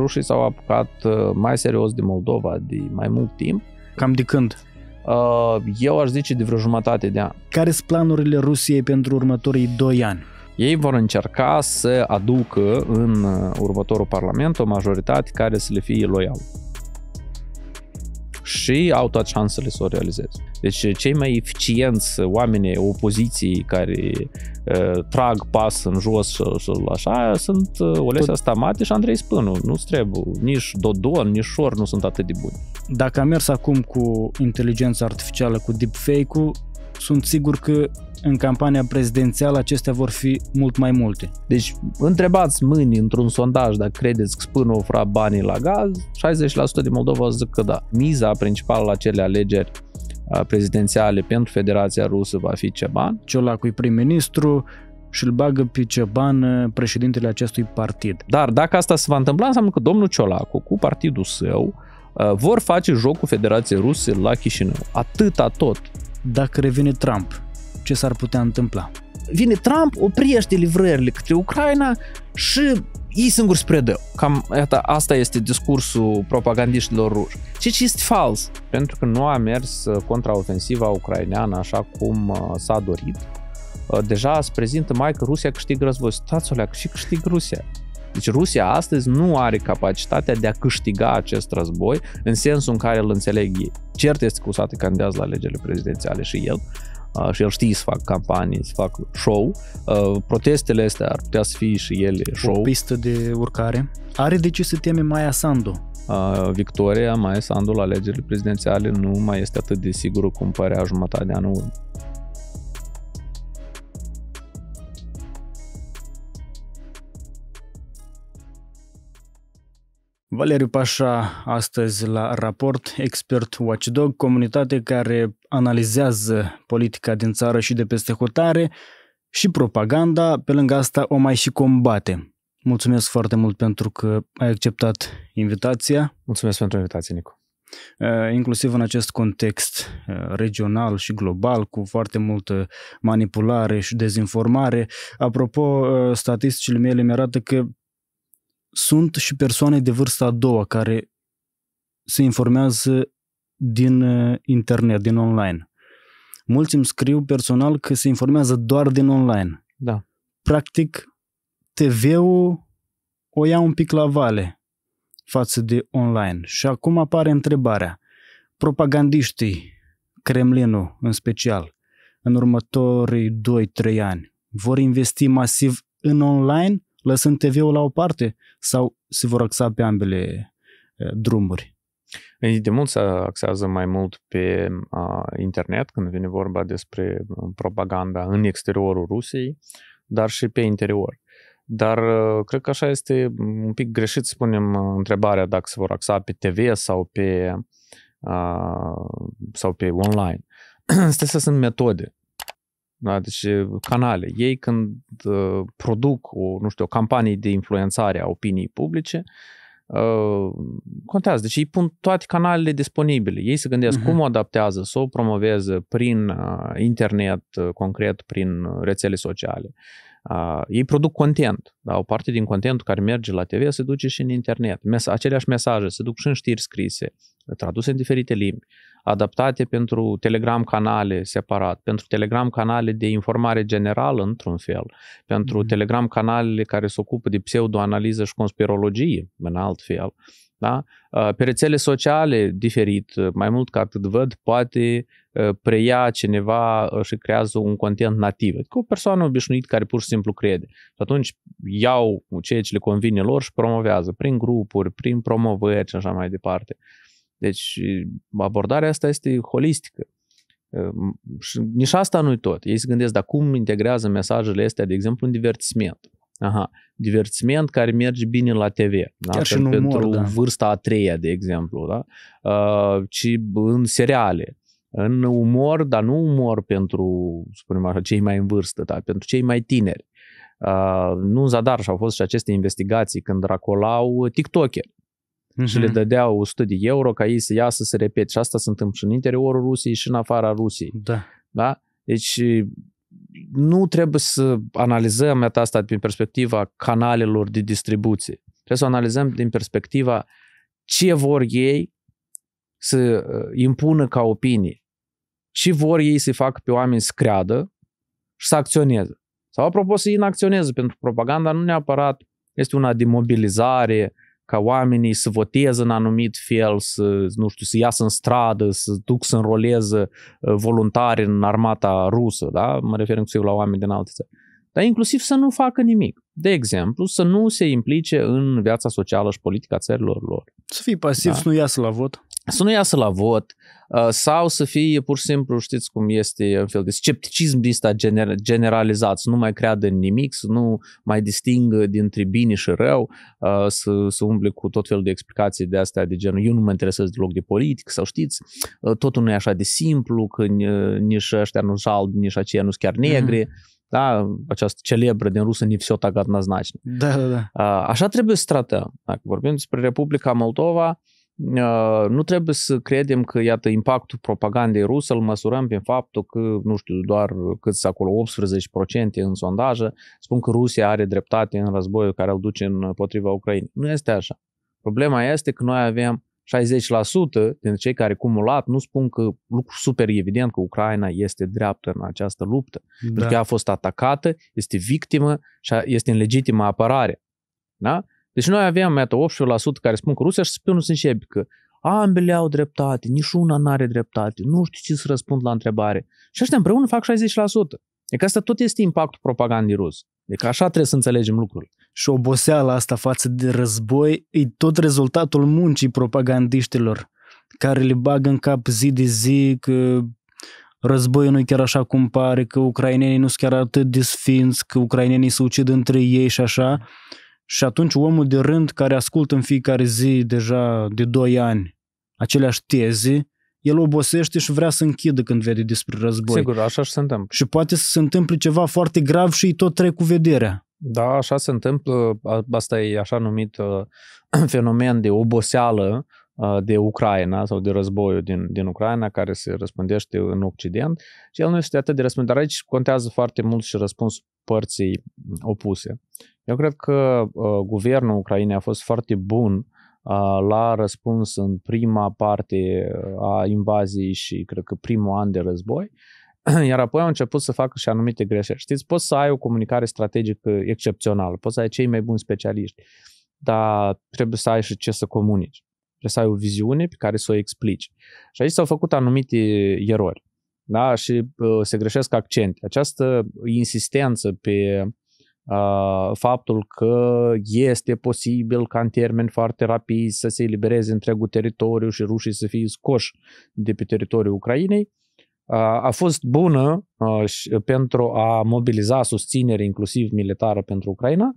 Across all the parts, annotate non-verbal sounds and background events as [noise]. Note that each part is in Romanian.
rușii s-au apucat uh, mai serios de Moldova de mai mult timp. Cam de când? Uh, eu aș zice de vreo jumătate de an. Care sunt planurile Rusiei pentru următorii 2 ani? Ei vor încerca să aducă în uh, următorul parlament o majoritate care să le fie loială. Și au toate șansele să o realizeze. Deci uh, cei mai eficienți uh, oameni opoziției care uh, trag pas în jos și, uh, și așa sunt Olesa Stamate și Andrei Spânu. Nu trebuie, nici Dodon, nici Șor nu sunt atât de buni. Dacă a mers acum cu inteligența artificială, cu deepfake-ul, sunt sigur că în campania prezidențială acestea vor fi mult mai multe. Deci întrebați mâini într-un sondaj dacă credeți că spun ofra banii la gaz, 60% din Moldova zic că da. Miza principală la cele alegeri prezidențiale pentru Federația Rusă va fi Ceban. Ciolacu e prim-ministru, și îl bagă pe ceban președintele acestui partid. Dar dacă asta se va întâmpla, înseamnă că domnul Ciolacu cu partidul său vor face joc cu Federația Rusă la Chișinău. Atâta tot. Dacă revine Trump, ce s-ar putea întâmpla? vine Trump, oprește livrările către Ucraina și ei singuri spre dău. Cam asta, asta este discursul propagandiștilor ruși. Ceea ce este fals, pentru că nu a mers contraofensiva ucraineană așa cum s-a dorit. Deja se prezintă mai că Rusia câștigă război. Stați că și câștigă Rusia. Deci Rusia astăzi nu are capacitatea de a câștiga acest război în sensul în care îl înțeleg ei. Cert este că Usate candidează la alegerile prezidențiale și el, și el știe să fac campanii, să fac show. Protestele astea ar putea să fie și ele show. O pistă de urcare. Are de ce să teme Maia Sandu? Victoria Maia Sandu la alegerile prezidențiale nu mai este atât de sigură cum părea jumătate de anul Valeriu Pașa, astăzi la raport, expert watchdog, comunitate care analizează politica din țară și de peste hotare și propaganda, pe lângă asta o mai și combate. Mulțumesc foarte mult pentru că ai acceptat invitația. Mulțumesc pentru invitație, Nicu. Uh, inclusiv în acest context uh, regional și global, cu foarte multă manipulare și dezinformare. Apropo, uh, statisticile mele mi arată că sunt și persoane de vârsta a doua care se informează din uh, internet, din online. Mulți îmi scriu personal că se informează doar din online. Da. Practic, TV-ul o ia un pic la vale față de online. Și acum apare întrebarea. Propagandiștii, Kremlinul în special, în următorii 2-3 ani, vor investi masiv în online lăsând TV-ul la o parte sau se vor axa pe ambele drumuri? De mult se axează mai mult pe uh, internet când vine vorba despre propaganda în exteriorul Rusiei, dar și pe interior. Dar uh, cred că așa este un pic greșit, spunem, întrebarea dacă se vor axa pe TV sau pe, uh, sau pe online. [clears throat] Astea sunt metode. Da? Deci canale. Ei când uh, produc o, nu știu, o campanie de influențare a opiniei publice, uh, contează. Deci ei pun toate canalele disponibile. Ei se gândesc uh-huh. cum o adaptează, să o promoveze prin uh, internet, uh, concret prin rețele sociale. Uh, ei produc content, da? o parte din contentul care merge la TV se duce și în internet. Mes- aceleași mesaje se duc și în știri scrise, traduse în diferite limbi, adaptate pentru Telegram canale separat, pentru Telegram canale de informare generală într-un fel, pentru mm-hmm. Telegram canale care se ocupă de pseudoanaliză și conspirologie în alt fel. Da? Pe rețele sociale diferit, mai mult ca atât văd, poate preia cineva și creează un content nativ. Adică o persoană obișnuită care pur și simplu crede. Și atunci iau ceea ce le convine lor și promovează prin grupuri, prin promovări și așa mai departe. Deci abordarea asta este holistică. Ehm, și nici asta nu-i tot. Ei se gândesc, dar cum integrează mesajele astea, de exemplu, în divertisment. Aha, divertisment care merge bine la TV. Da? Chiar și în umor, Pentru da. vârsta a treia, de exemplu, da? Ehm, ci în seriale. În umor, dar nu umor pentru, spunem așa, cei mai în vârstă, da? pentru cei mai tineri. Uh, nu în zadar și au fost și aceste investigații când racolau tiktoker uh-huh. și le mhm. dădeau 100 de euro ca ei să iasă să repete. Și asta se întâmplă și în interiorul Rusiei și în afara Rusiei. Da. da? Deci nu trebuie să analizăm asta din perspectiva canalelor de distribuție. Trebuie să o analizăm din perspectiva ce vor ei să uh, impună ca opinie. Ce vor ei să facă pe oameni să creadă și să acționeze. Sau, apropo, să inacționeze, pentru propaganda nu neapărat este una de mobilizare, ca oamenii să voteze în anumit fel, să, nu știu, să iasă în stradă, să duc să înroleze uh, voluntari în armata rusă, da? Mă refer în la oameni din alte țări dar inclusiv să nu facă nimic. De exemplu, să nu se implice în viața socială și politică a țărilor lor. Să fii pasiv, da? să nu iasă la vot. Să nu iasă la vot uh, sau să fie pur și simplu, știți cum este un fel de scepticism din asta generalizat, să nu mai creadă în nimic, să nu mai distingă dintre bine și rău, uh, să, să umble cu tot felul de explicații de astea de genul eu nu mă interesez deloc de politic sau știți, uh, totul nu e așa de simplu, că nici ăștia nu sunt albi, nici aceia nu sunt chiar mhm. negri. Mm-hmm da? Această celebră din rusă Nivsota Gatnaznacne. Da, da, da. Așa trebuie să tratăm. Dacă vorbim despre Republica Moldova, nu trebuie să credem că, iată, impactul propagandei rusă îl măsurăm prin faptul că, nu știu, doar cât sunt acolo, 18% în sondaje, spun că Rusia are dreptate în războiul care îl duce împotriva Ucrainei. Nu este așa. Problema este că noi avem 60% din cei care cumulat nu spun că lucru super evident că Ucraina este dreaptă în această luptă, da. pentru că a fost atacată, este victimă și este în legitimă apărare. Da? Deci noi aveam, iată, 18% care spun că Rusia și spune sunt șebi că ambele au dreptate, nici una nu are dreptate, nu știu ce să răspund la întrebare. Și ăștia împreună fac 60%. Deci asta tot este impactul propagandii rus. Deci așa trebuie să înțelegem lucrurile. Și oboseala asta față de război e tot rezultatul muncii propagandiștilor care le bagă în cap zi de zi că războiul nu e chiar așa cum pare, că ucrainenii nu sunt chiar atât de sfinți, că ucrainenii se ucid între ei și așa. Și atunci omul de rând care ascultă în fiecare zi deja de 2 ani aceleași teze, el obosește și vrea să închidă când vede despre război. Sigur, așa și se întâmplă. Și poate să se întâmple ceva foarte grav și îi tot trec cu vederea. Da, așa se întâmplă, asta e așa numit uh, [clears throat] fenomen de oboseală uh, de Ucraina sau de războiul din, din Ucraina care se răspândește în Occident și el nu este atât de răspuns, dar aici contează foarte mult și răspunsul părții opuse. Eu cred că uh, guvernul Ucrainei a fost foarte bun uh, la răspuns în prima parte a invaziei și cred că primul an de război, [clears throat] iar apoi au început să facă și anumite greșeli. Știți, poți să ai o comunicare strategică excepțională, poți să ai cei mai buni specialiști, dar trebuie să ai și ce să comunici. Trebuie să ai o viziune pe care să o explici. Și aici s-au făcut anumite erori da? și uh, se greșesc accente. Această insistență pe Ah, faptul că este posibil ca în termeni foarte rapizi să se elibereze întregul teritoriu și rușii să fie scoși de pe teritoriul Ucrainei, ah, a fost bună ah, pentru a mobiliza susținere inclusiv militară pentru Ucraina,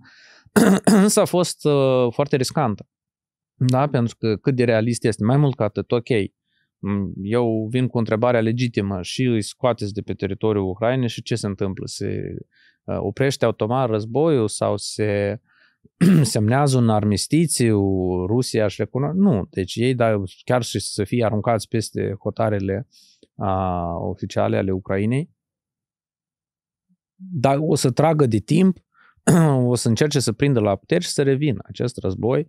[clears throat] însă a fost foarte riscantă. Da? Pentru că cât de realist este mai mult ca atât, ok, Mm, eu vin cu întrebarea legitimă și îi scoateți de pe teritoriul Ucrainei și ce se întâmplă? Se uh, oprește automat războiul sau se [clears throat] semnează un armistițiu, Rusia și recunoaște? Nu, deci ei da, chiar și să fie aruncați peste hotarele a, oficiale ale Ucrainei, dar o să tragă de timp [clears throat] o să încerce să prindă la puteri și să revină. Acest război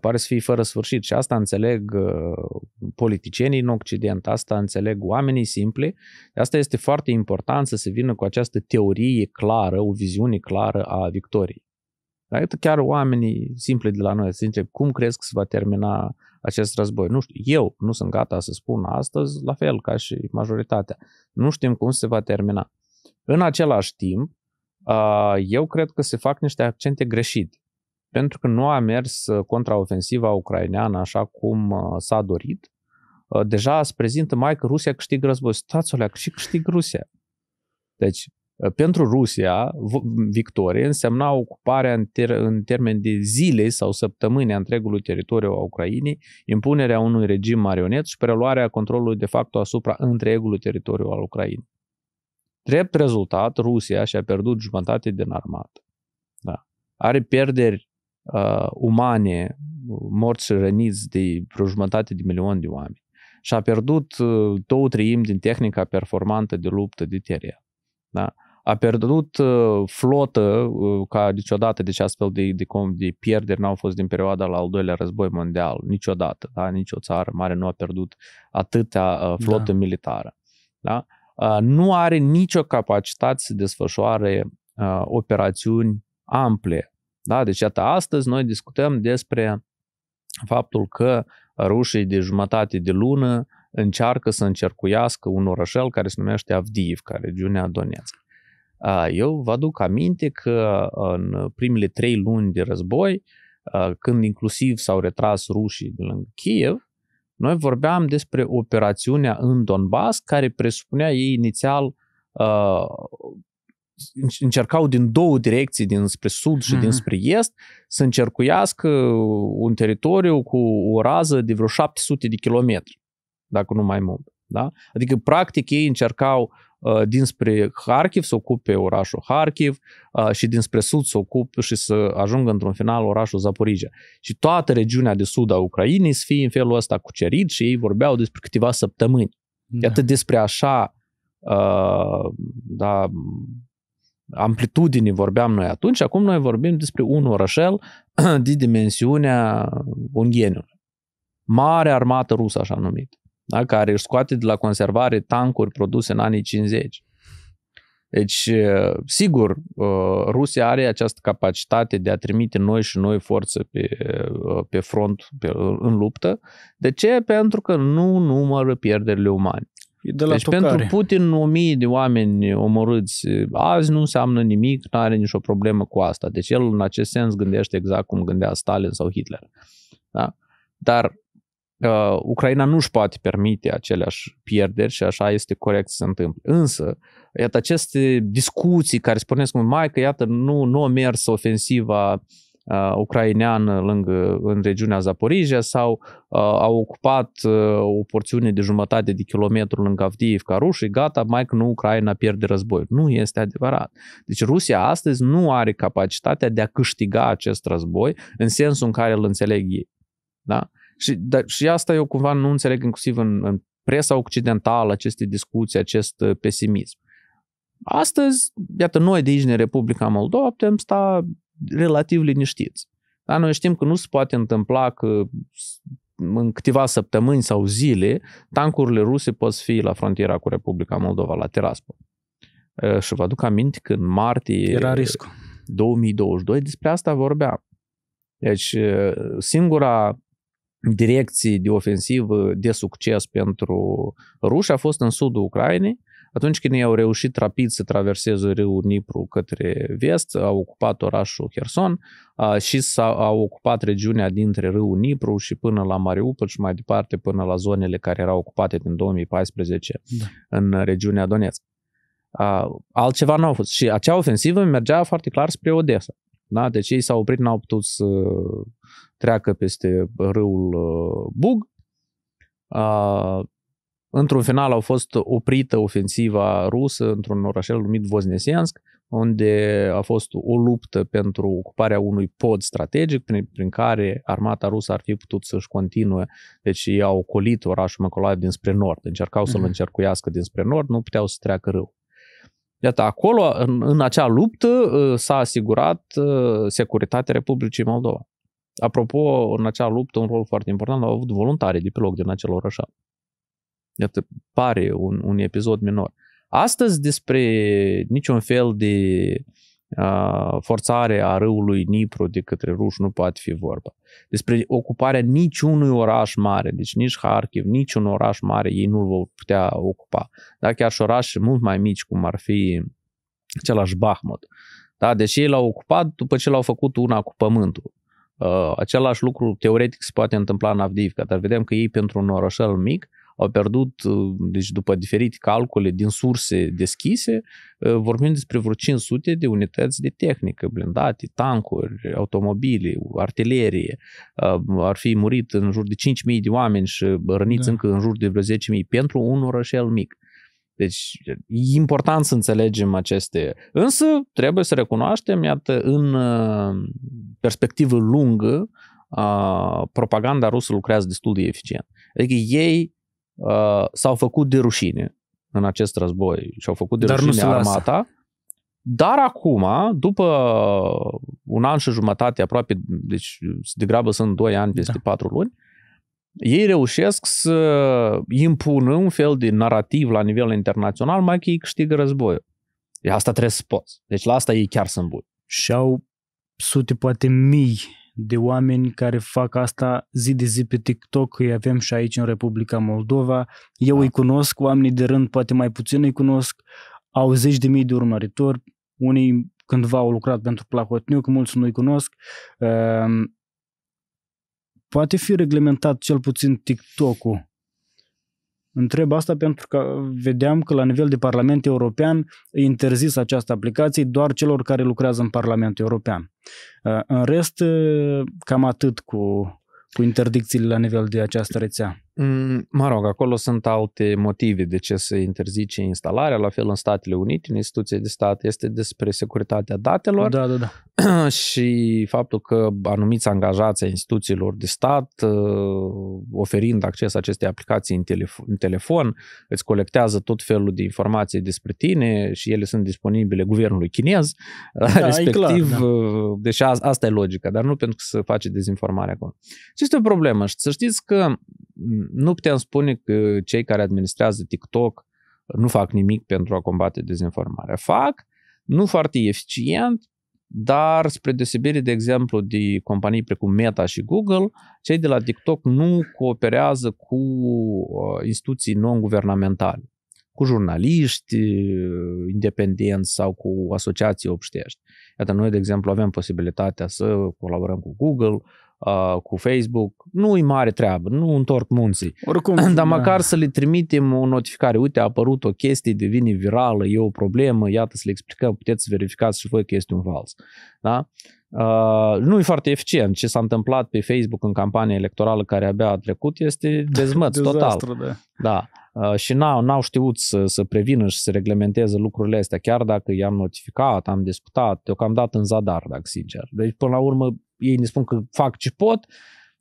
pare să fie fără sfârșit și asta înțeleg uh, politicienii în Occident, asta înțeleg oamenii simpli. asta este foarte important să se vină cu această teorie clară, o viziune clară a victoriei. Dar iată chiar oamenii simpli de la noi se întreb cum crezi că se va termina acest război. Nu știu, eu nu sunt gata să spun astăzi, la fel ca și majoritatea. Nu știm cum se va termina. În același timp, Ah, eu cred că se fac niște accente greșite. Pentru că nu a mers uh, contraofensiva ucraineană așa cum uh, s-a dorit, ah, deja se prezintă mai că Rusia câștigă război. Stați o și câștigă Rusia. Deci, uh, pentru Rusia, victorie însemna ocuparea în, ter- în termen de zile sau săptămâni a întregului teritoriu a Ucrainei, impunerea unui regim marionet și preluarea controlului de facto asupra întregului teritoriu al Ucrainei. Drept rezultat, Rusia și-a pierdut jumătate din armată. Da. Are pierderi uh, umane, morți răniți de vreo jumătate de milion de oameni. Și a pierdut uh, două treimi din tehnica performantă de luptă de teren. Da? A pierdut uh, flotă, uh, ca niciodată, deci astfel de, de, de pierderi n-au fost din perioada la al doilea război mondial, niciodată. Da? Nici o țară mare nu a pierdut atâtea uh, da. flotă da. militară. Da? Uh, nu are nicio capacitate să desfășoare uh, operațiuni ample. Da? Deci, iată, astăzi noi discutăm despre faptul că rușii de jumătate de lună încearcă să încercuiască un orășel care se numește Avdiivka, regiunea Donetsk. Uh, eu vă aduc aminte că în primele trei luni de război, când inclusiv s-au retras rușii de lângă Kiev, noi vorbeam despre operațiunea în Donbass, care presupunea ei inițial uh, încercau din două direcții, dinspre sud și mm-hmm. dinspre est, să încercuiască un teritoriu cu o rază de vreo 700 de kilometri, dacă nu mai mult. Da? Adică, practic, ei încercau Uh, dinspre Kharkiv să ocupe orașul Kharkiv uh, și dinspre sud să ocupe și să ajungă într-un final orașul Zaporizhia. Și toată regiunea de sud a Ucrainei să fie în felul ăsta cucerit și ei vorbeau despre câteva săptămâni. Da. Iată despre așa uh, da, amplitudini vorbeam noi atunci, acum noi vorbim despre un orășel [clears throat] de dimensiunea Ungheniului. Mare armată rusă, așa numit da? care își scoate de la conservare tancuri produse în anii 50. Deci, sigur, Rusia are această capacitate de a trimite noi și noi forță pe, pe front, pe, în luptă. De ce? Pentru că nu numără pierderile umane. de la deci tocare. pentru Putin o mie de oameni omorâți azi nu înseamnă nimic, nu are nicio problemă cu asta. Deci el în acest sens gândește exact cum gândea Stalin sau Hitler. Da? Dar uh, Ucraina nu își poate permite aceleași pierderi și așa este corect să se întâmple. Însă, iată aceste discuții care spuneți cum mai că iată nu, nu a mers ofensiva uh, ucraineană lângă, în regiunea Zaporizia sau uh, au ocupat uh, o porțiune de jumătate de kilometru lângă Avdiivka rușii, gata, mai că nu Ucraina pierde război. Nu este adevărat. Deci Rusia astăzi nu are capacitatea de a câștiga acest război în sensul în care îl înțeleg ei. Da? Uh, și, dar, și asta eu cumva nu înțeleg inclusiv în, în presa occidentală aceste discuții, acest uh, pesimism. Astăzi, iată, noi de aici în Republica Moldova putem sta relativ liniștiți. Dar noi știm că nu se poate întâmpla că în câteva săptămâni sau zile tancurile ruse pot fi la frontiera cu Republica Moldova, la Teraspo. Uh, și vă aduc aminte că în martie Era riscul. 2022 despre asta vorbeam. Deci uh, singura direcții de ofensivă de succes pentru ruși a fost în sudul Ucrainei, atunci când ei au reușit rapid să traverseze râul Nipru către vest, au ocupat orașul Herson și au ocupat regiunea dintre râul Nipru și până la Mariupol și mai departe până la zonele care erau ocupate din 2014 da. în regiunea Donetsk. Altceva nu a fost. Și acea ofensivă mergea foarte clar spre Odessa. Da? Deci ei s-au oprit, n-au putut să treacă peste râul uh, Bug. Într-un final au fost oprită ofensiva rusă într-un orașel numit Voznesiansk, unde a fost o luptă pentru ocuparea unui pod strategic prin, prin care armata rusă ar fi putut să-și continue. Deci ei au ocolit orașul Măcolaev dinspre nord, încercau să-l mhm. încercuiască dinspre nord, nu puteau să treacă râul. Iată, acolo, în, în acea luptă, uh, s-a asigurat uh, securitatea Republicii Moldova. Apropo, în acea luptă, un rol foarte important au avut voluntari de pe loc din acel oraș. Iată, pare un, un episod minor. Astăzi, despre niciun fel de uh, forțare a râului Nipru de către ruși nu poate fi vorba. Despre ocuparea niciunui oraș mare, deci nici Kharkiv, niciun oraș mare, ei nu-l vor putea ocupa. Dar chiar și orașe mult mai mici, cum ar fi același Bahmut. Da, deci ei l-au ocupat după ce l-au făcut una cu pământul. Uh, același lucru teoretic se poate întâmpla în Avdiivka, dar vedem că ei pentru un orășel mic au pierdut, uh, deci după diferite calcule din surse deschise, uh, vorbim despre vreo 500 de unități de tehnică, blindate, tancuri, automobile, artilerie. Uh, ar fi murit în jur de 5.000 de oameni și răniți da. încă în jur de vreo 10.000 pentru un orășel mic. Deci e important să înțelegem aceste. Însă trebuie să recunoaștem, iată, în uh, perspectivă lungă, uh, propaganda rusă lucrează destul de eficient. Adică ei uh, s-au făcut de rușine în acest război și au făcut de Dar rușine armata. Lasă. Dar acum, după un an și jumătate, aproape, deci degrabă sunt 2 ani peste da. 4 luni, ei reușesc să impună un fel de narativ la nivel internațional, mai că ei câștigă războiul. E asta trebuie să poți. Deci la asta ei chiar sunt buni. Și au sute, poate mii de oameni care fac asta zi de zi pe TikTok, îi avem și aici în Republica Moldova. Eu da. îi cunosc, oamenii de rând poate mai puțin îi cunosc, au zeci de mii de urmăritori, unii cândva au lucrat pentru Plahotniuc, mulți nu-i cunosc. Ehm, poate fi reglementat cel puțin TikTok-ul. Întreb asta pentru că vedeam că la nivel de Parlament European e interzis această aplicație doar celor care lucrează în Parlamentul European. În rest, cam atât cu, cu interdicțiile la nivel de această rețea. Mm, mă rog, acolo sunt alte motive de ce se interzice instalarea, la fel în Statele Unite, în instituție de stat, este despre securitatea datelor da, da, da. [clears throat] și faptul că anumiți angajați ai instituțiilor de stat, uh, oferind acces acestei aplicații în, telefon, în telefon, îți colectează tot felul de informații despre tine și ele sunt disponibile guvernului chinez, da, [laughs] respectiv, clar, da. Uh, deși asta e logica, dar nu pentru că se face dezinformare acolo. Și este o problemă și să știți că mm, nu putem spune că cei care administrează TikTok nu fac nimic pentru a combate dezinformarea. Fac, nu foarte eficient, dar spre deosebire, de exemplu, de companii precum Meta și Google, cei de la TikTok nu cooperează cu uh, instituții non-guvernamentale, cu jurnaliști uh, independenți sau cu asociații obștești. Iată, noi, de exemplu, avem posibilitatea să colaborăm cu Google, Uh, cu Facebook, nu-i mare treabă, nu întorc munții. [clears throat] Oricum, Dar da. măcar să le trimitem o notificare. Uite, a apărut o chestie, devine virală, e o problemă, iată să le explicăm, puteți să verificați și voi că este un vals. Da? Uh, nu e foarte eficient. Ce s-a întâmplat pe Facebook în campania electorală care abia a trecut este [laughs] dezmăț total. Da. da. Uh, și n-au, n-au știut să, să prevină și să reglementeze lucrurile astea, chiar dacă i-am notificat, am discutat, dat în zadar, dacă sincer. Deci, până la urmă, ei ne spun că fac ce pot,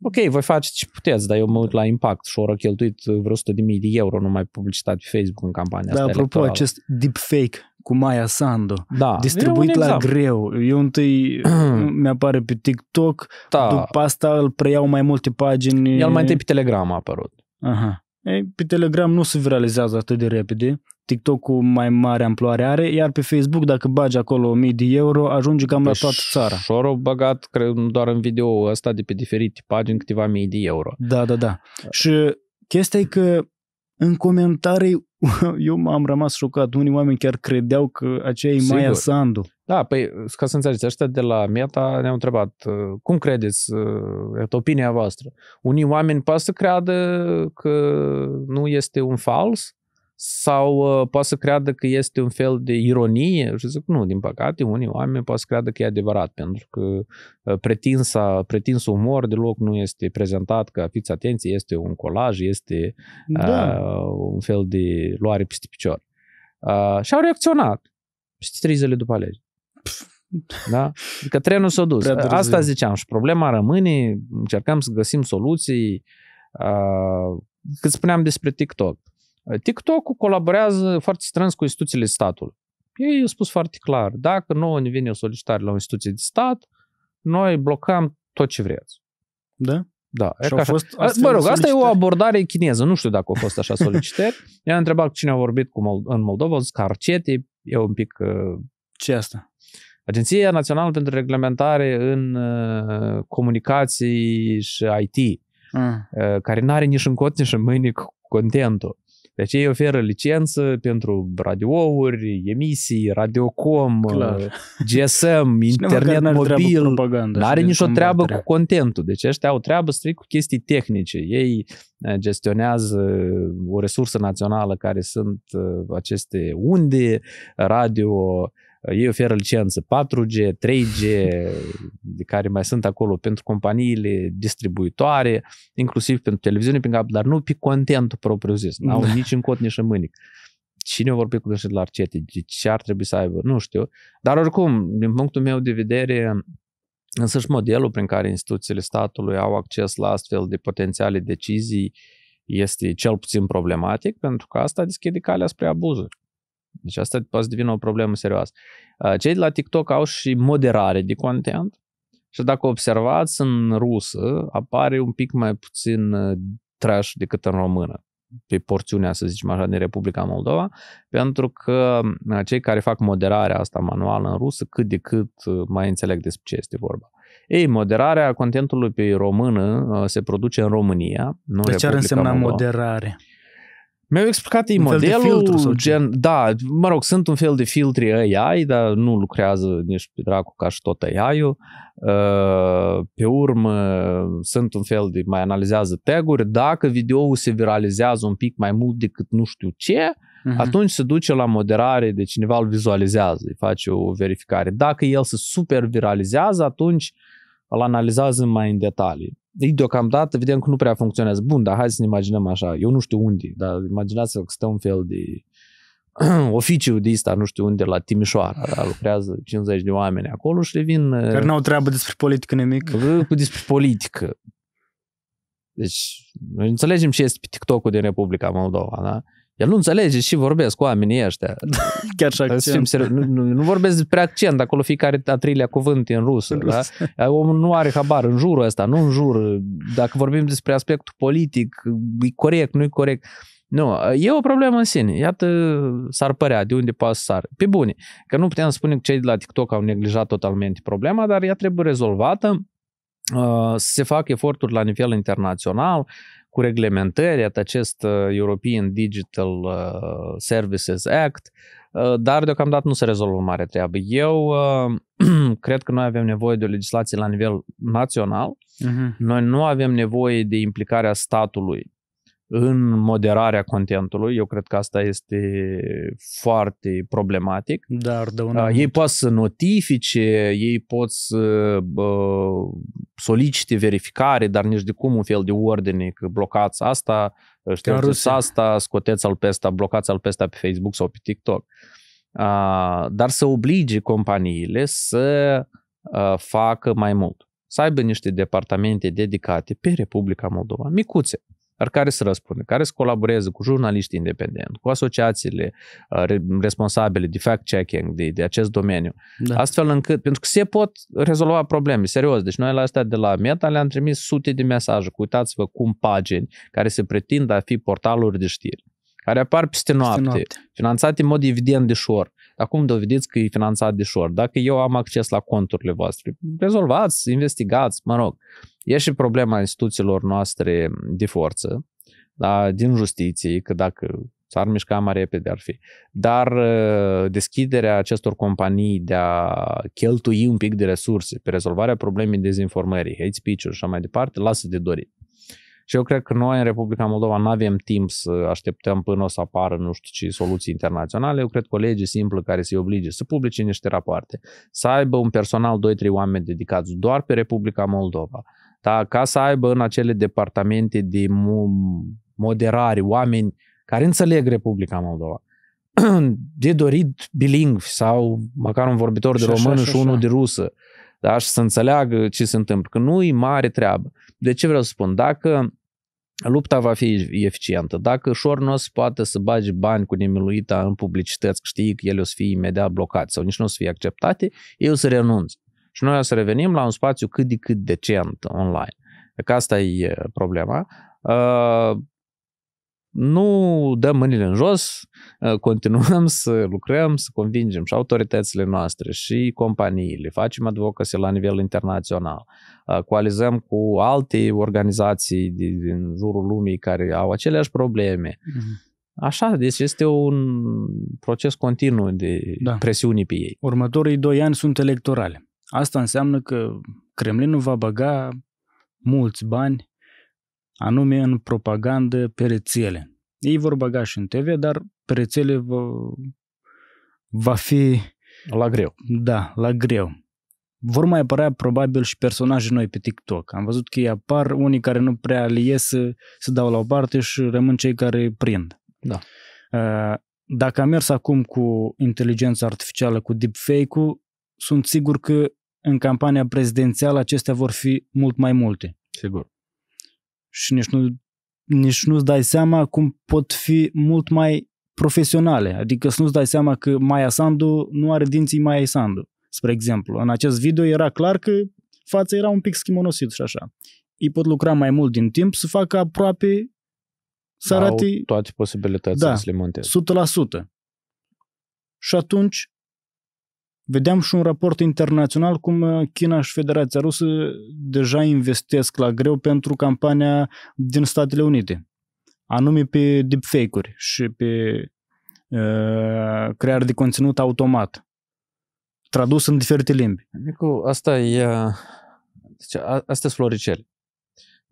ok, voi faceți ce puteți, dar eu mă uit la impact și ori cheltuit vreo 100 de mii de euro numai publicitate pe Facebook în campania da, asta apropo, electorală. acest deepfake cu Maya Sandu, da, distribuit la greu. Eu întâi [clears throat] mi-apare pe TikTok, da. după asta îl preiau mai multe pagini. El mai întâi pe Telegram a apărut. Aha. Ei, pe Telegram nu se viralizează atât de repede. TikTok-ul mai mare amploare are, iar pe Facebook, dacă bagi acolo 1000 de euro, ajungi cam pe la păi toată țara. Și au băgat, cred, doar în video ăsta de pe diferite pagini câteva mii de euro. Da, da, da. Și chestia e că în comentarii [laughs] eu m-am rămas șocat. Unii oameni chiar credeau că aceea e Sigur. Maia Sandu. Da, păi, ca să înțelegeți, ăștia de la Meta ne-au întrebat uh, cum credeți, uh, opinia voastră. Unii oameni poate să creadă că nu este un fals, sau uh, poate să creadă că este un fel de ironie și zic, nu, din păcate, unii oameni poate să creadă că e adevărat, pentru că uh, pretinsa, pretinsul umor deloc nu este prezentat că fiți atenție, este un colaj, este uh, da. Ă, un fel de luare peste picior. Uh, și au reacționat și trei zile după alegeri. Da? Adică trenul s-a dus. Asta ziceam și problema rămâne, încercăm să găsim soluții. Uh, cât spuneam despre TikTok, tiktok colaborează foarte strâns cu instituțiile statului. Ei au spus foarte clar, dacă nouă ne vine o solicitare la o instituție de stat, noi blocăm tot ce vreți. Da? Da. Și e ca fost mă rog, asta e o abordare chineză. Nu știu dacă au fost așa solicitări. [laughs] I-am întrebat cine a vorbit cu Mold- în Moldova, au zis că Arcete e un pic... Uh... Ce asta? Agenția Națională pentru Reglementare în uh, Comunicații și IT, mm. Ah. uh, care nu are nici în cot, nici în mâini contentul. Deci ei oferă licență pentru radiouri, emisii, radiocom, Clar. Uh, GSM, [laughs] internet mobil. Nu are nicio treabă cu contentul. Deci ăștia au treabă strict cu chestii tehnice. Ei uh, gestionează uh, o resursă națională care sunt aceste unde, radio, ei oferă licență 4G, 3G, de care mai sunt acolo pentru companiile distribuitoare, inclusiv pentru televiziune pe cap, dar nu pe contentul propriu zis. N-au da. nici în cot, nici în mânic. Cine a vorbit cu greșit la arcete? De ce ar trebui să aibă? Nu știu. Dar oricum, din punctul meu de vedere, însăși modelul prin care instituțiile statului au acces la astfel de potențiale decizii este cel puțin problematic, pentru că asta deschide calea spre abuzuri. Deci asta poate să devină o problemă serioasă. Uh, cei de la TikTok au și moderare de content și dacă observați în rusă, apare un pic mai puțin uh, trash decât în română pe porțiunea, să zicem așa, din Republica Moldova, pentru că uh, cei care fac moderarea asta manuală în rusă, cât de cât mai înțeleg despre ce este vorba. Ei, moderarea contentului pe română se produce în România, nu deci Republica ce ar însemna Moldova. moderare? Uh, mi-au explicat ei modelul, filtru, sau ce? gen, da, mă rog, sunt un fel de filtri AI, dar nu lucrează nici pe dracu ca și tot AI-ul. Uh, pe urmă, sunt un fel de, mai analizează taguri. Dacă videoul se viralizează un pic mai mult decât nu știu ce, uh-huh. atunci se duce la moderare de cineva îl vizualizează, îi face o verificare. Dacă el se super viralizează, atunci îl analizează mai în detalii ei deocamdată, vedem că nu prea funcționează. Bun, dar hai să ne imaginăm așa, eu nu știu unde, dar imaginați-vă că stă un fel de [clears throat] oficiu de ăsta, nu știu unde, la Timișoara, dar lucrează 50 de oameni acolo și le vin... Care uh, n-au treabă despre politică nimic. Cu despre politică. Deci, noi înțelegem ce este TikTok-ul din Republica Moldova, da? El nu înțelege și vorbesc cu oamenii ăștia. [laughs] Chiar și accent. Seri... Nu, nu vorbesc despre accent, acolo fiecare a treilea cuvânt e în rusă. În da? rusă. Omul nu are habar în jurul ăsta, nu în jur. Dacă vorbim despre aspectul politic, e corect, nu e corect. Nu, e o problemă în sine. Iată, s-ar părea de unde poate să sar. Pe bune, că nu putem spune că cei de la TikTok au neglijat totalmente problema, dar ea trebuie rezolvată să uh, se fac eforturi la nivel internațional, cu reglementări, at acest uh, European Digital uh, Services Act, uh, dar deocamdată nu se rezolvă mare treabă. Eu [clears throat] cred că noi avem nevoie de o legislație la nivel național, uh-huh. noi nu avem nevoie de implicarea statului în moderarea contentului. Eu cred că asta este foarte problematic. Dar de un ah, Ei pot să notifice, ei pot să uh, solicite verificare, dar nici de cum un fel de ordine că blocați asta, știți asta, scoteți al pesta, blocați al pesta pe Facebook sau pe TikTok. Uh, dar să oblige companiile să uh, facă mai mult. Să aibă niște departamente dedicate pe Republica Moldova, micuțe, dar care să răspundă, care să colaboreze cu jurnaliști independenți, cu asociațiile uh, responsabile de fact-checking de, de acest domeniu, da. astfel încât, pentru că se pot rezolva probleme, serios, deci noi la asta de la Meta le-am trimis sute de mesaje, uitați-vă cum pagini care se pretind a fi portaluri de știri, care apar peste noapte, peste noapte, finanțate în mod evident de șor. Acum dovediți că e finanțat de șor. Dacă eu am acces la conturile voastre, rezolvați, investigați, mă rog. E și problema instituțiilor noastre de forță, da, din justiție, că dacă s-ar mișca mai repede ar fi. Dar ă, deschiderea acestor companii de a cheltui un pic de resurse pe rezolvarea problemei dezinformării, hate speech-uri și așa mai departe, lasă de dorit. Și eu cred că noi în Republica Moldova nu avem timp să așteptăm până o să apară nu știu ce soluții internaționale. Eu cred că o lege simplă care se oblige să publice niște rapoarte, să aibă un personal 2-3 oameni dedicați doar pe Republica Moldova, da? ca să aibă în acele departamente de moderare oameni care înțeleg Republica Moldova [clears throat] de dorit biling sau măcar un vorbitor de română și, și, așa. și unul de rusă, da? și să înțeleagă ce se întâmplă, că nu e mare treabă. De ce vreau să spun? Dacă lupta va fi eficientă, dacă nu poate să bage bani cu nemiluita în publicități, că știi că ele o să fie imediat blocate sau nici nu o să fie acceptate, eu să renunț. Și noi o să revenim la un spațiu cât de cât decent online. Că asta e problema. Uh, nu dăm mâinile în jos, ă, continuăm să lucrăm, să convingem și autoritățile noastre și companiile, facem advocacy la nivel internațional, ă, coalizăm cu alte organizații din jurul lumii care au aceleași probleme. Mhm. Așa, deci este un proces continuu de da. presiuni pe ei. Următorii doi ani sunt electorale. Asta înseamnă că Kremlinul va băga mulți bani anume în propagandă pe rețele. Ei vor băga și în TV, dar pe rețele va, va fi... La greu. Da, la greu. Vor mai apărea probabil și personaje noi pe TikTok. Am văzut că ei apar, unii care nu prea le ies să dau la o parte și rămân cei care prind. Da. Dacă am mers acum cu inteligența artificială, cu deepfake-ul, sunt sigur că în campania prezidențială acestea vor fi mult mai multe. Sigur și nici nu nici nu-ți dai seama cum pot fi mult mai profesionale. Adică să nu-ți dai seama că Maia Sandu nu are dinții Maia Sandu, spre exemplu. În acest video era clar că fața era un pic schimonosit și așa. Ei pot lucra mai mult din timp să facă aproape să arate... toate posibilitățile da, să le monteze. 100%. Și atunci Vedeam și un raport internațional cum uh, China și Federația Rusă deja investesc la greu pentru campania din Statele Unite, anume pe deepfake-uri și pe uh, creare de conținut automat, tradus în diferite limbi. Nicu, asta e... Uh, deci, a, astea sunt floricele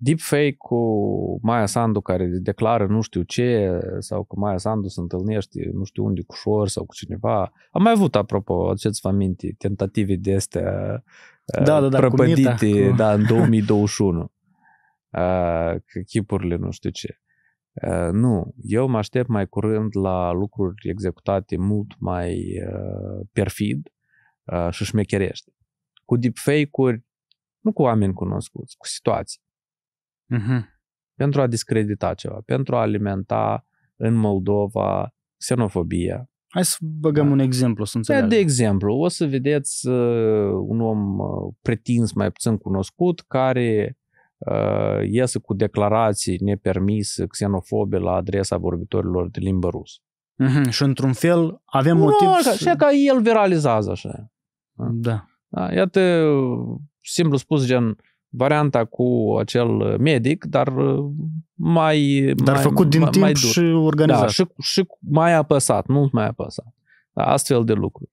deepfake cu Maia Sandu care declară nu știu ce sau că Maia Sandu se întâlnește nu știu unde cu Șor sau cu cineva. Am mai avut, apropo, aduceți-vă aminte, tentative de astea da, da, da, prăpădite cu da, în 2021. [laughs] că chipurile nu știu ce. nu, eu mă aștept mai curând la lucruri executate mult mai perfid și șmecherești. Cu deepfake-uri, nu cu oameni cunoscuți, cu situații uh-huh. pentru a discredita ceva, pentru a alimenta în Moldova xenofobia. Hai să băgăm da. un exemplu, să înțelegem. De exemplu, o să vedeți uh, un om uh, pretins, mai puțin cunoscut, care uh, iese cu declarații nepermise, xenofobe la adresa vorbitorilor de limbă rusă. Mm-hmm. Și într-un fel avem no, motiv așa, să... că el viralizează așa. Da. da. Iată, simplu spus, gen, varianta cu acel medic, dar uh, mai... Dar mai, făcut din mai, timp mai dur. și organizat. Da, și, și mai apăsat, mult mai apăsat. Da, astfel de lucruri.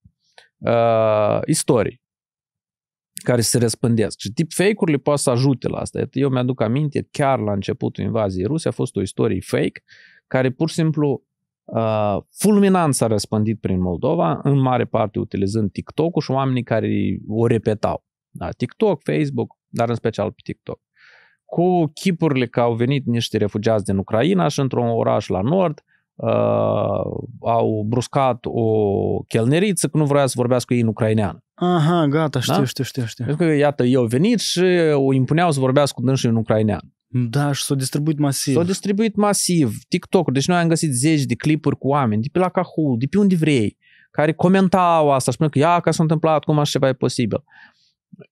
Uh, istorii care se răspândesc. Și fake urile poate să ajute la asta. Eu mi-aduc aminte, chiar la începutul invaziei ruse a fost o istorie fake care pur și simplu uh, fulminant s-a răspândit prin Moldova, în mare parte utilizând TikTok-ul și oamenii care o repetau. Da, TikTok, Facebook, dar în special pe TikTok. Cu chipurile că au venit niște refugiați din Ucraina și într-un oraș la nord uh, au bruscat o chelneriță că nu vrea să vorbească cu ei în ucraineană. Aha, gata, da? știu, da? știu, știu, știu. Pentru că, iată, eu venit și o impuneau să vorbească cu dânsii în ucraineană. Da, și s-au distribuit masiv. S-au distribuit masiv. TikTok, deci noi am găsit zeci de clipuri cu oameni, de pe la Cahul, de pe unde vrei, care comentau asta, spunând că ia, că s-a întâmplat, cum așa ceva e posibil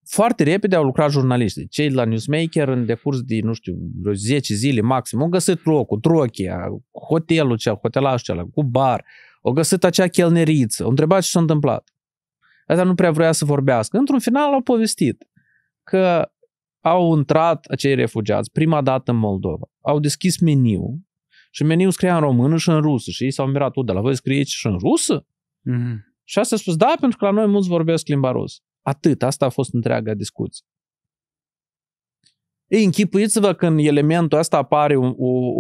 foarte repede au lucrat jurnaliști. Cei de la Newsmaker, în decurs de, nu știu, vreo 10 zile maxim, au găsit locul, trochia, hotelul cel, hotelul cel, cu bar, au găsit acea chelneriță, au întrebat ce s-a întâmplat. Asta nu prea vrea să vorbească. Într-un final au povestit că au intrat acei refugiați prima dată în Moldova. Au deschis meniu și meniu scria în română și în rusă. Și ei s-au mirat, de la voi scrieți și în rusă? Mm-hmm. Și asta a spus, da, pentru că la noi mulți vorbesc limba rusă. Atât, asta a fost întreaga discuție. Ei, închipuiți-vă că în elementul ăsta apare un, un,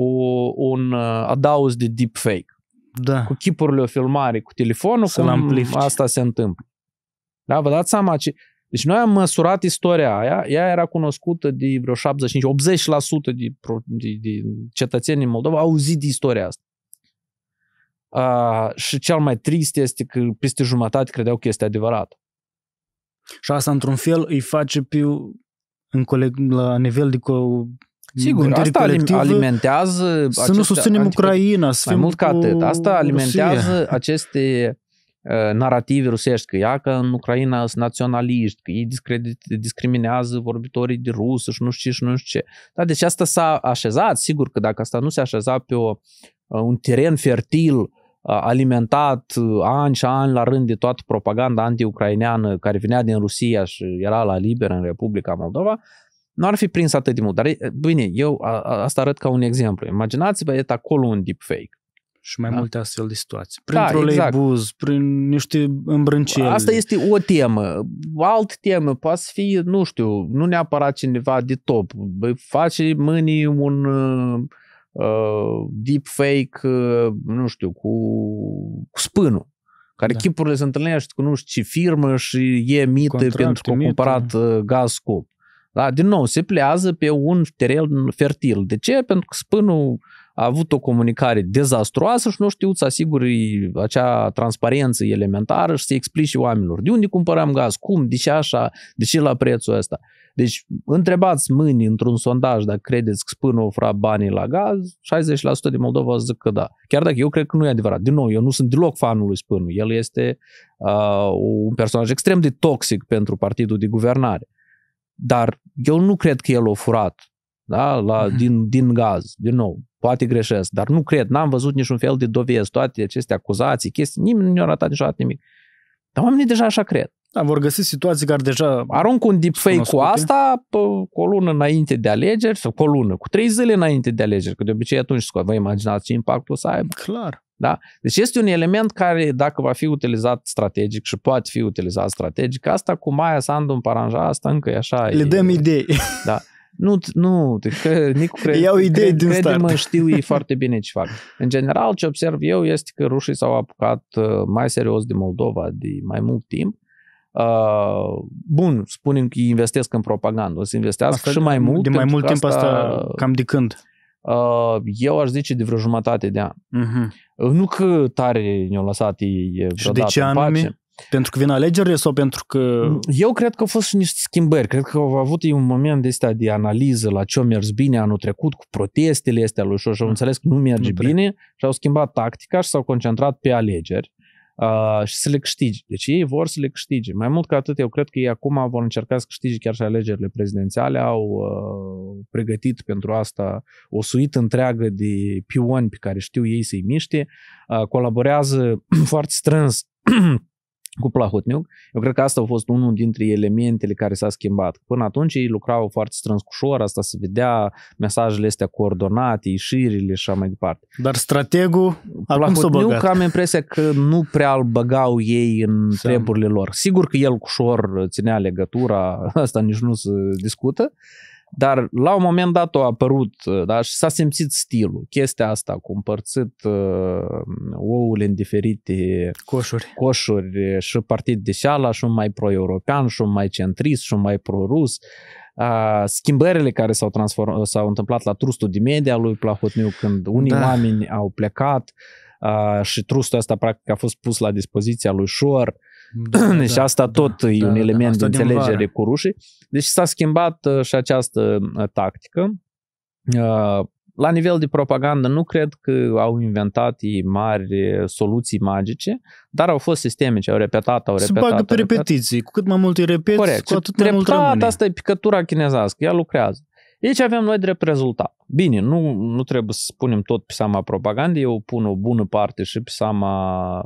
un uh, adaus de deepfake. Da. Cu chipurile o filmare, cu telefonul, Să cum asta se întâmplă. Da, vă dați seama ce... Deci noi am măsurat istoria aia, ea era cunoscută de vreo 75-80% de, de, de cetățenii în Moldova au auzit de istoria asta. Uh, și cel mai trist este că peste jumătate credeau că este adevărat. Și asta, într-un fel, îi face pe în coleg, la nivel de co- Sigur, asta alimentează... Să nu susținem antipo- Ucraina, să Mai mult ca atât, asta alimentează Rusia. aceste uh, narrative rusești, că ea că în Ucraina sunt naționaliști, că ei discriminează vorbitorii de rusă și nu știu ce și nu știu ce. Da, deci asta s-a așezat, sigur că dacă asta nu se așeza pe o, uh, un teren fertil alimentat an și an la rând de toată propaganda anti-ucraineană care venea din Rusia și era la liber în Republica Moldova, nu ar fi prins atât de mult. Dar bine, eu a, a, asta arăt ca un exemplu. Imaginați-vă, e acolo un deepfake. Și mai da? multe astfel de situații. Prin da, trolei exact. prin niște îmbrânceli. Asta este o temă. Alt temă poate să fie, nu știu, nu neapărat cineva de top. Face mâinii un... Uh, Uh, deepfake, uh, nu știu, cu, cu spânul. Care da. chipurile se întâlnește cu nu știu ce firmă și e mită pentru că a cumpărat da. uh, gaz scop. Da? Din nou, se plează pe un teren fertil. De ce? Pentru că spânul a avut o comunicare dezastruoasă și nu știu să asiguri acea transparență elementară și să explici oamenilor de unde cumpărăm gaz, cum, de ce așa, de ce la prețul ăsta. Deci, întrebați mâini într-un sondaj dacă credeți că spânul ofra banii la gaz, 60% din Moldova zic că da. Chiar dacă eu cred că nu e adevărat. Din nou, eu nu sunt deloc fanul lui spânul. El este uh, un personaj extrem de toxic pentru partidul de guvernare. Dar eu nu cred că el a furat da, la, mm-hmm. din, din gaz, din nou. Poate greșesc, dar nu cred. N-am văzut niciun fel de dovezi, toate aceste acuzații, chestii, nimeni nu a ratat niciodată nimic. Dar oamenii deja așa cred. Da, vor găsi situații care deja... Arunc un deepfake cu asta pe, cu o lună înainte de alegeri, sau cu o lună, cu trei zile înainte de alegeri, că de obicei atunci scot. Vă imaginați ce impact o să aibă? Clar. Da? Deci este un element care, dacă va fi utilizat strategic și poate fi utilizat strategic, asta cu Maia Sandu în paranja asta încă e așa... Le e, dăm idei. Da. Nu, nu, că Nicu [laughs] cred, Iau idei cred, din crede mă știu ei [laughs] foarte bine ce fac. În general, ce observ eu este că rușii s-au apucat uh, mai serios de Moldova de mai mult timp Uh, bun, spunem că investesc în propagandă, o să investească asta și mai mult. De mai mult timp asta, asta cam de când? Uh, eu aș zice de vreo jumătate de an. Uh-huh. Nu că tare ne-au lăsat ei vreodată Și de ce anume? Pace. Pentru că vin alegerile sau pentru că... Eu cred că au fost și niște schimbări. Cred că au avut un moment de ăsta de analiză la ce a mers bine anul trecut cu protestele astea lui și au ah, înțeles că nu merge nu bine și au schimbat tactica și s-au concentrat pe alegeri uh, și să le câștige. Deci ei vor să le câștige. Mai mult ca atât, eu cred că ei acum vor încerca să câștige chiar și alegerile prezidențiale. Au uh, pregătit pentru asta o suită întreagă de pioni pe care știu ei să-i miște. Uh, colaborează [clears throat] foarte strâns cu Plahotniuc. Eu cred că asta a fost unul dintre elementele care s-a schimbat. Până atunci ei lucrau foarte strâns cu șor, asta se vedea, mesajele astea coordonate, ieșirile și așa mai departe. Dar strategul acum s-a am impresia că nu prea îl băgau ei în Seam. treburile lor. Sigur că el cu șor ținea legătura, asta nici nu se discută, dar la un moment dat a apărut uh, da, și s-a simțit stilul, chestia asta cu împărțit uh, ouăle în diferite coșuri, coșuri și partid de șala și un mai pro-european și un mai centrist și un mai pro-rus. Uh, schimbările care s-au, transform, s-au întâmplat la trustul de media lui Plahotniuc când unii da. oameni au plecat uh, și trustul ăsta practic a fost pus la dispoziția lui Șor. Uh, da, deci [clears throat] asta da, tot da, e un da, da. element da, de înțelegere cu rușii. Deci s-a schimbat uh, și această uh, tactică. Uh, la nivel de propagandă nu cred că au inventat mari soluții magice, dar au fost sisteme ce au repetat, au repetat. Se bagă pe repetiții. Cu cât mai mult îi repeți, Corect. cu atât mai mult rămâne. asta e picătura chinezească. Ea lucrează. Deci avem noi drept rezultat. Bine, nu, nu trebuie să punem tot pe seama propagandei, eu pun o bună parte și pe seama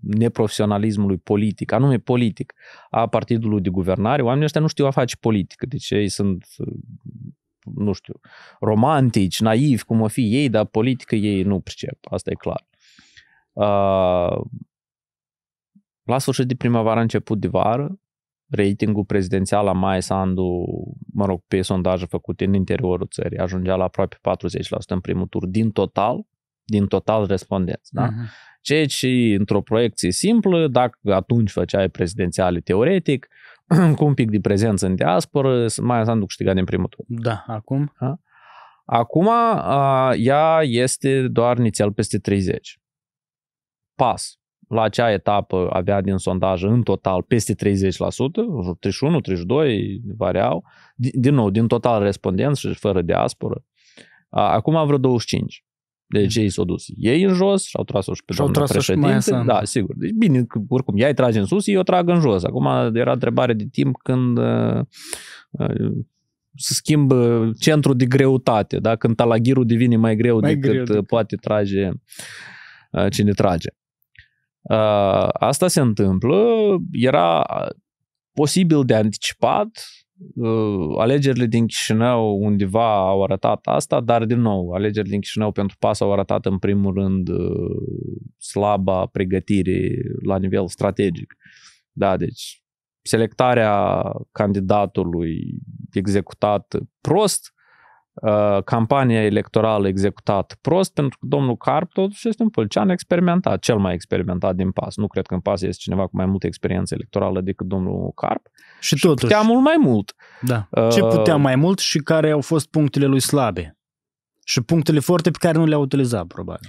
neprofesionalismului politic, anume politic, a partidului de guvernare. Oamenii ăștia nu știu a face politică, deci ei sunt nu știu, romantici, naivi, cum o fi ei, dar politică ei nu pricep, asta e clar. Uh, la sfârșit de primăvară, început de vară, ratingul prezidențial a Maia Sandu, mă rog, pe sondaje făcute în interiorul țării, ajungea la aproape 40% în primul tur din total, din total respondenți. Da? Uh-huh. Ceea ce într-o proiecție simplă, dacă atunci făceai prezidențiale teoretic, [clears throat] cu un pic de prezență în diasporă, Maia Sandu câștiga din primul tur. Da, acum? Da? Acum a, ea este doar nițel peste 30. Pas. La acea etapă avea din sondaj în total peste 30%, 31, 32 variau, din nou, din total respondenți și fără diasporă. Acum vreo 25. Deci mm. ei s-au dus ei în jos și au tras-o și pe și doamna președinte. Da, sigur. Deci bine, oricum, ea îi trage în sus, eu trag în jos. Acum era întrebare de timp când uh, uh, se schimbă centrul de greutate, da? când talaghirul devine mai greu mai decât greu. Uh, poate trage cine trage. Ă, asta se întâmplă, era posibil de anticipat, ă, alegerile din Chișinău undeva au arătat asta, dar din nou, alegerile din Chișinău pentru PAS au arătat în primul rând ă, slaba pregătire la nivel strategic. Da, deci selectarea candidatului executat prost Uh, campania electorală executată prost, pentru că domnul Carp totuși este un polițian experimentat, cel mai experimentat din PAS. Nu cred că în PAS este cineva cu mai multă experiență electorală decât domnul Carp. Și, și totuși. putea mult mai mult. Da. Uh, Ce putea mai mult și care au fost punctele lui slabe? Și punctele forte pe care nu le-a utilizat, probabil.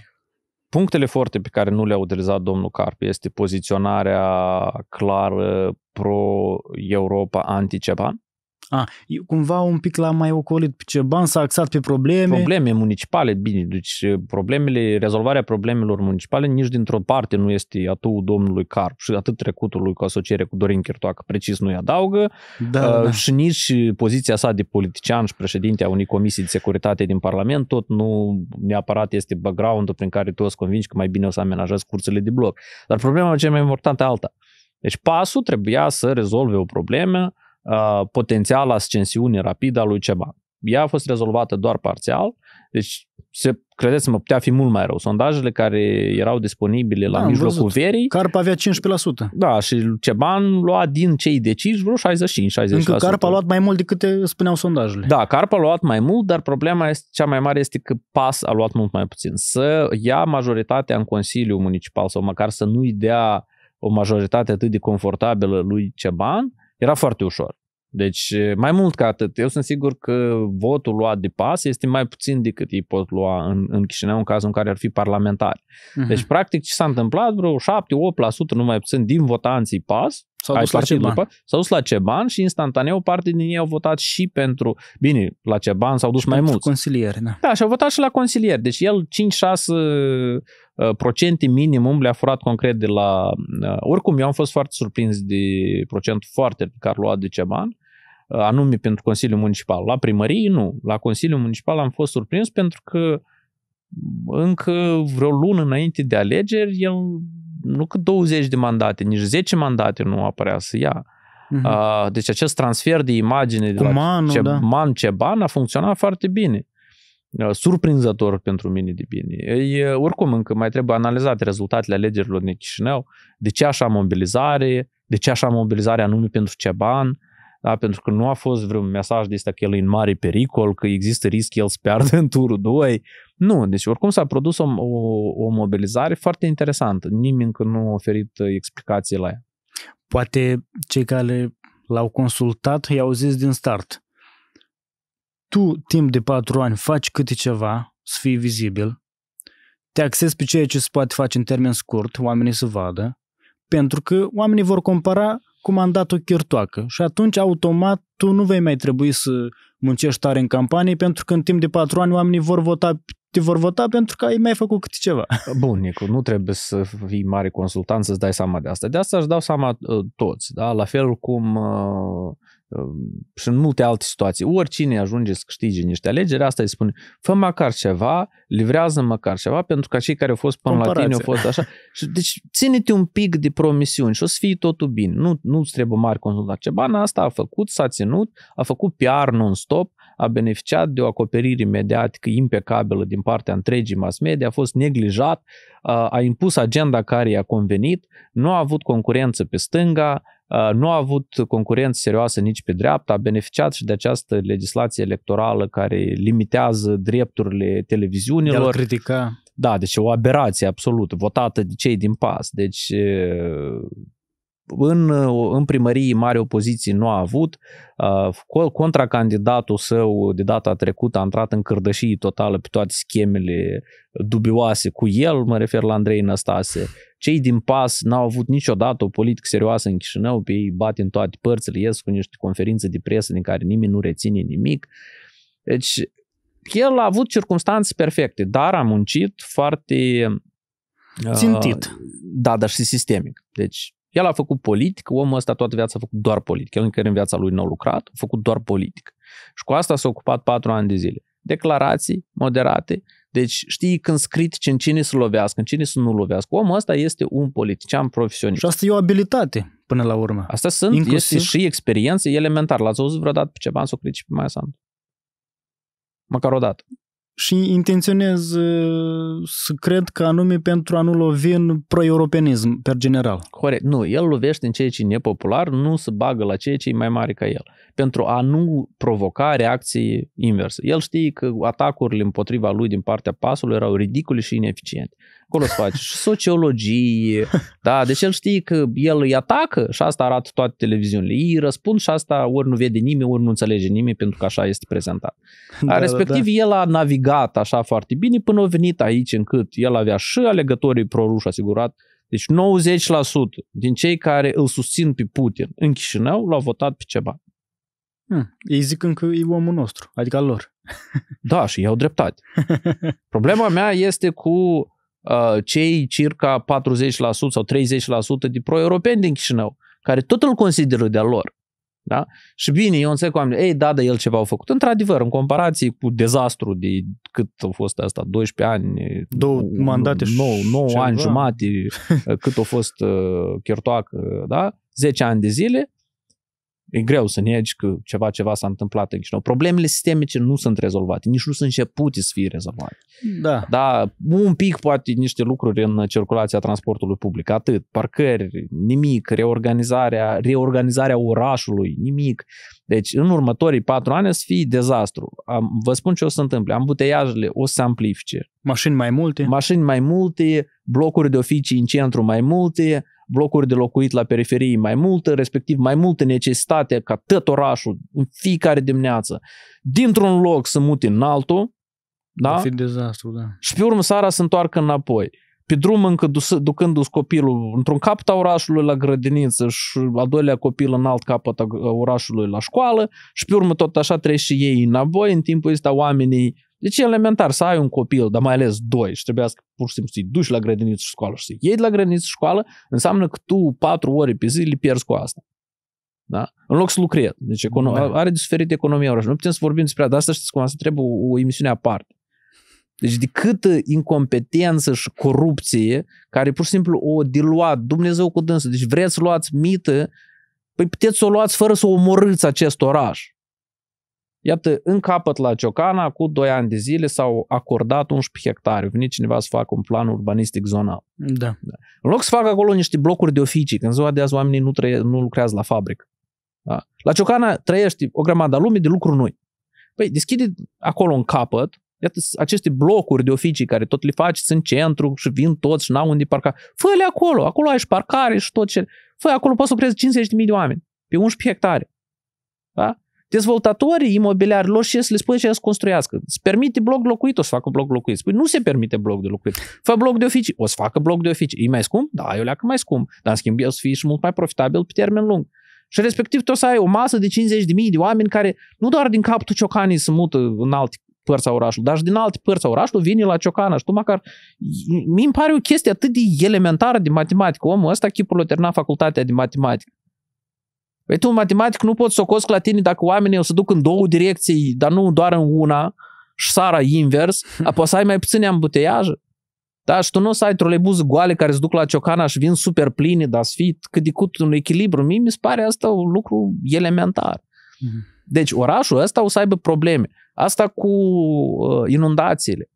Punctele forte pe care nu le-a utilizat domnul Carp este poziționarea clară pro-Europa anti-Ceban a, cumva un pic l mai ocolit pe ce bani, s-a axat pe probleme. Probleme municipale, bine, deci problemele, rezolvarea problemelor municipale nici dintr-o parte nu este atul domnului Carp și atât trecutul lui cu asociere cu Dorin Chirtoacă precis nu-i adaugă da, uh, da. și nici poziția sa de politician și președinte a unei comisii de securitate din Parlament tot nu neapărat este background-ul prin care tu o să convingi că mai bine o să amenajezi cursele de bloc. Dar problema cea mai importantă e alta. Deci pasul trebuia să rezolve o problemă Uh, potențial potențiala ascensiune rapidă a lui ceva. Ea a fost rezolvată doar parțial, deci se, credeți-mă, putea fi mult mai rău. Sondajele care erau disponibile la da, mijlocul verii... Carpa avea 15%. Da, și Ceban lua din cei deciși vreo 65-60%. Încă Carpa a luat mai mult decât spuneau sondajele. Da, Carpa a luat mai mult, dar problema este, cea mai mare este că PAS a luat mult mai puțin. Să ia majoritatea în Consiliul Municipal sau măcar să nu-i dea o majoritate atât de confortabilă lui Ceban, uh, era foarte ușor. Deci, mai mult ca atât, eu sunt sigur că votul luat de PAS este mai puțin decât îi pot lua în, în Chișinău în cazul în care ar fi parlamentari. Uh-huh. Deci, practic, ce s-a întâmplat? Vreo 7-8% numai puțin din votanții PAS S-au dus la Ceban. După, s-au dus la Ceban și instantaneu o parte din ei au votat și pentru... Bine, la Ceban s-au dus și mai mulți. consilieri, da. Da, și au votat și la consilieri. Deci el 5-6 uh, procente minimum le-a furat concret de la... Uh, oricum, eu am fost foarte surprins de procentul foarte pe care luat de Ceban uh, anume pentru Consiliul Municipal. La primărie, nu. La Consiliul Municipal am fost surprins pentru că încă vreo lună înainte de alegeri, el nu că 20 de mandate, nici 10 mandate nu apărea să ia. Uh-huh. Deci acest transfer de imagine de la ce, da. man, ce ban a funcționat foarte bine. Surprinzător pentru mine de bine. E, oricum, încă mai trebuie analizate rezultatele alegerilor din Chișinău, de ce așa mobilizare, de ce așa mobilizare anume pentru ce ban, da? pentru că nu a fost vreun mesaj de asta că el e în mare pericol, că există risc el să piardă în turul 2. Nu, deci oricum s-a produs o, o, o mobilizare foarte interesantă. Nimeni că nu a oferit uh, explicații la ea. Poate cei care l-au consultat i-au zis din start. Tu, timp de patru ani, faci câte ceva să fii vizibil, te axezi pe ceea ce se poate face în termen scurt, oamenii să vadă, pentru că oamenii vor compara cu mandatul chirtoacă și atunci automat tu nu vei mai trebui să muncești tare în campanie pentru că în timp de patru ani oamenii vor vota te vor vota pentru că ai mai făcut câte ceva. [laughs] Bun, Nicu, nu trebuie să fii mare consultant să-ți dai seama de asta. De asta își dau seama uh, toți, da? La fel cum uh, uh, și în multe alte situații. Oricine ajunge să câștige niște alegeri, asta îi spune, fă măcar ceva, livrează măcar ceva, pentru că cei care au fost până Comparație. la tine au fost așa. [laughs] Deci ține-te un pic de promisiuni și o să fie totul bine. Nu, nu-ți trebuie mare consultant. Ce bani asta a făcut, s-a ținut, a făcut PR non-stop, a beneficiat de o acoperire mediatică impecabilă din partea întregii mass media, a fost neglijat, a impus agenda care i-a convenit, nu a avut concurență pe stânga, nu a avut concurență serioasă nici pe dreapta, a beneficiat și de această legislație electorală care limitează drepturile televiziunilor. De critica. Da, deci o aberație absolută, votată de cei din pas. Deci în, în primării mari opoziții nu a avut. Uh, contracandidatul său de data trecută a intrat în cârdășii totală pe toate schemele dubioase cu el, mă refer la Andrei Năstase. Cei din PAS n-au avut niciodată o politică serioasă în Chișinău, pe ei bat în toate părțile, ies cu niște conferințe de presă din care nimeni nu reține nimic. Deci, el a avut circunstanțe perfecte, dar a muncit foarte... Țintit. Uh, da, dar și sistemic. Deci el a făcut politică, omul ăsta toată viața a făcut doar politică. El încă în viața lui nu a lucrat, a făcut doar politică. Și cu asta s-a ocupat patru ani de zile. Declarații moderate, deci știi când scrit în cine să lovească, în cine să nu lovească. Omul ăsta este un politician profesionist. Și asta e o abilitate până la urmă. Asta sunt, Inclusiv... este și experiență elementară. L-ați auzit vreodată pe ceva să o critici pe Maia Sandu? Măcar o dată și intenționez uh, să cred că anume pentru a nu lovi în pro-europenism, per general. Corect. Nu, el lovește în ceea ce e nepopular, nu se bagă la ceea ce e mai mare ca el. Pentru a nu provoca reacții inverse. El știe că atacurile împotriva lui din partea pasului erau ridicole și ineficiente. Acolo să faci sociologie, da? Deci el știe că el îi atacă și asta arată toate televiziunile. Ei răspund și asta ori nu vede nimeni, ori nu înțelege nimeni, pentru că așa este prezentat. Da, da Respectiv, da, da. el a navigat așa foarte bine până a venit aici încât el avea și alegătorii proruși asigurat, deci 90% din cei care îl susțin pe Putin în Chișinău l-au votat pe ceva. Hmm. Ei zic încă e omul nostru, adică al lor. Da, și ei au dreptate. [laughs] Problema mea este cu Uh, cei circa 40% sau 30% de pro-europeni din Chișinău, care tot îl consideră de-al lor. Da? Și bine, eu înțeleg cu oamenii, ei, da, dar el ceva au făcut. Într-adevăr, în comparație cu dezastru de cât a fost asta, 12 ani, două mandate, 9, 9 ani jumate, [laughs] cât a fost uh, Chirtoac, uh, da? 10 ani de zile, e greu să negi că ceva, ceva s-a întâmplat în Chișinău. Problemele sistemice nu sunt rezolvate, nici nu sunt începute să fie rezolvate. Da. Da, un pic poate niște lucruri în circulația transportului public, atât. Parcări, nimic, reorganizarea, reorganizarea orașului, nimic. Uh, deci, în următorii patru ani să fie dezastru. Am, vă spun ce o să se întâmple. Ambuteiajele o să se amplifice. Mașini mai multe? Mașini mai multe, blocuri de oficii în centru mai multe, blocuri de locuit la periferie mai multe, respectiv mai multe necesitate ca tot orașul, în fiecare dimineață, dintr-un loc să mute în altul, da? Fi dezastru, da. Și pe urmă seara se întoarcă înapoi pe drum încă ducându-ți copilul într-un capăt a orașului la grădiniță și a doilea copil în alt capăt a orașului la școală și pe urmă tot așa treci și ei înapoi în timpul ăsta oamenii deci e elementar să ai un copil, dar mai ales doi și trebuia să pur și simplu să-i duci la grădiniță și școală și să-i iei de la grădiniță și școală, înseamnă că tu patru ore pe zi le pierzi cu asta. Da? În loc să lucrezi. Deci econo- da. are de suferit economia orașului. Nu putem să vorbim despre asta, dar asta știți cum asta trebuie o, o emisiune aparte. Deci de câtă incompetență și corupție care pur și simplu o diluat Dumnezeu cu dânsă. Deci vreți să luați mită, păi puteți să o luați fără să omorâți acest oraș. Iată, în capăt la Ciocana, cu 2 ani de zile s-au acordat 11 hectare. Vine cineva să facă un plan urbanistic zonal. Da. da. În loc să facă acolo niște blocuri de oficii, când ziua de azi oamenii nu, trăie, nu lucrează la fabrică. Da. La Ciocana trăiești o grămadă lume de lucruri noi. Păi deschide acolo un capăt Iată, aceste blocuri de oficii care tot le faci, sunt centru și vin toți și n-au unde parca. fă acolo, acolo ai și parcare și tot ce... Fă, acolo poți să oprezi 50.000 de oameni pe 11 hectare. Da? Dezvoltatorii imobiliari lor și să le spui ce să construiască. Se permite bloc locuit, o să facă bloc locuit. Spui, păi nu se permite bloc de locuit. Fă bloc de oficii, o să facă bloc de oficii. E mai scump? Da, eu leacă mai scump. Dar în schimb, el să fie și mult mai profitabil pe termen lung. Și respectiv tu o să ai o masă de 50.000 de oameni care nu doar din capul ciocanii se mută în alte părți a orașului, dar și din alte părți a orașului vine la Ciocană și tu măcar... mi îmi pare o chestie atât de elementară de matematică. Omul ăsta chipul o termina facultatea de matematică. Păi tu, matematic, nu poți să o la tine dacă oamenii o să duc în două direcții, dar nu doar în una, și sara invers, [laughs] apoi să ai mai puține ambuteiaje. Da, și tu nu o să ai trolebuze goale care îți duc la Ciocana și vin super pline, dar să fii cât de cât un echilibru. Mie mi se pare asta un lucru elementar. Mhm. Deci orașul ăsta o să aibă probleme. Asta cu uh, inundațiile.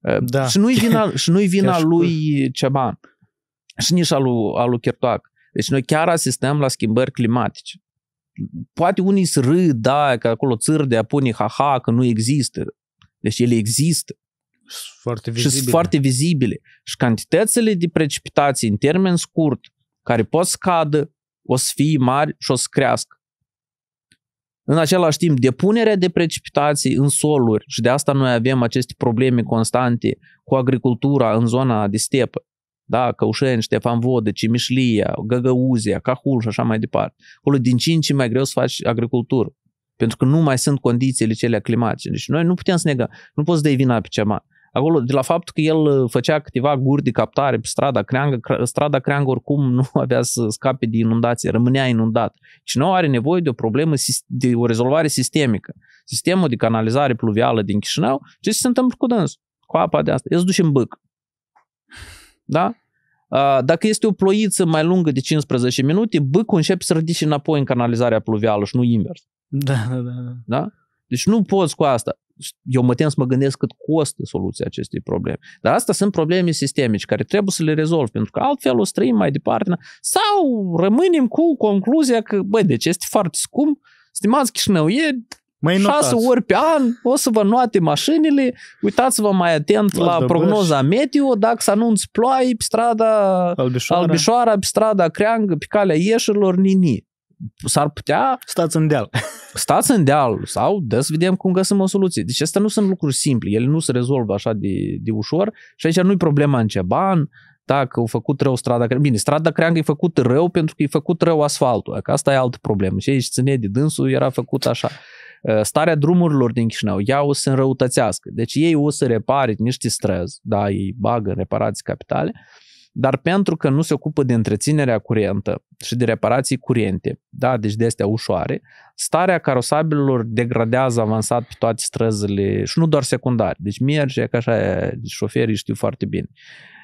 Uh, da. Și nu-i vina, [laughs] și nu-i vina lui Ceban și nici al lui, lui Chertoac. Deci noi chiar asistăm la schimbări climatice. Poate unii să râd, da, că acolo de a pune ha-ha, că nu există. Deci ele există. Foarte vizibile. Și sunt foarte vizibile. Și cantitățile de precipitații în termen scurt, care pot scadă, o să fie mari și o să crească. În același timp, depunerea de precipitații în soluri și de asta noi avem aceste probleme constante cu agricultura în zona de stepă. Da, Căușeni, Ștefan Vodă, Cimișlia, Găgăuzia, Cahul și așa mai departe. Acolo din cinci în mai greu să faci agricultură. Pentru că nu mai sunt condițiile cele climatice. Deci noi nu putem să negăm. Nu poți să dai vina pe ceva acolo, de la faptul că el uh, făcea câteva guri de captare pe strada Creangă, strada Creangă oricum [laughs] nu avea să scape de inundație, rămânea inundat. Și nu are nevoie de o problemă, de o rezolvare sistemică. Sistemul de canalizare pluvială din Chișinău, ce se întâmplă cu dânsul? Cu apa de asta. El se duce în băc. Da? Dacă este o ploiță mai lungă de 15 minute, băcul începe să ridice înapoi în canalizarea pluvială și nu invers. Da, da, da. da? da? Deci nu poți cu asta eu mă tem să mă gândesc cât costă soluția acestei probleme. Dar asta sunt probleme sistemice care trebuie să le rezolvi, pentru că altfel o străim mai departe sau rămânem cu concluzia că, băi, deci este foarte scump, stimați e mai șase ori pe an o să vă noate mașinile, uitați-vă mai atent Las la prognoza meteo, dacă se anunți ploaie pe strada Albișoara. Albișoara, pe strada Creangă, pe calea Ieșilor, nini s-ar putea... Stați în deal. [laughs] Stați în deal sau dă să vedem cum găsim o soluție. Deci astea nu sunt lucruri simple, ele nu se rezolvă așa de, de ușor și aici nu-i problema în ce ban, dacă au făcut rău strada creangă. Bine, strada creangă e făcut rău pentru că e făcut rău asfaltul, că adică asta e altă problemă. Și aici ține de dânsul, era făcut așa uh, starea drumurilor din Chișinău, ea o să înrăutățească. Deci ei o să repare niște străzi, da, ei bagă în reparații capitale, dar pentru că nu se ocupă de întreținerea curentă și de reparații curente, da, deci de astea ușoare, starea carosabilor degradează avansat pe toate străzile și nu doar secundare. Deci merge ca așa, deci șoferii știu foarte bine.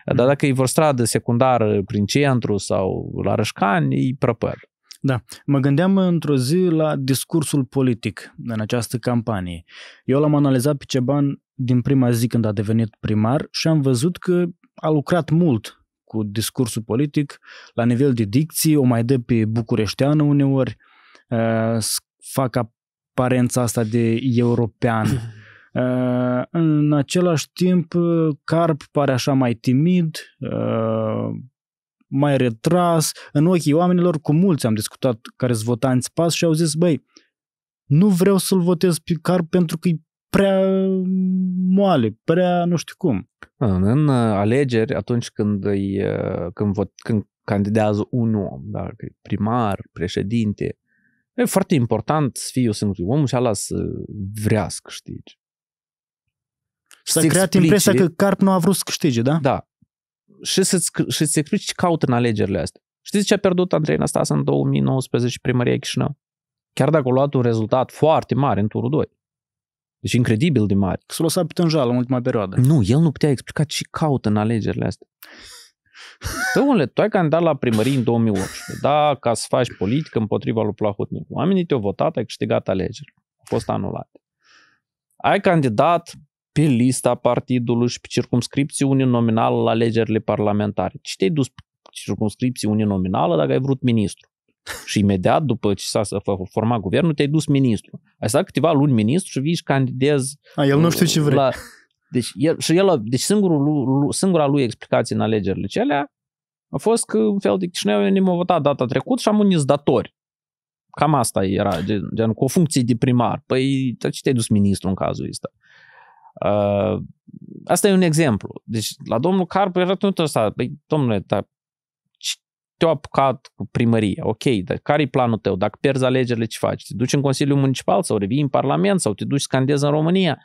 Dar mhm. dacă e vor stradă secundară prin centru sau la Rășcani, e prăpăd. Da. Mă gândeam într-o zi la discursul politic în această campanie. Eu l-am analizat pe Ceban din prima zi când a devenit primar și am văzut că a lucrat mult cu discursul politic, la nivel de dicții, o mai dă pe bucureșteană uneori, uh, fac aparența asta de european. [laughs] Uh, în același timp, uh, Carp pare așa mai timid, mai retras, în ochii oamenilor, cu mulți am discutat care s votanți pas și au zis, băi, nu vreau să-l votez pe Carp pentru că e prea moale, prea nu știu cum. Da, în uh, alegeri, atunci când, îi, uh, când, vot, când candidează un om, da, primar, președinte, e foarte important să fie singurul omul și ala să vrea să câștige. Să s-a creat explice, impresia că Carp nu a vrut să câștige, da? Da. Și să-ți, și explici ce caută în alegerile astea. Știți ce a pierdut Andrei Năstase în 2019 primăria Chișinău? Chiar dacă a luat un rezultat foarte mare în turul 2. Deci incredibil de mare. S-a lăsat pe tânjală în ultima perioadă. Nu, el nu putea explica ce caută în alegerile astea. Domnule, tu ai candidat la primărie în 2018, da, ca să faci politică împotriva lui Plahotniuc. Oamenii te-au votat, ai câștigat alegeri. a fost anulat. Ai candidat pe lista partidului și pe circumscripție uninominală la alegerile parlamentare. Ce te-ai dus pe circumscripție uninominală dacă ai vrut ministru? Și imediat după ce s-a format guvernul, te-ai dus ministru. Ai stat câteva luni ministru și vii și candidezi... A, el nu știu ce vrea. La... Deci, el, și el, deci singurul, singura lui explicație în alegerile celea a fost că în fel de Chișinău ne-am votat data trecută și am unii datori. Cam asta era, gen, gen cu o funcție de primar. Păi, de ce te-ai dus ministru în cazul ăsta? Uh, asta e un exemplu. Deci, la domnul Carp era tot asta. Păi, domnule, dar te-au apucat cu primăria, ok, dar care-i planul tău? Dacă pierzi alegerile, ce faci? Te duci în Consiliul Municipal sau revii în Parlament sau te duci scandezi în România?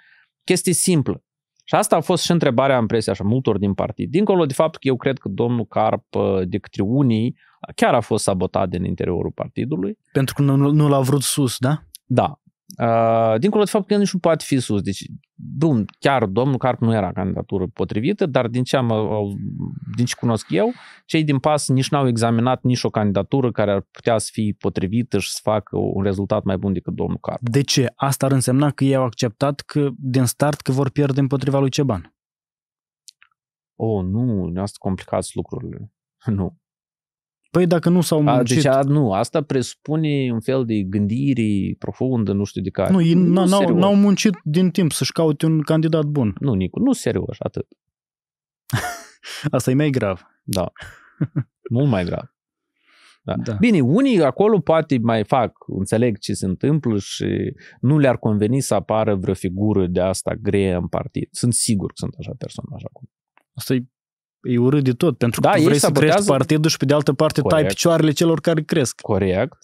Chestie simplă. Și asta a fost și întrebarea în presie, așa, multor din partid. Dincolo de fapt, că eu cred că domnul Carp, uh, de către unii, chiar a fost sabotat din interiorul partidului. Pentru că nu, nu l-a vrut sus, da? Da, Uh, dincolo de faptul că el nici nu poate fi sus. Deci, bun, chiar domnul Carp nu era candidatură potrivită, dar din ce, am, din ce cunosc eu, cei din PAS nici n-au examinat nici o candidatură care ar putea să fie potrivită și să facă un rezultat mai bun decât domnul Carp. De ce? Asta ar însemna că ei au acceptat că din start că vor pierde împotriva lui Ceban. Oh, nu, asta complicați lucrurile. [laughs] Nu. Păi dacă nu s-au muncit... A, deci a, nu, asta presupune un fel de gândire profundă, nu știu de care. Nu, nu n-au, n-au muncit din timp să-și caute un candidat bun. Nu, Nicu, nu serios, atât. [laughs] asta e mai grav. Da, [laughs] mult mai grav. Da. Da. Bine, unii acolo poate mai fac, înțeleg ce se întâmplă și nu le-ar conveni să apară vreo figură de asta grea în partid. Sunt sigur că sunt așa persoane așa acolo. Asta e E urât de tot, pentru da, că vrei să crești partidul și pe de altă parte Corect. tai picioarele celor care cresc. Corect.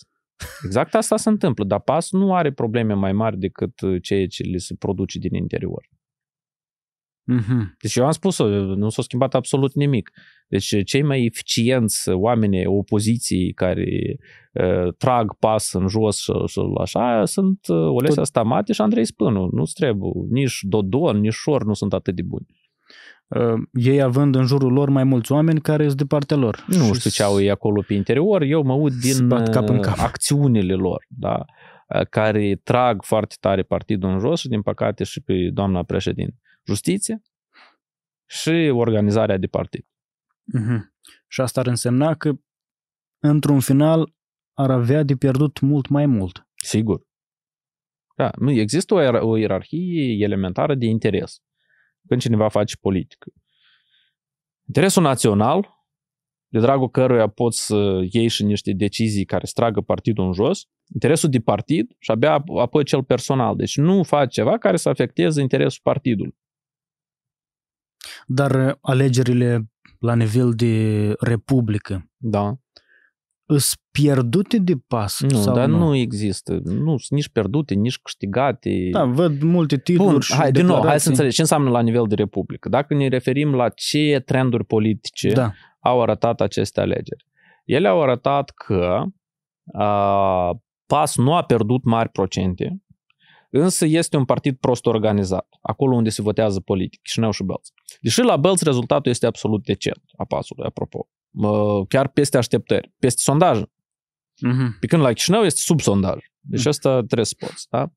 Exact asta se întâmplă, dar PAS nu are probleme mai mari decât uh, ceea ce le se produce din interior. Mm-hmm. Deci eu am spus-o, nu s-a schimbat absolut nimic. Deci cei mai eficienți oameni opoziției care uh, trag pas în jos și, și așa sunt uh, Tot... Stamate și Andrei Spânu. Nu-ți trebuie. Nici Dodon, nici Șor nu sunt atât de buni uh, ei având în jurul lor mai mulți oameni care sunt de partea lor. Nu știu ce au ei acolo pe interior, eu mă uit din cap în ă, cap. acțiunile lor, da? Ă, care trag foarte tare partidul în jos și, din păcate, și pe doamna președinte. Justiție și organizarea de partid. Uh-huh. Și asta ar însemna că, într-un final, ar avea de pierdut mult mai mult. Sigur. Da, nu există o, o ierarhie elementară de interes când cineva face politică. Interesul național, de dragul căruia poți să iei și niște decizii care stragă partidul în jos, interesul de partid și abia apoi cel personal. Deci nu faci ceva care să afecteze interesul partidului. Dar uh, alegerile la nivel de republică, da îs pierdute de pas. Nu, sau dar nu? nu există. Nu sunt nici pierdute, nici câștigate. Da, văd multe titluri Bun, și hai, din nou, hai să înțelegem ce înseamnă la nivel de republică. Dacă ne referim la ce trenduri politice da. au arătat aceste alegeri. Ele au arătat că a, PAS nu a pierdut mari procente, însă este un partid prost organizat, acolo unde se votează politic, Chișinău și Bălți. Deși la Bălți rezultatul este absolut decent a pasului, apropo chiar peste așteptări, peste sondaj. Mm-hmm. Pe când la Chișinău este sub sondaj. Deci asta mhm. trebuie să poți, da?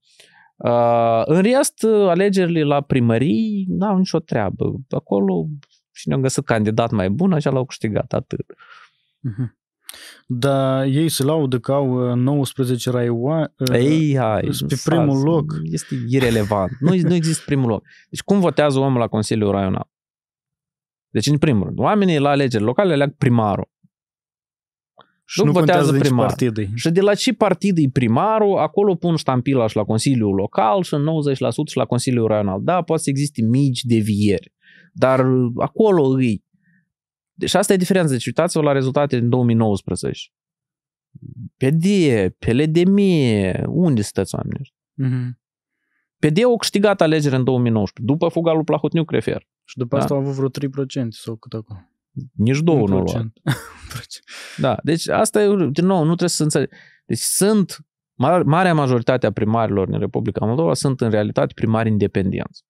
Uh, în rest, alegerile la primării n-au nicio treabă. Acolo și ne găsit candidat mai bun, așa l-au câștigat atât. Mhm. Da, ei se laudă că au 19 uh, raioane uh, Ei, hai, pe primul loc. Este irelevant. nu, nu există primul loc. Deci cum votează omul la Consiliul Raional? Deci, în primul rând, oamenii la alegeri locale aleg primarul. Și nu, votează primarul. Și de la ce partid e primarul, acolo pun ștampila și la Consiliul Local și 90% și la Consiliul Raional. Da, poate să existe mici devieri, dar acolo îi. Deci asta e diferența. Deci uitați-vă la rezultatele din 2019. PD, PLDM, unde stăți oamenii? Mm-hmm. PD au câștigat alegeri în 2019, după fuga lui Plahotniu Crefer. Și după da? asta au avut vreo 3% sau cât acum. Nici două nu [laughs] da, deci asta e, din nou, nu trebuie să înțelegi. Deci sunt, marea majoritate a primarilor din Republica Moldova sunt în realitate primari independenți.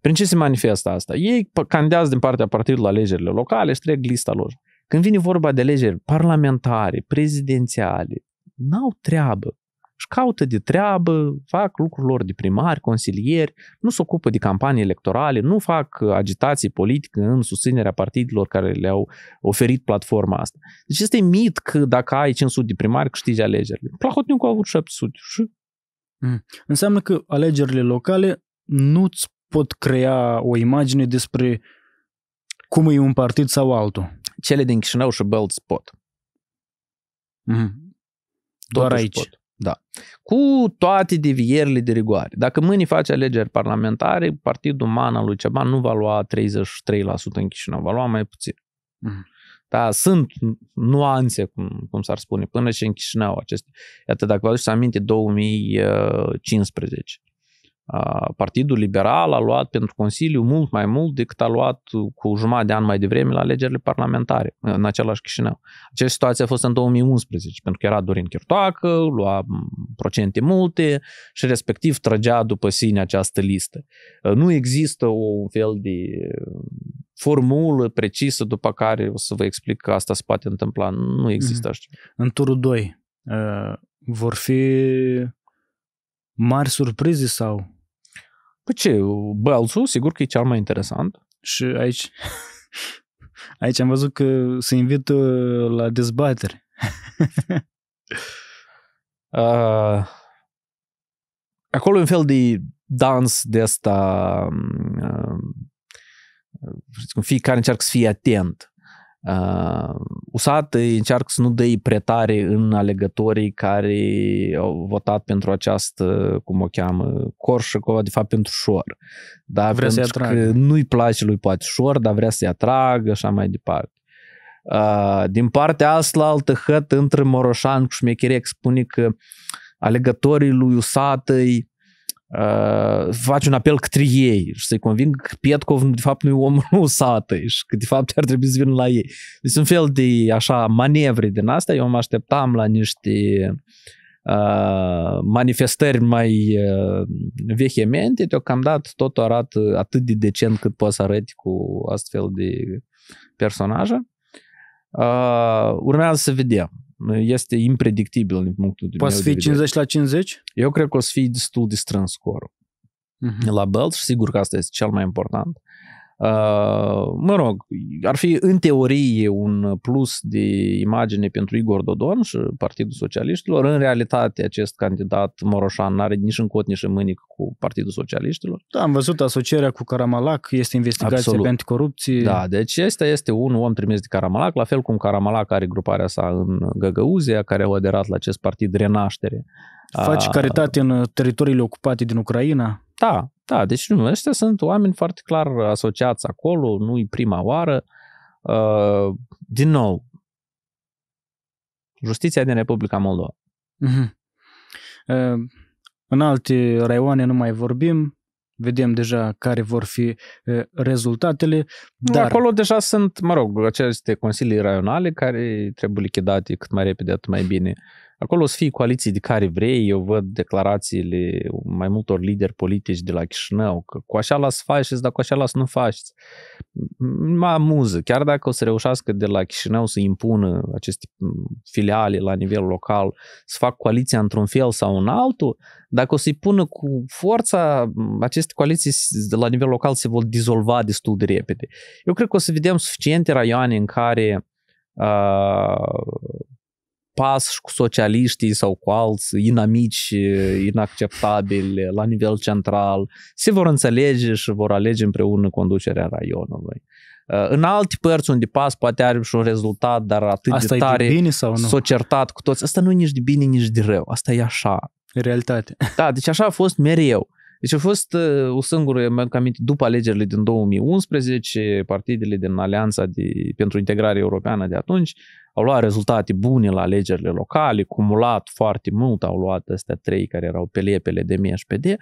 Prin ce se manifestă asta? Ei candează din partea partidului la alegerile locale și trec lista lor. Când vine vorba de alegeri parlamentare, prezidențiale, n-au treabă își caută de treabă, fac lucrul lor de primari, consilieri, nu se ocupă de campanii electorale, nu fac agitații politică în susținerea partidelor care le-au oferit platforma asta. Deci este mit că dacă ai 500 de primari, câștigi alegerile. Plahotniuc a avut 700 și... Mm. Înseamnă că alegerile locale nu-ți pot crea o imagine despre cum e un partid sau altul. Cele din Chișinău și Bălți pot. Mm. Doar Totuși aici. Pot. Da. Cu toate devierile de rigoare. Dacă mâine face alegeri parlamentare, partidul Mana lui Ceban nu va lua 33% în Chișinău, va lua mai puțin. Mm. Da, sunt nuanțe, cum, cum s-ar spune, până și în Chișinău aceste. Iată, dacă vă aduceți aminte, 2015 Partidul Liberal a luat pentru Consiliu mult mai mult decât a luat cu jumătate de an mai devreme la alegerile parlamentare, în același Chișinău. Această situație a fost în 2011, pentru că era Dorin Chirtoacă, lua procente multe și respectiv trăgea după sine această listă. Nu există un fel de formulă precisă după care o să vă explic că asta se poate întâmpla. Nu există mm-hmm. așa. În turul 2 uh, ă, vor fi mari surprize sau Păi ce, Belzu, sigur că e cel mai interesant. Și aici, aici am văzut că se invită uh, la dezbatere. uh, [laughs] acolo un fel de dans de asta, mm, uh, fiecare încearcă să fie atent Uh, usat încearcă să nu dăi pretare în alegătorii care au votat pentru această, cum o cheamă, Corșăcova, de fapt pentru Șor. dar vrea să că nu-i place lui poate Șor, dar vrea să-i atragă, așa mai departe. Uh, din partea asta, altă hăt între Moroșan și Șmecherec spune că alegătorii lui Usatăi uh, faci un apel către ei și să-i conving că Petkov de fapt nu e omul nu sată și că de fapt ar trebui să vină la ei. Deci un fel de așa manevre din astea, eu mă așteptam la niște uh, manifestări mai uh, vehemente, deocamdată totul arată atât de decent cât poți să arăti cu astfel de personaje. Uh, urmează să vedem. Este impredictibil din punctul de Poate să fie 50 la 50? Eu cred că o să fie destul de strâns scorul. Uh-huh. La Belt, sigur că asta este cel mai important. Uh, mă rog, ar fi în teorie un plus de imagine pentru Igor Dodon și Partidul Socialiștilor. În realitate, acest candidat Moroșan n-are nici în cot, nici în mânic cu Partidul Socialiștilor. Da, am văzut asocierea cu Caramalac, este investigație Absolut. pentru corupție. Da, deci este, este un om trimis de Caramalac, la fel cum Caramalac are gruparea sa în Găgăuzia, care au aderat la acest partid Renaștere. Faci caritate în teritoriile ocupate din Ucraina? Da, da, deci nu, ăștia sunt oameni foarte clar asociați acolo, nu-i prima oară. Uh, din nou, justiția din Republica Moldova. Uh-huh. Uh, în alte raioane nu mai vorbim, vedem deja care vor fi uh, rezultatele. Dar... Acolo deja sunt, mă rog, aceste consilii raionale care trebuie lichidate cât mai repede, atât mai bine. Acolo o să fie coaliții de care vrei, eu văd declarațiile mai multor lideri politici de la Chișinău, că cu așa las faceți, dar cu așa las nu faceți. Mă amuză, chiar dacă o să reușească de la Chișinău să impună aceste filiale la nivel local, să fac coaliția într-un fel sau în altul, dacă o să-i pună cu forța, aceste coaliții de la nivel local se vor dizolva destul de repede. Eu cred că o să vedem suficiente raioane în care uh, pas și cu socialiștii sau cu alți inamici, inacceptabili la nivel central, se vor înțelege și vor alege împreună conducerea raionului. Uh, în alte părți unde pas poate are și un rezultat, dar atât Asta de tare de sau nu? s-o certat cu toți. Asta nu e nici de bine, nici de rău. Asta e așa. Realitate. Da, deci așa a fost mereu. Deci a fost uh, o singură, mă aminte, după alegerile din 2011, partidele din Alianța de, pentru Integrare Europeană de atunci au luat rezultate bune la alegerile locale, cumulat foarte mult, au luat astea trei care erau pe lepele de mie și de.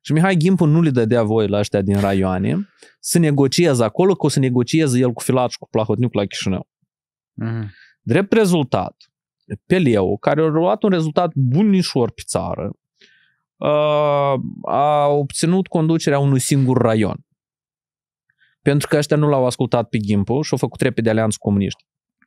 Și Mihai Gimpu nu le dădea voie la ăștia din raioane să negocieze acolo, că o să negocieze el cu Filat și cu Plahotniuc la Chișinău. Mm. Drept rezultat, Peleu, care a luat un rezultat bunișor pe țară, Uh, a obținut conducerea unui singur raion. Pentru că ăștia nu l-au ascultat pe Gimpu și au făcut repede alianță comuniști.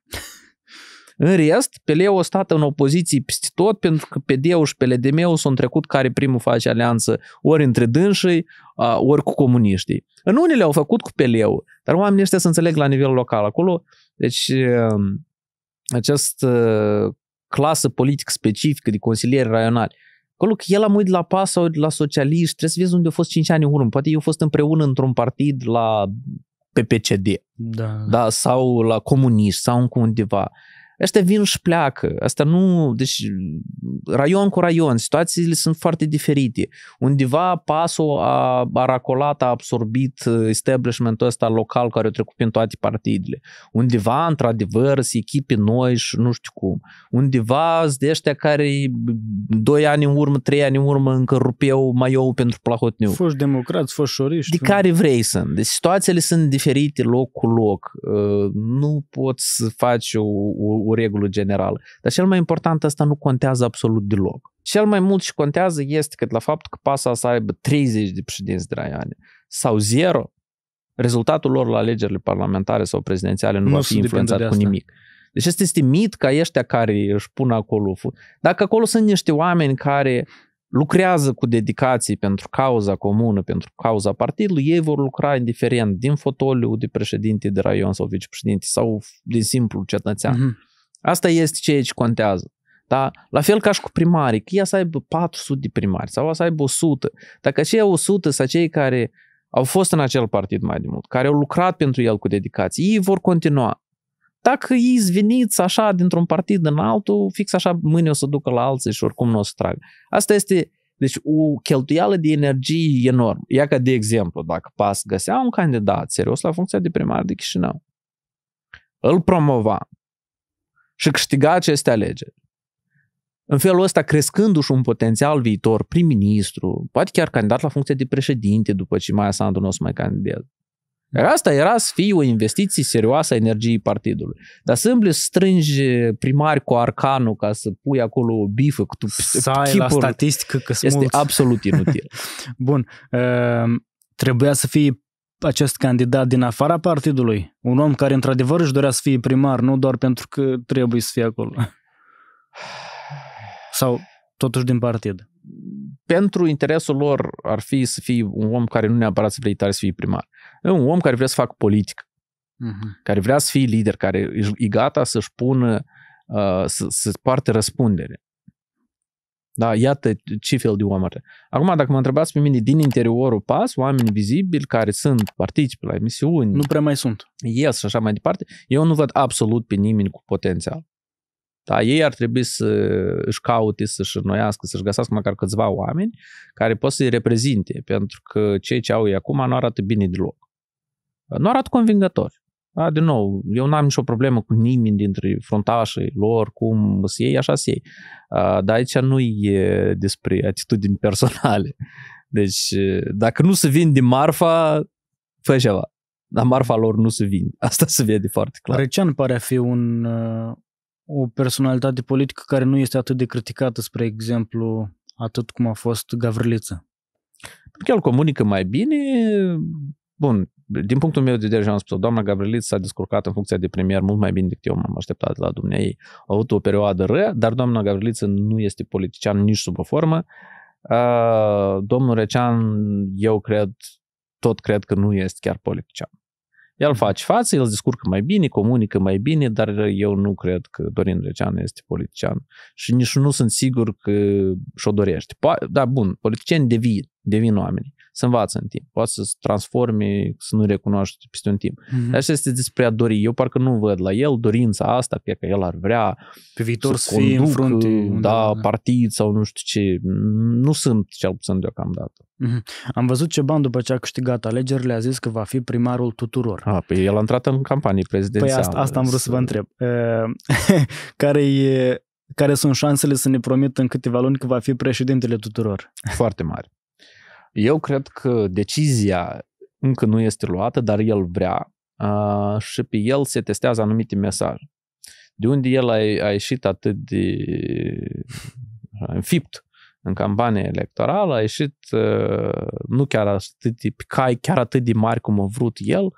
[laughs] În rest, Peleu a stat în opoziție peste tot pentru că PD-ul și pldm meu sunt trecut care primul face alianță ori între dânșii, uh, ori cu comuniștii. În unele au făcut cu Peleu, dar oamenii ăștia se înțeleg la nivel local acolo. Deci um, această clasă politică specifică de consilieri raionali Acolo că el a murit la PAS sau la socialiști, trebuie să vezi unde a fost 5 ani în urmă. Poate eu fost împreună într-un partid la PPCD da, da. Da, sau la comuniști sau încă undeva. Ăștia vin și pleacă. Asta nu... Deci, raion cu raion, situațiile sunt foarte diferite. Undeva pasul a, a racolat, a absorbit uh, establishmentul ăsta local care a trecut prin toate partidele. Undeva, într-adevăr, sunt echipe noi și nu știu cum. Undeva sunt ăștia care doi ani în urmă, trei ani în urmă încă rupeau eu pentru Plahotniu. Foști democrați, foști șoriști. De care vrei să Deci situațiile sunt diferite loc cu loc. Uh, nu poți să faci o, o, o regulă generală. Dar cel mai important, asta nu contează absolut deloc. Cel mai mult și contează este că la faptul că pasa să aibă 30 de președinți de raiane sau zero, rezultatul lor la alegerile parlamentare sau prezidențiale nu, nu va fi influențat de cu nimic. Deci este este mit ca ăștia care își pun acolo. Dacă acolo sunt niște oameni care lucrează cu dedicații pentru cauza comună, pentru cauza partidului, ei vor lucra indiferent din fotoliu de președinte de raion sau vicepreședinte sau din simplu cetățean. Mm-hmm. Asta este ceea ce contează. Da? La fel ca și cu primarii, că ea să aibă 400 de primari sau să aibă 100. Dacă aceia 100 sau cei care au fost în acel partid mai de mult, care au lucrat pentru el cu dedicație, ei vor continua. Dacă ei zveniți așa dintr-un partid în altul, fix așa mâine o să ducă la alții și oricum nu o să trag. Asta este deci o cheltuială de energie enorm. Ia ca de exemplu, dacă PAS găsea un candidat serios la funcția de primar de Chișinău, îl promova, și câștiga aceste alegeri. În felul ăsta, crescându-și un potențial viitor prim-ministru, poate chiar candidat la funcție de președinte după ce Maia Sandu nu o să mai candidează. Asta era să fie o investiție serioasă a energiei partidului. Dar simplu să strângi primari cu arcanul ca să pui acolo o bifă cu ai la statistică că Este absolut inutil. [laughs] Bun. Uh, trebuia să fie acest candidat din afara partidului, un om care într-adevăr își dorea să fie primar, nu doar pentru că trebuie să fie acolo? Sau totuși din partid? Pentru interesul lor ar fi să fie un om care nu neapărat să vrei tare să fie primar. E un om care vrea să facă politică, uh-huh. Mhm. care vrea să fie lider, care e gata să-și pună, uh, să, să poarte răspundere. Da, iată ce fel de oameni. Acum, dacă mă întrebați pe mine, din interiorul PAS, oameni vizibili care sunt, participă la emisiuni. Nu prea mai sunt. Ies și așa mai departe. Eu nu văd absolut pe nimeni cu potențial. Da, ei ar trebui să își caute, să-și înnoiască, să-și găsească măcar câțiva oameni care pot să-i reprezinte, pentru că cei ce au ei acum nu arată bine deloc. Nu arată convingători. Da, din nou, eu n-am nicio problemă cu nimeni dintre frontașii lor, cum se iei așa se iei. Dar aici nu e despre atitudini personale. Deci, dacă nu se vinde marfa, fă ceva. Dar marfa lor nu se vinde. Asta se vede foarte clar. Recean pare a fi un, uh, o personalitate politică care nu este atât de criticată, spre exemplu, atât cum a fost Gavriliță. Pentru că el comunică mai bine, bun, din punctul meu de vedere, am spus doamna Gavriliț s-a descurcat în funcția de premier mult mai bine decât eu m-am așteptat la dumneai. A avut o perioadă rea, dar doamna Gavriliț nu este politician nici sub o formă. Domnul Recean, eu cred, tot cred că nu este chiar politician. El face față, el discurcă mai bine, comunică mai bine, dar eu nu cred că Dorin Recean este politician. Și nici nu sunt sigur că și-o dorește. da, bun, politicieni devin, devin oameni să învață în timp, poate să se transforme, să nu recunoaște peste un timp. Mm-hmm. Dar este despre a dori. Eu parcă nu văd la el dorința asta, fie că el ar vrea pe viitor să, să fie conduc, în frunte, da, da, partid sau nu știu ce. Nu sunt cel puțin deocamdată. Mm-hmm. Am văzut ce bani după ce a câștigat alegerile a zis că va fi primarul tuturor. A, păi el a intrat în campanie prezidențială. Păi asta, asta am vrut să vă întreb. [laughs] care e care sunt șansele să ne promită în câteva luni că va fi președintele tuturor? Foarte mari. Eu cred că decizia încă nu este luată, dar el vrea uh, și pe el se testează anumite mesaje. De unde el a, a ieșit atât de înfipt în campania electorală, a ieșit uh, nu chiar atât de cai, chiar atât de mari cum a vrut el,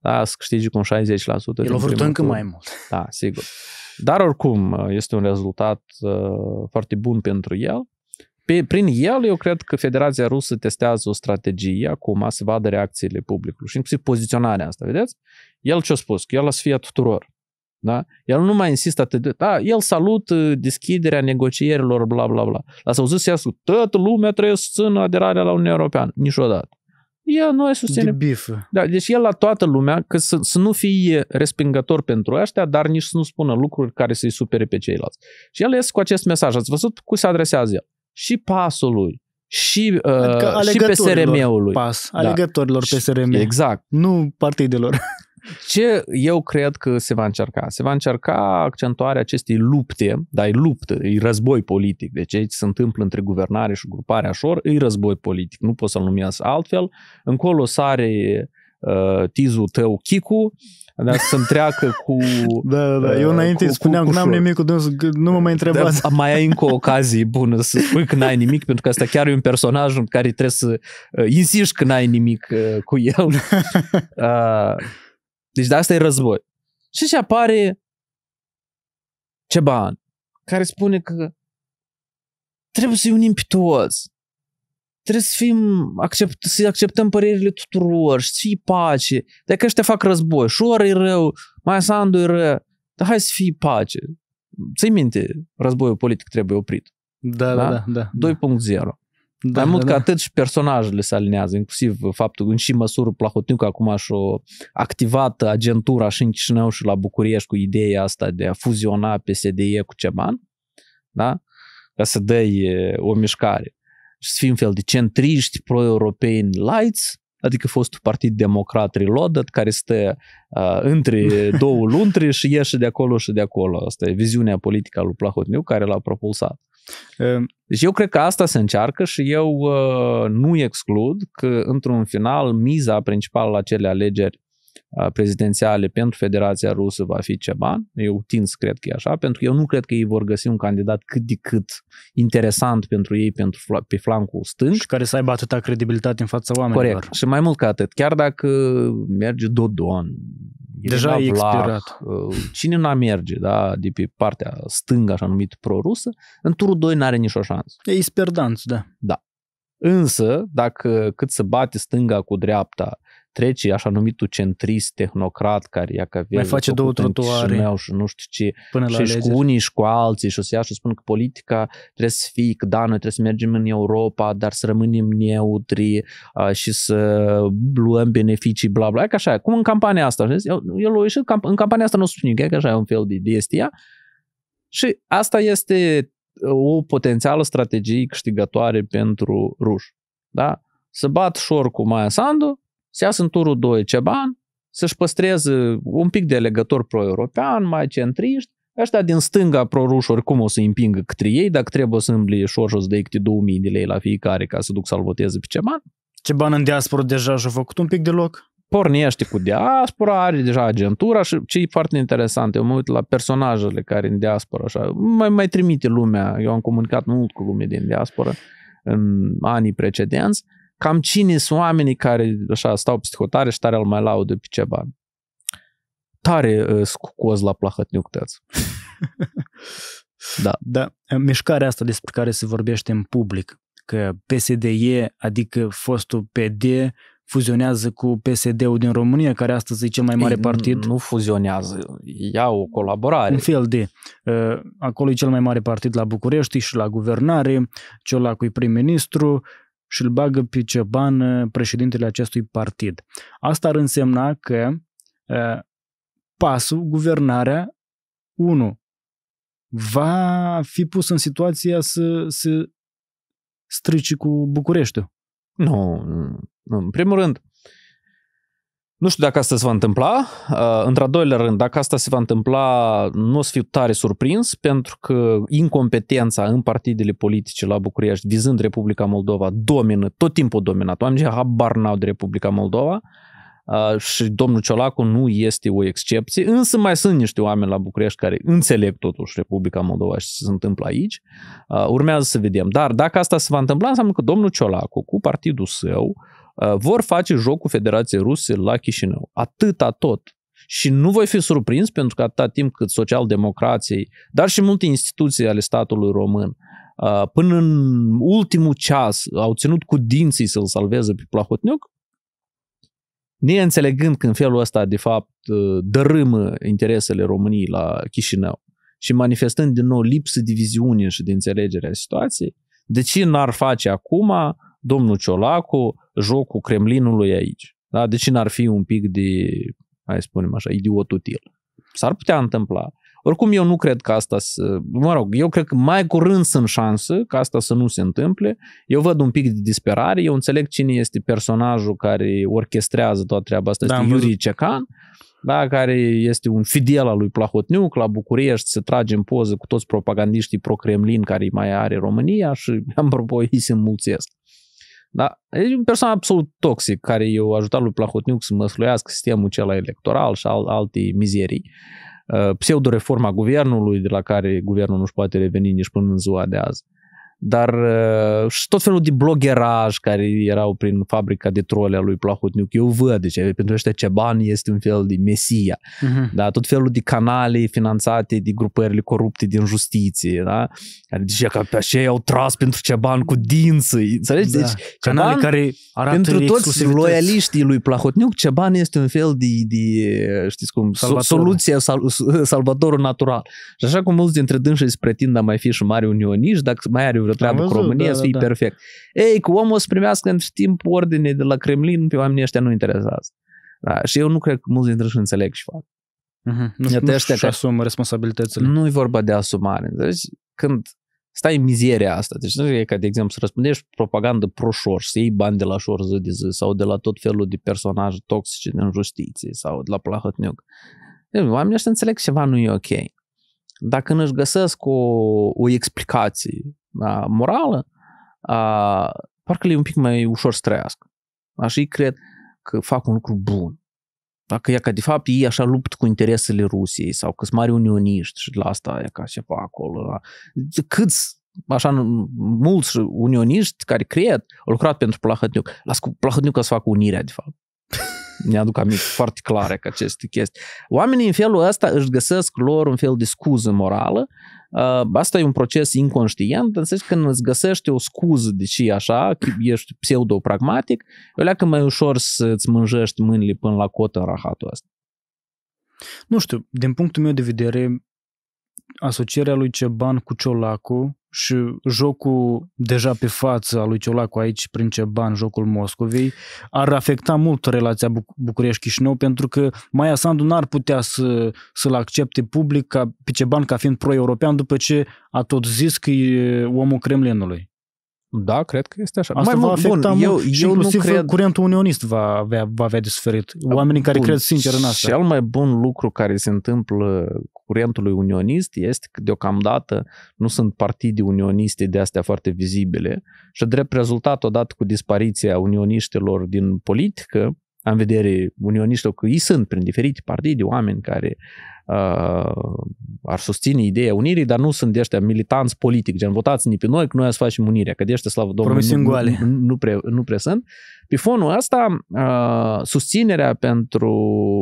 da, să câștigi cu un 60%. El a vrut încă tur. mai mult. Da, sigur. Dar oricum este un rezultat uh, foarte bun pentru el pe, prin el, eu cred că Federația Rusă testează o strategie acum să vadă reacțiile publicului și inclusiv poziționarea asta, vedeți? El ce-a spus? Că el a să fie a tuturor. Da? El nu mai insistă atât de... Da, el salut uh, deschiderea negocierilor, bla, bla, bla. L-ați auzit să iasă, toată lumea trebuie să țină aderarea la Uniunea Europeană. Niciodată. El nu e susține... De bifă. Da, deci el la toată lumea, că să, să nu fie respingător pentru ăștia, dar nici să nu spună lucruri care să-i supere pe ceilalți. Și el ies cu acest mesaj. Ați văzut cu se adresează el și pasului și, uh, adică și PSRM-ului. PAS, da. alegătorilor da. PSRM. Exact. Nu partidelor. [laughs] [laughs] Ce eu cred că se va încerca? Se va încerca accentuarea acestei lupte, dar e luptă, e război politic. Deci aici se întâmplă între guvernare și gruparea șor, e război politic, nu pot să-l numesc altfel. Încolo sare uh, tizul tău Chicu, da, să-mi treacă cu... [laughs] Da, da, da. Eu uh, înainte cu, spuneam că n-am nimic cu dânsul, nu mă mai da, întrebați. Da, mai ai încă o ocazie bună să spui că n-ai nimic, pentru că asta chiar e un personaj în care trebuie să uh, insiști că n-ai nimic uh, cu el. [laughs] deci de asta e război. Și și apare Ceban, care spune că trebuie să-i unim pe toți trebuie să fim, accept, să acceptăm părerile tuturor și să fie pace. Dacă ăștia fac război, șor e rău, mai sandu e rău, dar hai să fie pace. Ți-ai minte, războiul politic trebuie oprit. Da, da, da. da, da 2.0. Da. Mai mult da, ca da. atât și personajele se alinează, inclusiv faptul în și măsură Plahotniuc acum și-a activat agentura și în Chișinău și la București cu ideea asta de a fuziona PSDE cu Ceban, da? ca să dăi o mișcare și să fim fel de centriști pro-europeni lights, adică fost partid democrat reloaded care stă uh, între [laughs] două luntri și ieșe de acolo și de acolo. Asta e viziunea politică a lui Plahotniu care l-a propulsat. Ehm. Deci eu cred că asta se încearcă și eu uh, nu exclud că într-un final miza principală la cele alegeri prezidențiale pentru Federația Rusă va fi ceva, Eu tind să cred că e așa, pentru că eu nu cred că ei vor găsi un candidat cât de cât interesant pentru ei pentru, pe flancul stâng. Și care să aibă atâta credibilitate în fața oamenilor. Corect. Și mai mult ca atât, chiar dacă merge Dodon, Deja e expirat. Ă, cine n-a merge, da, de pe partea stângă, așa numit rusă în turul 2 n-are nicio șansă. E sperdanț, da. Da. Însă, dacă cât să bate stânga cu dreapta, trece așa numitul centrist tehnocrat care ia că Mai face două trotuare. Chișinău și nu știu ce. Până și la și cu unii și cu alții și o să ia și spun că politica trebuie să fie, că da, noi trebuie să mergem în Europa, dar să rămânem neutri și să luăm beneficii, bla bla. E așa, cum în campania asta. El, el a ieșit, în campania asta nu spune așa e un fel de, de Și asta este uh, o potențială strategie câștigătoare pentru ruși. Da? Să bat șor cu Maia Sandu să iasă în turul 2 Ceban, să-și păstreze un pic de legător pro-european, mai centriști, ăștia din stânga proruși oricum o să împingă către ei, dacă trebuie să îmbli Soros de câte 2000 de lei la fiecare ca să duc să-l voteze pe Ce bani în diaspora deja și-a făcut un pic de loc? Pornește cu diaspora, are deja agentura și ce e foarte interesant, eu mă uit la personajele care în diaspora așa, mai, mai trimite lumea, eu am comunicat mult cu lumea din diaspora în anii precedenți, cam cine sunt oamenii care așa stau peste hotare și tare îl mai laudă pe ceva. Tare uh, scucoz la plahătniuc tăți. [laughs] da. da. Mișcarea asta despre care se vorbește în public, că PSDE, adică fostul PD, fuzionează cu PSD-ul din România, care astăzi e cel mai mare Ei, partid. Nu fuzionează, ia o colaborare. Un fel de. Uh, acolo e cel mai mare partid la București și la guvernare, celălalt cu prim-ministru, și îl bagă pe Ceban uh, președintele acestui partid. Asta ar însemna că uh, pasul, guvernarea, 1. va fi pus în situația să, să strici cu Bucureștiul. Nu, nu, în primul rând, nu știu dacă asta se va întâmpla. Uh, într a doilea rând, dacă asta se va întâmpla, nu o să fiu tare surprins, pentru că incompetența în partidele politice la București, vizând Republica Moldova, domină, tot timpul dominat. Oamenii habar n de Republica Moldova uh, și domnul Ciolacu nu este o excepție, însă mai sunt niște oameni la București care înțeleg totuși Republica Moldova și ce se întâmplă aici. Uh, urmează să vedem. Dar dacă asta se va întâmpla, înseamnă că domnul Ciolacu, cu partidul său, Uh, vor face joc cu Federația Rusă la Chișinău. Atâta tot. Și nu voi fi surprins pentru că atâta timp cât socialdemocrației, dar și multe instituții ale statului român, uh, până în ultimul ceas au ținut cu dinții să-l salveze pe Plahotniuc, neînțelegând că în felul ăsta, de fapt, uh, dărâmă interesele României la Chișinău și manifestând din nou lipsă de viziune și de înțelegere a situației, de ce n-ar face acum uh, domnul Ciolacu, jocul Kremlinului aici. Da? De deci ce n-ar fi un pic de, hai spunem așa, idiot util? S-ar putea întâmpla. Oricum, eu nu cred că asta să... Mă rog, eu cred că mai curând sunt șansă ca asta să nu se întâmple. Eu văd un pic de disperare, eu înțeleg cine este personajul care orchestrează toată treaba asta, da, este Iurii Cecan, da, care este un fidel al lui Plahotniuc, la București se trage în poză cu toți propagandiștii pro-Kremlin care mai are România și, [laughs] apropo, ei se înmulțesc. Da? e un persoană absolut toxic care i-a ajutat lui Plahotniuc să măsluiască sistemul cel electoral și al, alte mizerii. Uh, pseudoreforma guvernului de la care guvernul nu-și poate reveni nici până în ziua de azi dar uh, și tot felul de blogeraj care erau prin fabrica de trole a lui Plahotniuc, eu văd, deci pentru ăștia bani este un fel de mesia, uh-huh. da? tot felul de canale finanțate de grupările corupte din justiție, da? care zicea că pe așa au tras pentru bani cu dinții, înțelegi? Da. Deci, Ceban, canale care arată pentru toți loialiștii lui Plahotniuc, bani este un fel de, de știți cum, salvatorul. soluție, sal, salvatorul natural. Și așa cum mulți dintre dânsii îți pretind a mai fi și mari unioniști, dacă mai are vreo treabă văzut, cu România, da, să fie da, da. perfect. Ei, cu omul o să primească între timp ordine de la Kremlin, pe oamenii ăștia nu interesează. Da, și eu nu cred că mulți dintre ei înțeleg și fac. Uh-huh. Nu, Iată nu că asumă responsabilitățile. Nu e vorba de asumare. Deci, când stai în mizeria asta, deci nu e ca, de exemplu, să răspundești propagandă pro-șor, să iei bani de la șor zi de zi, sau de la tot felul de personaje toxice din justiție, sau de la Plahotniuc. Deci, oamenii ăștia înțeleg că ceva nu e ok. Dacă nu își găsesc o, o explicație a, morală, a, parcă le e un pic mai ușor să trăiască. Așa ei cred că fac un lucru bun. Dacă ea ca de fapt ei așa lupt cu interesele Rusiei sau că sunt mari unioniști și de la asta e ca ceva acolo. La... Câți așa mulți unioniști care cred au lucrat pentru Plahătniuc. Las cu ca să facă unirea, de fapt. Ne-aduc [laughs] aminte foarte clare că aceste chestii. Oamenii în felul ăsta își găsesc lor un fel de scuză morală Uh, asta e un proces inconștient, în că când îți găsești o scuză de ce așa, ești pseudo-pragmatic, o leacă mai ușor să-ți mânjești mâinile până la cotă în rahatul ăsta. Nu știu, din punctul meu de vedere, asocierea lui Ceban cu Ciolacu și jocul deja pe față a lui Ciolacu aici prin Ceban, jocul Moscovei, ar afecta mult relația București-Chișinău pentru că Maia Sandu n-ar putea să, să-l accepte public ca, pe Ceban ca fiind pro-european după ce a tot zis că e omul Kremlinului. Da, cred că este așa. Asta Mai va afecta bun, eu, și eu inclusiv nu cred... curentul unionist va avea, va avea de suferit. Oamenii care bun, cred sincer în asta. Cel mai bun lucru care se întâmplă curentului unionist este că deocamdată nu sunt partide unioniste de astea foarte vizibile și drept rezultat, odată cu dispariția unioniștilor din politică, în vedere unioniștilor, că ei sunt prin diferite partide oameni care uh, ar susține ideea unirii, dar nu sunt de ăștia militanți politic, gen votați ni pe noi, că noi să facem unirea, că de ăștia, slavă Domnului, nu, nu, nu, prea, nu prea sunt. Pe fonul ăsta, uh, susținerea pentru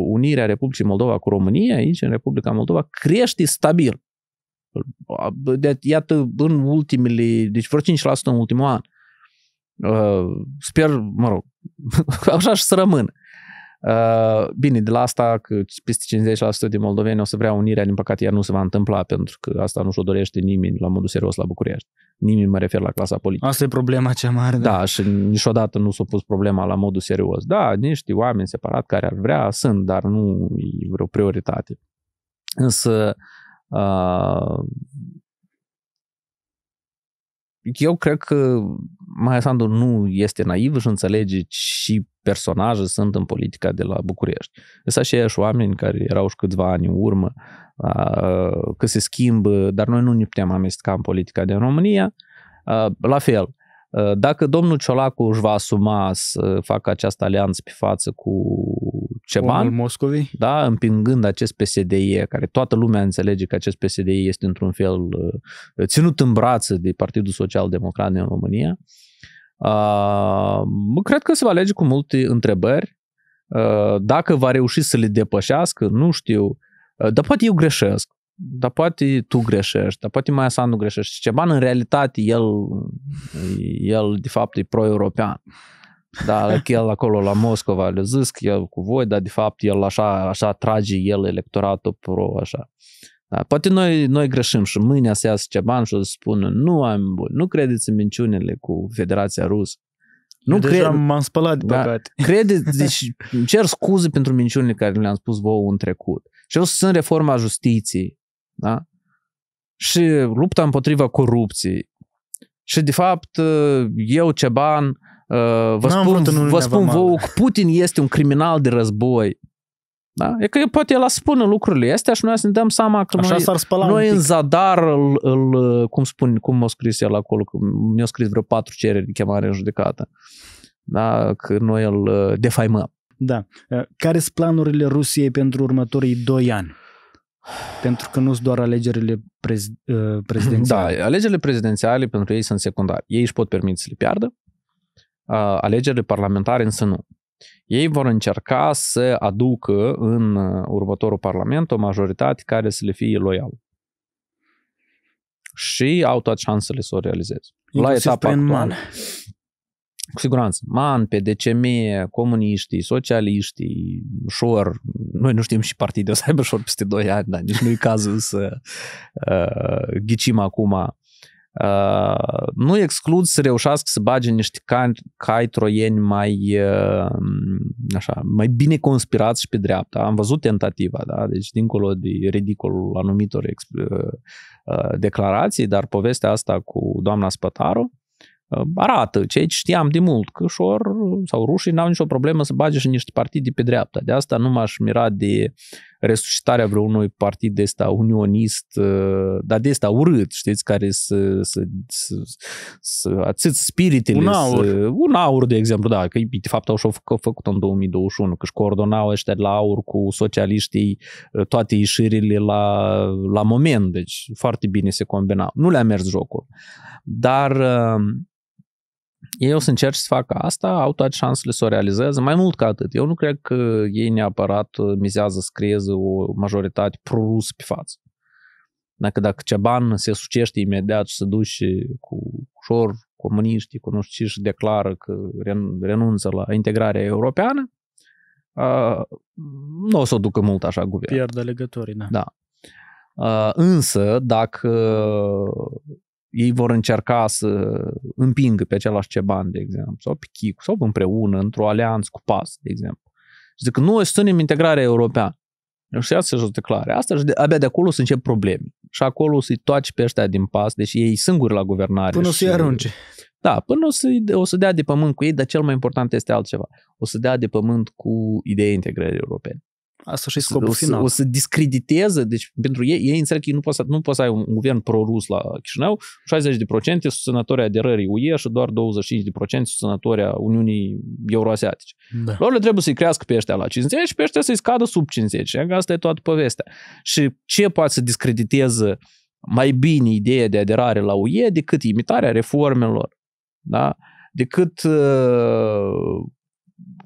unirea Republicii Moldova cu România, aici, în Republica Moldova, crește stabil. Iată, în ultimele, deci vreo 5% în ultimul an. Ă, sper, mă rog, [laughs] așa și să rămân. Ă, bine, de la asta că peste 50% din moldoveni o să vrea unirea, din păcate ea nu se va întâmpla pentru că asta nu și-o dorește nimeni la modul serios la București. Nimeni mă refer la clasa politică. Asta e problema cea mare. Da, da și niciodată nu s-a pus problema la modul serios. Da, niște oameni separat care ar vrea sunt, dar nu e vreo prioritate. Însă uh, eu cred că Maia Sandu nu este naiv, și înțelege și personaje sunt în politica de la București. Sunt aceiași oameni care erau și câțiva ani în urmă, că se schimbă, dar noi nu ne putem amesteca în politica din România. La fel, Uh, dacă domnul Ciolacu își va asuma să facă această alianță pe față cu Ceban, da, împingând acest PSDE, care toată lumea înțelege că acest PSDE este într-un fel uh, ținut în brață de Partidul Social Democrat din România, uh, cred că se va alege cu multe întrebări. Dacă va reuși să le depășească, nu știu, dar poate eu greșesc dar poate tu greșești, dar poate mai nu greșești. Ce bani în realitate, el, el de fapt, e pro-european. Da, [laughs] el acolo la Moscova le zis că el cu voi, dar de fapt el așa, așa trage el electoratul pro, așa. Da, poate noi, noi greșim și mâine se iasă Ceban și o spună, nu am bun, nu credeți în minciunile cu Federația Rusă. Nu Eu cred... deja m-am spălat, de da, păcate. [laughs] Credeți, [laughs] deci cer scuze pentru minciunile care le-am spus vouă în trecut. Și o să sunt reforma justiției. Da? Și lupta împotriva corupției. Și, de fapt, eu, Ceban, ă, vă N-am spun, vă spun vouă că Putin este un criminal de război. Da? E că poate el a spune lucrurile astea și noi să ne dăm seama că Așa noi, noi în zadar îl, îl, cum spun, cum m-a scris el acolo, că mi-a scris vreo patru cereri de chemare în judecată. Da? Că noi îl ă, defaimăm. Da. Care sunt planurile Rusiei pentru următorii doi ani? Pentru că nu sunt doar alegerile prez- uh, prezidențiale. Da, alegerile prezidențiale pentru ei sunt secundare. Ei își pot permite să le piardă, uh, alegerile parlamentare însă nu. Ei vor încerca să aducă în uh, următorul parlament o majoritate care să le fie loial Și au toate șansele să o realizeze. Inclusiv la etapa actuală cu siguranță, MAN, PDCM, comuniștii, socialiștii, șor, noi nu știm și partidul o să aibă șor peste 2 ani, dar nici nu e cazul să uh, ghicim acum. Uh, nu exclud să reușească să bage niște cai, cai troieni mai, uh, așa, mai bine conspirați și pe dreapta. Am văzut tentativa, da? deci dincolo de ridicolul anumitor exp- uh, uh, declarații, dar povestea asta cu doamna Spătaru, Ă, arată ceea ce știam de mult, că șor ă, sau rușii n-au nicio problemă să bage și niște partide pe dreapta. De asta nu m-aș mira de resuscitarea vreunui partid de ăsta unionist, ă, dar de ăsta urât, știți, care să, să, să, să ațâți spiritele. Un aur. Să, un aur, de exemplu, da, că de fapt au și făcut în 2021, că își coordonau ăștia la aur cu socialiștii toate ieșirile la, la moment, deci foarte bine se combinau. Nu le-a mers jocul. Dar ei o să încerce să facă asta, au toate șansele să o realizeze. Mai mult ca atât, eu nu cred că ei neapărat uh, mizează să creeze o majoritate prorus pe față. Dacă, dacă Ceban se sucește imediat și se duce cu ușor comuniștii, cu nu știu ce, și declară că renunță la integrarea europeană, uh, nu o să o ducă mult așa guvern. Pierde legătorii, da. da. Uh, însă, dacă ei vor încerca să împingă pe același bani, de exemplu, sau pe Chicu, sau împreună, într-o alianță cu PAS, de exemplu. Și zic, noi suntem integrarea europeană. Și asta și clar. Asta și de, abia de acolo se încep probleme. Și acolo se toace pe ăștia din pas, deși ei singuri la guvernare. Până și, să-i arunce. Da, până o să, o să dea de pământ cu ei, dar cel mai important este altceva. O să dea de pământ cu ideea integrării europene. Asta și scopul o, final. O să discrediteze, deci pentru ei, ei înțeleg că nu poți, să, nu poți să ai un guvern pro-rus la Chișinău, 60% susținători aderării UE și doar 25% susținători a Uniunii Euroasiatice. Da. Lor le trebuie să-i crească pe ăștia la 50 și pe ăștia să-i scadă sub 50. Asta e toată povestea. Și ce poate să discrediteze mai bine ideea de aderare la UE decât imitarea reformelor, da? decât uh,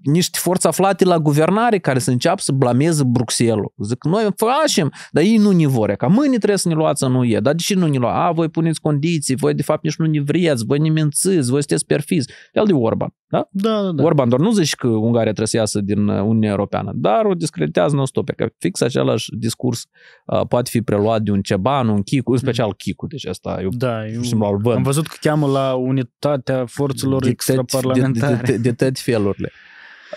niște forțe aflate la guvernare care să înceapă să blameze Bruxelles. Zic, noi facem, dar ei nu ne vor. Ca mâine trebuie să ne luați nu e. Dar de ce nu ne luați? A, voi puneți condiții, voi de fapt nici nu ne vreți, voi ne mințiți, voi sunteți perfizi. El de Orban. Da? Da, da, da. Orban doar nu zici că Ungaria trebuie să iasă din uh, Uniunea Europeană, dar o discreditează nu stop că fix același discurs uh, poate fi preluat de un Ceban, un Chicu, în mm. special Chicu, deci asta eu da, eu simplu văd. Am văzut că cheamă la unitatea forțelor De, extraparlamentare. de, de, de, de, de, de, de, de, de,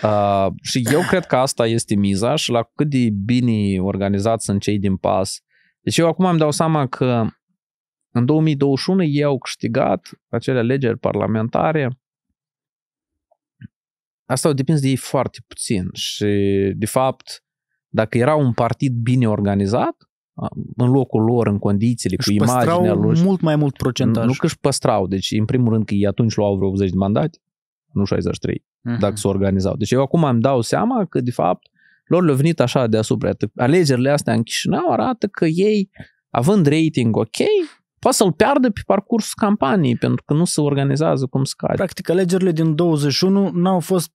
Uh, și eu cred că asta este miza și la cât de bine organizați sunt cei din pas. Deci eu acum îmi dau seama că în 2021 ei au câștigat acele alegeri parlamentare. Asta au depins de ei foarte puțin și, de fapt, dacă era un partid bine organizat, în locul lor, în condițiile, își cu imaginea lor. mult mai mult procentaj. Nu că își păstrau, deci în primul rând că ei atunci luau vreo 80 de mandate, nu 63, uh-huh. Mhm. dacă s-o organizau. Deci eu acum îmi dau seama că, de fapt, lor le-au venit așa deasupra. Alegerile astea în Chișinău arată că ei, având rating ok, poate să-l piardă pe parcursul campaniei, pentru că nu se organizează cum scade. Practic, alegerile din 21 n-au fost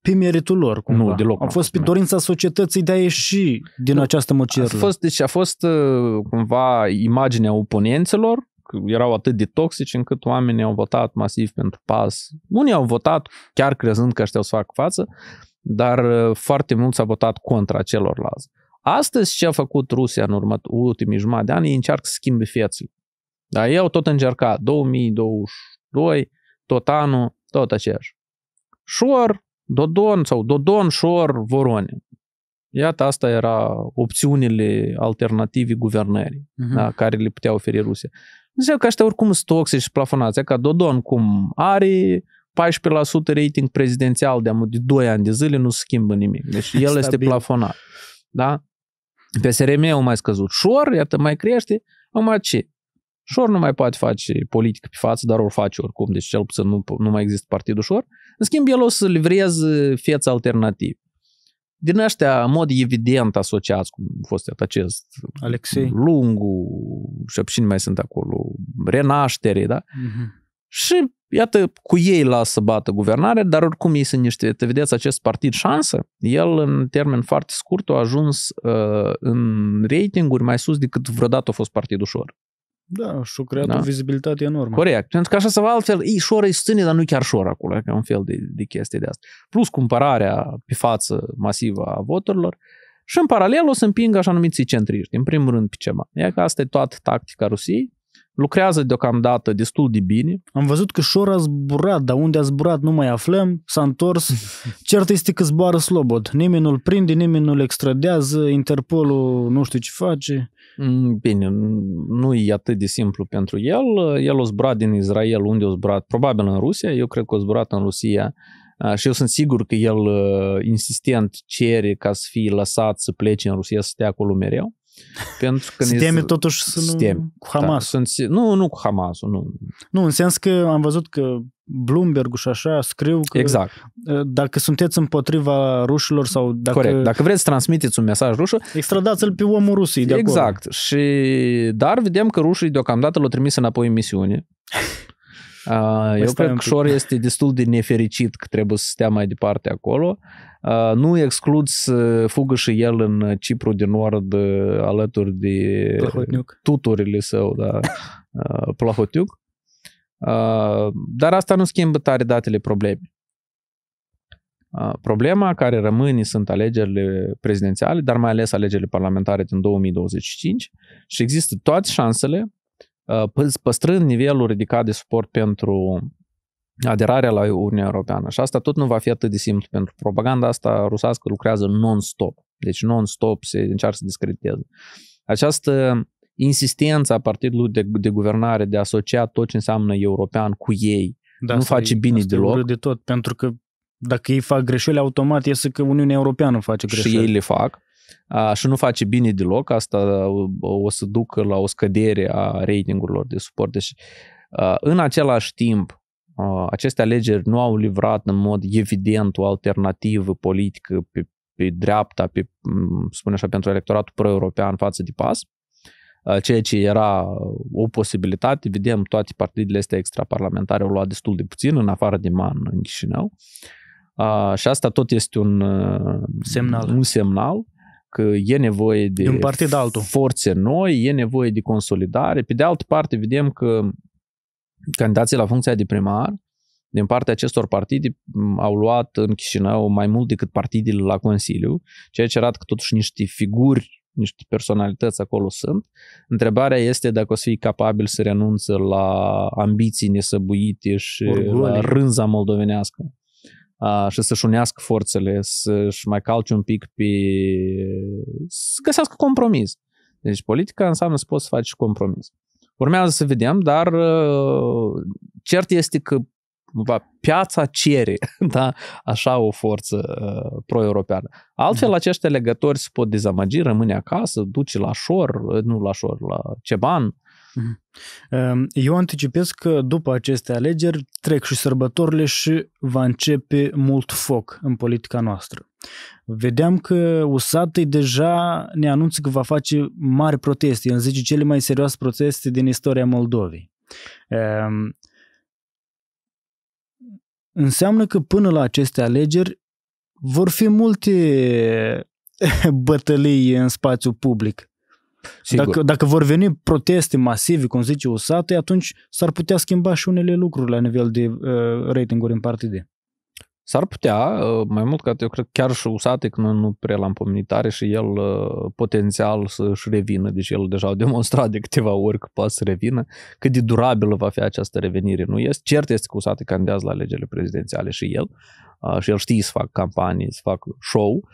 pe meritul lor, cumva. Nu, deloc. Au fost pe dorința societății de a ieși din nu, această măcirlă. A fost, deci a fost uh, cumva imaginea oponenților erau atât de toxici încât oamenii au votat masiv pentru PAS. Unii au votat chiar crezând că ăștia o să fac față, dar uh, foarte mulți au votat contra celorlalți. Astăzi ce a făcut Rusia în urmă, ultimii jumătate de ani, încearcă să schimbe fețele. Dar ei au tot încercat, 2022, tot anul, tot aceeași. Șor, Dodon sau Dodon, Șor, Voronin. Iată, asta era opțiunile alternative guvernării uh-huh. da, care le putea oferi Rusia. Ziceau că ăștia oricum sunt toxici și plafonați, ca Dodon cum are 14% rating prezidențial de, de 2 ani de zile, nu schimbă nimic. Deci [laughs] el Stabil. este plafonat. Da? PSRM-ul mai scăzut. Șor, iată, mai crește, numai ce? Șor nu mai poate face politică pe față, dar o face oricum, deci cel puțin nu, nu mai există partidul Șor. În schimb, el o să livreze fețe alternativ din ăștia, în mod evident, asociați, cum a fost acest Alexei. Lungu și cine mai sunt acolo, Renaștere, da? Uh-huh. Și iată, cu ei la să bată guvernare, dar oricum ei sunt niște, te vedeți, acest partid șansă, el în termen foarte scurt a ajuns uh, în ratinguri mai sus decât vreodată a fost partidul ușor. Da, și-o creat da? o vizibilitate enormă. Corect. Pentru că așa să va altfel, e șoră stâne, dar nu chiar șor acolo, e un fel de, de chestie de asta. Plus cumpărarea pe față masivă a voturilor și în paralel o să împingă așa numiții centriști, în primul rând pe ceva. E că asta e toată tactica Rusiei, lucrează deocamdată destul de bine. Am văzut că Șor a zburat, dar unde a zburat nu mai aflăm, s-a întors. [laughs] Cert este că zboară slobod. Nimeni nu-l prinde, nimeni nu-l extradează, Interpolul nu știu ce face. Mm, bine, nu e atât de simplu pentru el. El o zburat din Israel, unde o zburat? Probabil în Rusia, eu cred că o zburat în Rusia. Și eu sunt sigur că el uh, insistent cere ca să fie lăsat să plece în Rusia, să stea acolo mereu. Pentru că Sisteme ne... totuși da, sunt sistem, cu Hamas. Da, sunt, nu, nu cu Hamas. Nu. nu, în sens că am văzut că Bloomberg și așa scriu că exact. Uh, dacă sunteți împotriva rușilor sau dacă... Corect. Dacă vreți să transmiteți un mesaj rușu... Extradați-l pe omul rusii de Exact. Acolo. Și, dar vedem că rușii deocamdată l-au trimis înapoi în misiune. [laughs] Ah, eu cred că Șor este destul de nefericit că trebuie să stea mai departe acolo. Uh, nu exclud să fugă și el în Cipru din Nord uh, alături de Plahotniuc. tuturile său, da, [laughs] uh, Plahotiuc. Dar asta nu schimbă tare datele probleme. Problema care rămâne sunt alegerile prezidențiale, dar mai ales alegerile parlamentare din 2025 și există toate șansele, păstrând nivelul ridicat de suport pentru aderarea la Uniunea Europeană. Și asta tot nu va fi atât de simplu, pentru propaganda asta rusească lucrează non-stop. Deci non-stop se încearcă să discrediteze. Această insistență a partidului de, de guvernare de a asocia tot ce înseamnă european cu ei da, nu face bine deloc. de tot, pentru că dacă ei fac greșeli, automat iese că Uniunea Europeană face greșeli. Și ei le fac. A, și nu face bine deloc, asta o să ducă la o scădere a ratingurilor de suport. Deci, a, în același timp, aceste alegeri nu au livrat în mod evident o alternativă politică pe, pe dreapta, pe, spune așa, pentru electoratul pro-european față de PAS, ceea ce era o posibilitate. Vedem, toate partidele astea extraparlamentare au luat destul de puțin, în afară de MAN în Chișinău. Și asta tot este un semnal, un semnal că e nevoie de, de un partid altul. forțe noi, e nevoie de consolidare. Pe de altă parte, vedem că candidații la funcția de primar, din partea acestor partide, au luat în Chișinău mai mult decât partidele la Consiliu, ceea ce arată că totuși niște figuri niște personalități acolo sunt. Întrebarea este dacă o să fii capabil să renunță la ambiții nesăbuite și Orgulie. la rânza moldovenească și să-și unească forțele, să-și mai calci un pic pe... să găsească compromis. Deci politica înseamnă să poți să faci compromis. Urmează să vedem, dar uh, cert este că va, piața cere [laughs] da, așa o forță uh, pro-europeană. Altfel, uh-huh. acești legători se pot dezamăgi, rămâne acasă, duce la șor, uh, nu la șor, la ceban. Mhm. Ehm, eu anticipez că după aceste alegeri trec și sărbătorile și va începe mult foc în politica noastră vedeam că USAT deja ne anunță că va face mari proteste, în zice cele mai serioase proteste din istoria Moldovei. Ehm, înseamnă că până la aceste alegeri vor fi multe [laughs] bătălii în spațiu public. Sigur. Dacă, dacă vor veni proteste masive, cum zice USAT, atunci s-ar putea schimba și unele lucruri la nivel de uh, ratinguri în partide. S-ar putea, uh, mai mult ca eu cred chiar și Usatec, nu, nu prea l-am pomenit tare și el uh, potențial să-și revină, deci el deja a demonstrat de câteva ori că poate să revină, cât de durabilă va fi această revenire. Nu este cert este că usate candidează la alegerile prezidențiale și el, uh, și el știe să fac campanii, să fac show.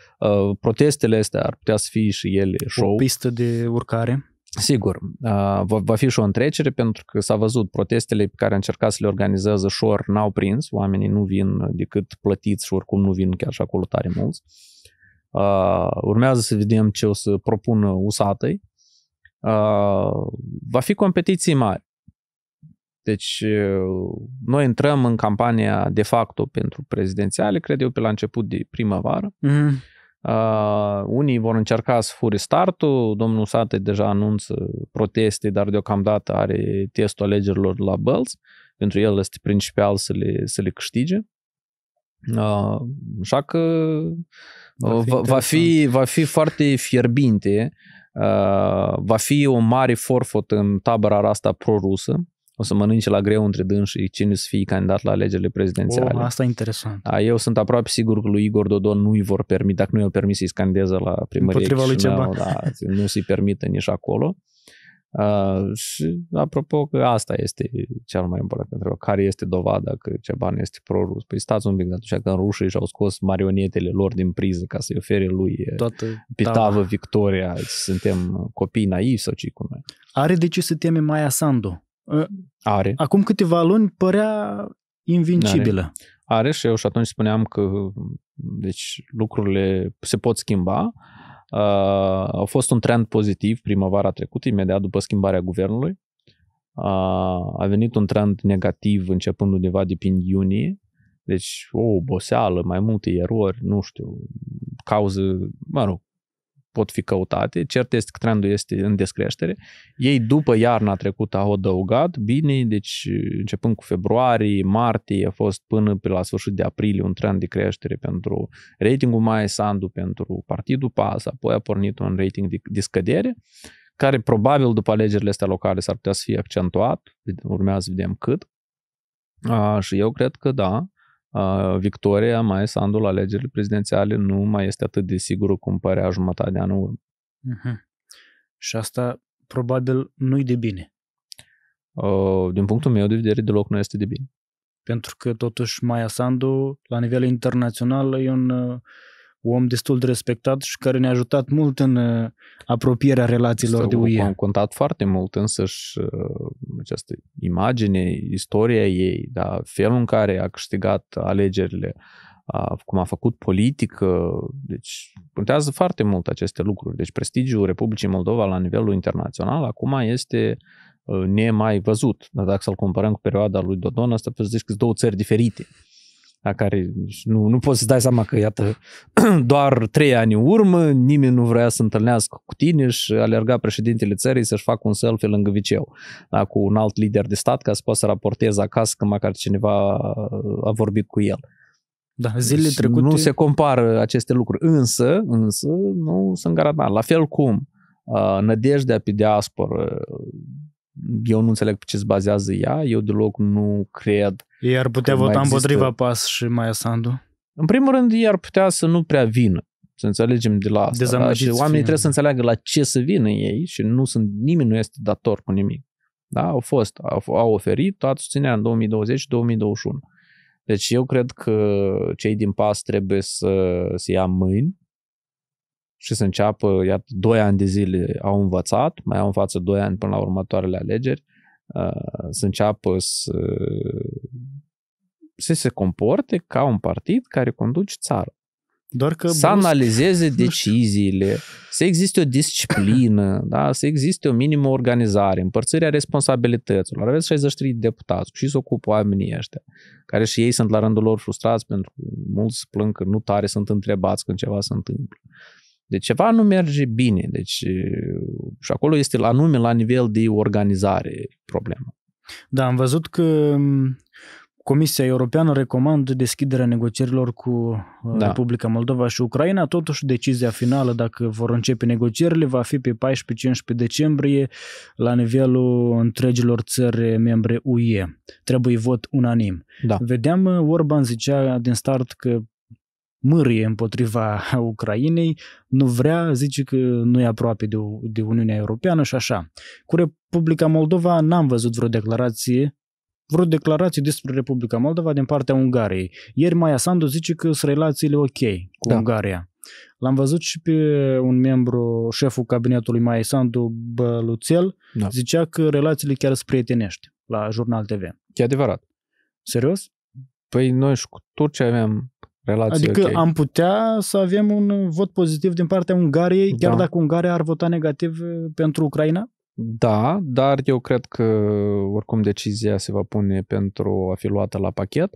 Protestele astea ar putea să fie și ele show. O pistă de urcare. Sigur, va fi și o întrecere pentru că s-a văzut protestele pe care a încercat să le organizeze șor, n-au prins, oamenii nu vin decât plătiți și oricum nu vin chiar și acolo tare mulți. Urmează să vedem ce o să propună usatei. Va fi competiții mari. Deci noi intrăm în campania de facto pentru prezidențiale, cred eu, pe la început de primăvară. Mm-hmm Uh, unii vor încerca să fure startul, domnul Sate deja anunță proteste, dar deocamdată are testul alegerilor la Bălți, pentru el este principal să le, să le câștige. Uh, așa că va fi, va, va, fi, va fi foarte fierbinte, uh, va fi o mare forfot în tabăra asta pro-rusă o să mănânce la greu între dâns și cine să fie candidat la alegerile prezidențiale. O, oh, asta e interesant. A, eu sunt aproape sigur că lui Igor Dodon nu îi vor permite, dacă nu i-au permis să-i scandeze la primărie Împotriva deci lui ceva. Da, nu se i permite nici acolo. A, și apropo că asta este cel mai important pentru care este dovada că Ceban este prorus. Păi stați un pic, atunci când rușii și-au scos marionetele lor din priză ca să-i ofere lui Toată, pitavă da. victoria, suntem copii naivi sau ce cum Are de ce să teme Maia Sandu are. Acum câteva luni părea invincibilă. Are. Are și eu și atunci spuneam că deci lucrurile se pot schimba. Uh, a fost un trend pozitiv primăvara trecută, imediat după schimbarea guvernului. Uh, a venit un trend negativ începând undeva de prin iunie. Deci o oboseală, mai multe erori, nu știu, cauză, mă rog, pot fi căutate. Cert este că trendul este în descreștere. Ei după iarna trecută au adăugat, bine, deci începând cu februarie, martie, a fost până pe la sfârșit de aprilie un trend de creștere pentru ratingul Mai Sandu, pentru Partidul PAS, apoi a pornit un rating de, de scădere care probabil după alegerile astea locale s-ar putea să fie accentuat, urmează să vedem cât. A, și eu cred că da, victoria mai Sandu la alegerile prezidențiale nu mai este atât de sigură cum părea jumătate de an în urmă. Uh-huh. Și asta probabil nu-i de bine. Uh, din punctul meu de vedere, deloc nu este de bine. Pentru că totuși Maia Sandu, la nivel internațional, e un uh, om destul de respectat și care ne-a ajutat mult în uh, apropierea relațiilor s de UE. Am contat foarte mult însă și uh, această imagine, istoria ei, da, felul în care a câștigat alegerile, a, cum a făcut politică, deci contează foarte mult aceste lucruri. Deci prestigiul Republicii Moldova la nivelul internațional acum este uh, nemai văzut. Dar dacă să-l comparăm cu perioada lui Dodon, asta să zici că sunt două țări diferite la care nu, nu poți să dai seama că, iată, [clears throat] doar trei ani în urmă, nimeni nu vrea să întâlnească cu tine și alerga președintele țării să-și facă un selfie lângă viceu, da, cu un alt lider de stat, ca să poată să raporteze acasă că măcar cineva a vorbit cu el. Da, zilele trecute... Nu se compară aceste lucruri, însă, însă, nu sunt garantat. La fel cum uh, nădejdea pe diasporă, eu nu înțeleg pe ce se bazează ea, eu deloc nu cred. Ei ar putea vota există... împotriva PAS și Maia Sandu? În primul rând, ei ar putea să nu prea vină. Să înțelegem de la asta. Da? Și oamenii trebuie să înțeleagă la ce să vină ei și nu sunt, nimeni nu este dator cu nimic. Da? Au fost, au, au oferit toată susținerea în 2020 și 2021. Deci eu cred că cei din PAS trebuie să se ia mâini și să înceapă, iată, 2 ani de zile au învățat, mai au în față 2 ani până la următoarele alegeri, uh, să înceapă să, să se comporte ca un partid care conduce țara. Doar că să brusc... analizeze [laughs] deciziile, să existe o disciplină, da? să existe o minimă organizare, împărțirea responsabilităților. Aveți 63 de deputați și se ocupă oamenii ăștia, care și ei sunt la rândul lor frustrați pentru că mulți plâng că nu tare sunt întrebați când ceva se întâmplă. Uh, deci ceva nu merge bine. Deci, și acolo este la nume la nivel de organizare problema. Da, am văzut că Comisia Europeană recomandă deschiderea negocierilor cu uh, da. Republica Moldova și Ucraina. Totuși, decizia finală, dacă vor începe negocierile, va fi pe 14-15 decembrie la nivelul întregilor țări membre UE. Trebuie vot unanim. Da. Vedeam, uh, Orban zicea din start că mârie împotriva [laughs] Ucrainei, nu vrea, zice că nu e aproape de, de Uniunea Europeană și așa. Cu Republica Moldova n-am văzut vreo declarație vreo declarație despre Republica Moldova din partea Ungariei. Ieri Maia Sandu zice că sunt relațiile ok cu da. Ungaria. L-am văzut și pe un membru, șeful cabinetului Maia Sandu, Băluțel, da. zicea că relațiile chiar sunt prietenești la Jurnal TV. E adevărat. Serios? Păi noi și cu Turcia avem relație adică okay. am putea să avem un vot pozitiv din partea Ungariei, da. chiar dacă Ungaria ar vota negativ uh, pentru Ucraina? Da, dar eu cred că oricum decizia se va pune pentru a fi luată la pachet.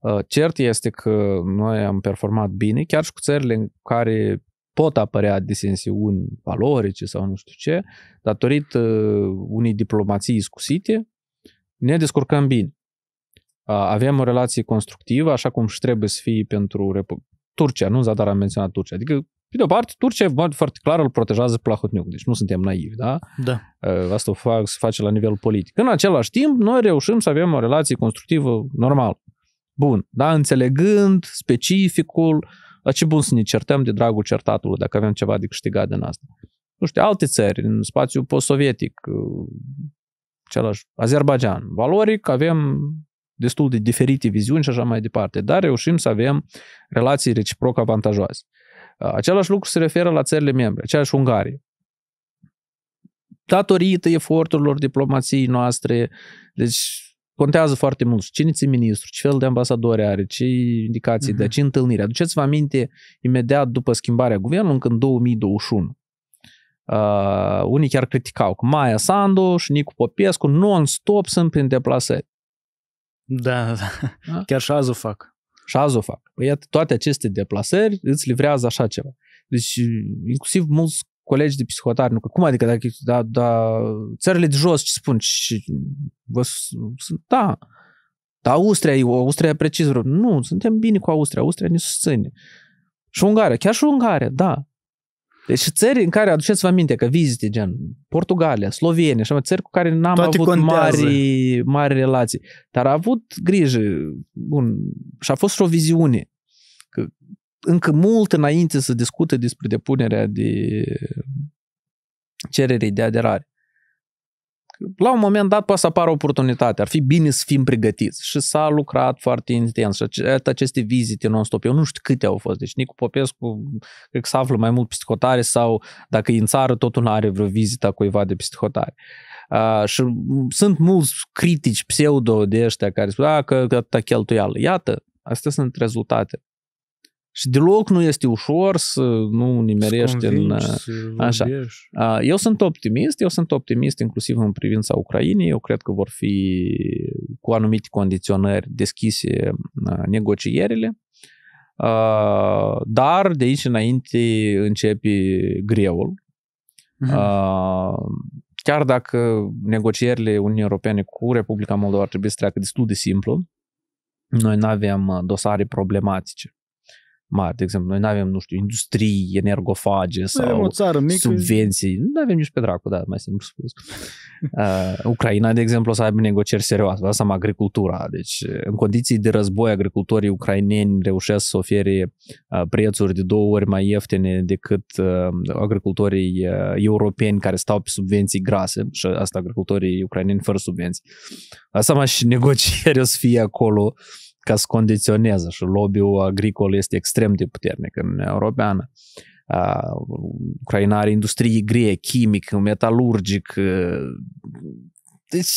Uh, cert este că noi am performat bine, chiar și cu țările în care pot apărea disensiuni valorice sau nu știu ce, datorită uh, unei diplomații scusite, ne descurcăm bine avem o relație constructivă, așa cum și trebuie să fie pentru Repu- Turcia, nu Zadar am menționat Turcia. Adică, pe de o parte, Turcia, foarte clar, îl protejează Plahotniuc, deci nu suntem naivi, da? Da. Asta o fac, se face la nivel politic. În același timp, noi reușim să avem o relație constructivă normală. Bun, da? Înțelegând specificul, la ce bun să ne certăm de dragul certatului, dacă avem ceva de câștigat din asta. Nu știu, alte țări, în spațiul post-sovietic, ă, același, Azerbaijan. Valoric avem destul de diferite viziuni și așa mai departe, dar reușim să avem relații reciproc avantajoase. Același lucru se referă la țările membre, aceeași Ungarie. Datorită eforturilor diplomației noastre, deci contează foarte mult cine ți ministru, ce fel de ambasadori are, ce indicații uh-huh. Mhm. de ce întâlnire. Aduceți-vă aminte imediat după schimbarea guvernului, încă în 2021. Uh, unii chiar criticau că Maia Sandu și Nicu Popescu non-stop sunt prin deplasări. Da da, da, da. Chiar și azi o fac. Și azi o fac. Păi, iată, toate aceste deplasări îți livrează așa ceva. Deci, inclusiv mulți colegi de psihotarnică. Cum adică, dacă, da, da, țările de jos, ce spun? Și, vă, da, da, Austria, Austria precis Nu, suntem bine cu Austria, Austria ne susține. Și Ungaria, chiar și Ungaria, da. Deci țări în care, aduceți-vă aminte că vizite gen Portugalia, Slovenia și țări cu care n-am Toate avut mari, mari relații. Dar a avut grijă bun, și a fost și o viziune că încă mult înainte să discute despre depunerea de cerere de aderare la un moment dat poate să apară oportunitate, ar fi bine să fim pregătiți. Și s-a lucrat foarte intens. Și aceste vizite non-stop, eu nu știu câte au fost. Deci Nicu Popescu, cred că se află mai mult psihotare sau dacă e în țară, totul nu are vreo vizită cuiva de psihotare. Uh, și sunt mulți critici pseudo de ăștia care spun că atâta cheltuială. Iată, astea sunt rezultate. Și deloc nu este ușor să nu nimerești în... Uh, așa. Eu sunt optimist, eu sunt optimist inclusiv în privința Ucrainei. Eu cred că vor fi cu anumite condiționări deschise uh, negocierile. Dar de aici înainte începe greul. Uh-huh. Chiar dacă negocierile Uniunii Europene cu Republica Moldova ar trebui să treacă destul de simplu, noi nu avem uh, dosare problematice mari. De exemplu, noi nu avem, nu știu, industrii energofage sau o țară mică. subvenții. Nu avem nici pe dracu, da, mai simplu spus. [laughs] Uh, Ucraina, de exemplu, o să aibă negocieri serioase. Vă seama agricultura. Deci, în condiții de război, agricultorii ucraineni reușesc să ofere uh, prețuri de două ori mai ieftine decât uh, agricultorii uh, europeni care stau pe subvenții grase și asta agricultorii ucraineni fără subvenții. Vă seama și [laughs] negocieri o să fie acolo uh, ca să condiționeze și lobby-ul agricol este extrem de puternic în Uniunea Europeană. Ucraina are industrie grie, chimic, metalurgic, deci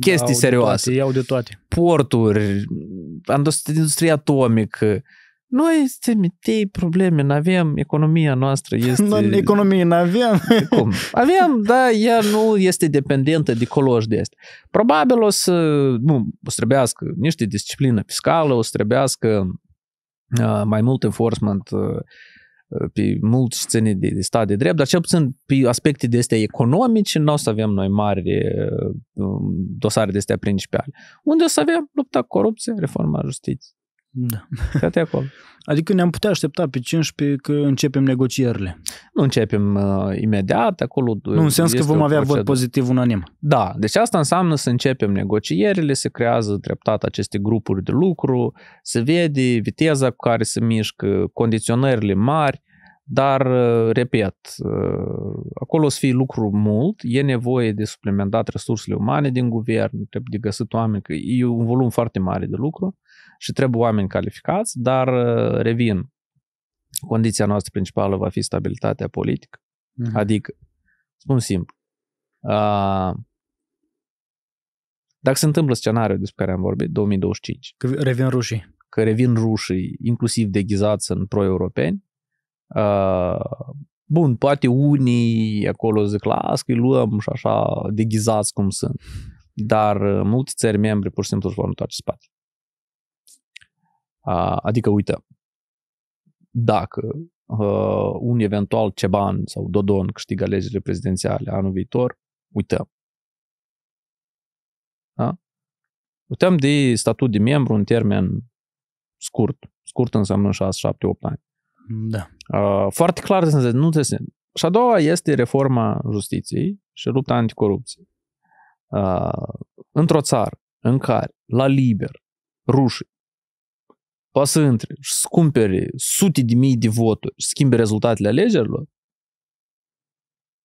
chestii da, au serioase. De toate, iau de toate. Porturi, industrie atomică, noi suntem tei probleme, nu avem economia noastră. [laughs] Este... Noi economie nu avem. [laughs] Cum? Avem, dar ea nu este dependentă de coloș de asta. Probabil o să, nu, o să trebuiască niște disciplină fiscală, o să trebuiască uh, mai mult enforcement uh, pe mulți ține de, de stat de drept, dar cel puțin pe aspecte de astea economice nu o să avem noi mari dosare de astea principale. Unde o să avem lupta cu corupție, reforma justiției. Da. Toate acolo. Adică ne-am putea aștepta pe 15 că începem negocierile. Nu începem uh, imediat, acolo... Nu, în sens că vom avea vot pozitiv unanim. Da, deci asta înseamnă să începem negocierile, se creează treptat aceste grupuri de lucru, se vede viteza cu care se mișcă, condiționările mari, dar, uh, repet, uh, acolo o să fie lucru mult, e nevoie de suplimentat resursele umane din guvern, trebuie de găsit oameni, că e un volum foarte mare de lucru și trebuie oameni calificați, dar uh, revin, condiția noastră principală va fi stabilitatea politică. Uh-huh. Mhm. Adică, spun simplu, uh, dacă se întâmplă scenariul despre care am vorbit, 2025. Că revin rușii. Că revin rușii, inclusiv deghizați în pro-europeni. Uh, bun, poate unii acolo zic, las că îi luăm și așa deghizați cum sunt. Dar uh, multe țări membre pur și simplu își vor întoarce spate. Adică, uite, dacă uh, un eventual Ceban sau Dodon câștigă alegerile prezidențiale anul viitor, uităm. Da? Uităm de statut de membru în termen scurt. Scurt înseamnă 6, 7, 8 ani. Da. foarte clar, nu se simt. Și a doua este reforma justiției și lupta anticorupție. într-o țară în care, la liber, rușii poate să intri și să cumpere sute de mii de voturi și schimbe rezultatele alegerilor,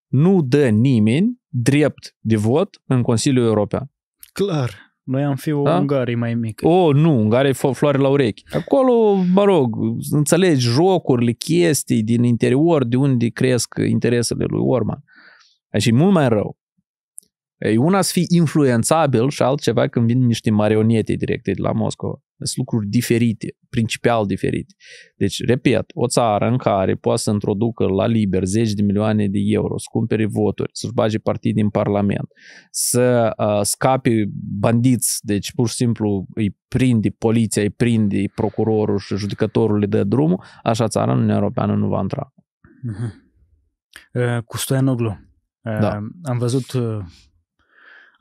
nu dă nimeni drept de vot în Consiliul European. Clar. Noi am fi o da? Ungarie mai mică. O, nu, Ungarie e floare la urechi. Acolo, mă rog, înțelegi jocurile, chestii din interior, de unde cresc interesele lui Orman. Așa e mult mai rău. E una să fii influențabil și altceva când vin niște marionete directe de la Moscova. Sunt lucruri diferite, principial diferite. Deci, repet, o țară în care poate să introducă la liber zeci de milioane de euro, să cumpere voturi, să-și bage partid din Parlament, să uh, scape bandiți, deci pur și simplu îi prinde poliția, îi prinde procurorul și judecătorul le dă drumul, așa țara în Uniunea Europeană nu va intra. Uh-huh. Uh, cu Stoianoglu, uh, da. am văzut uh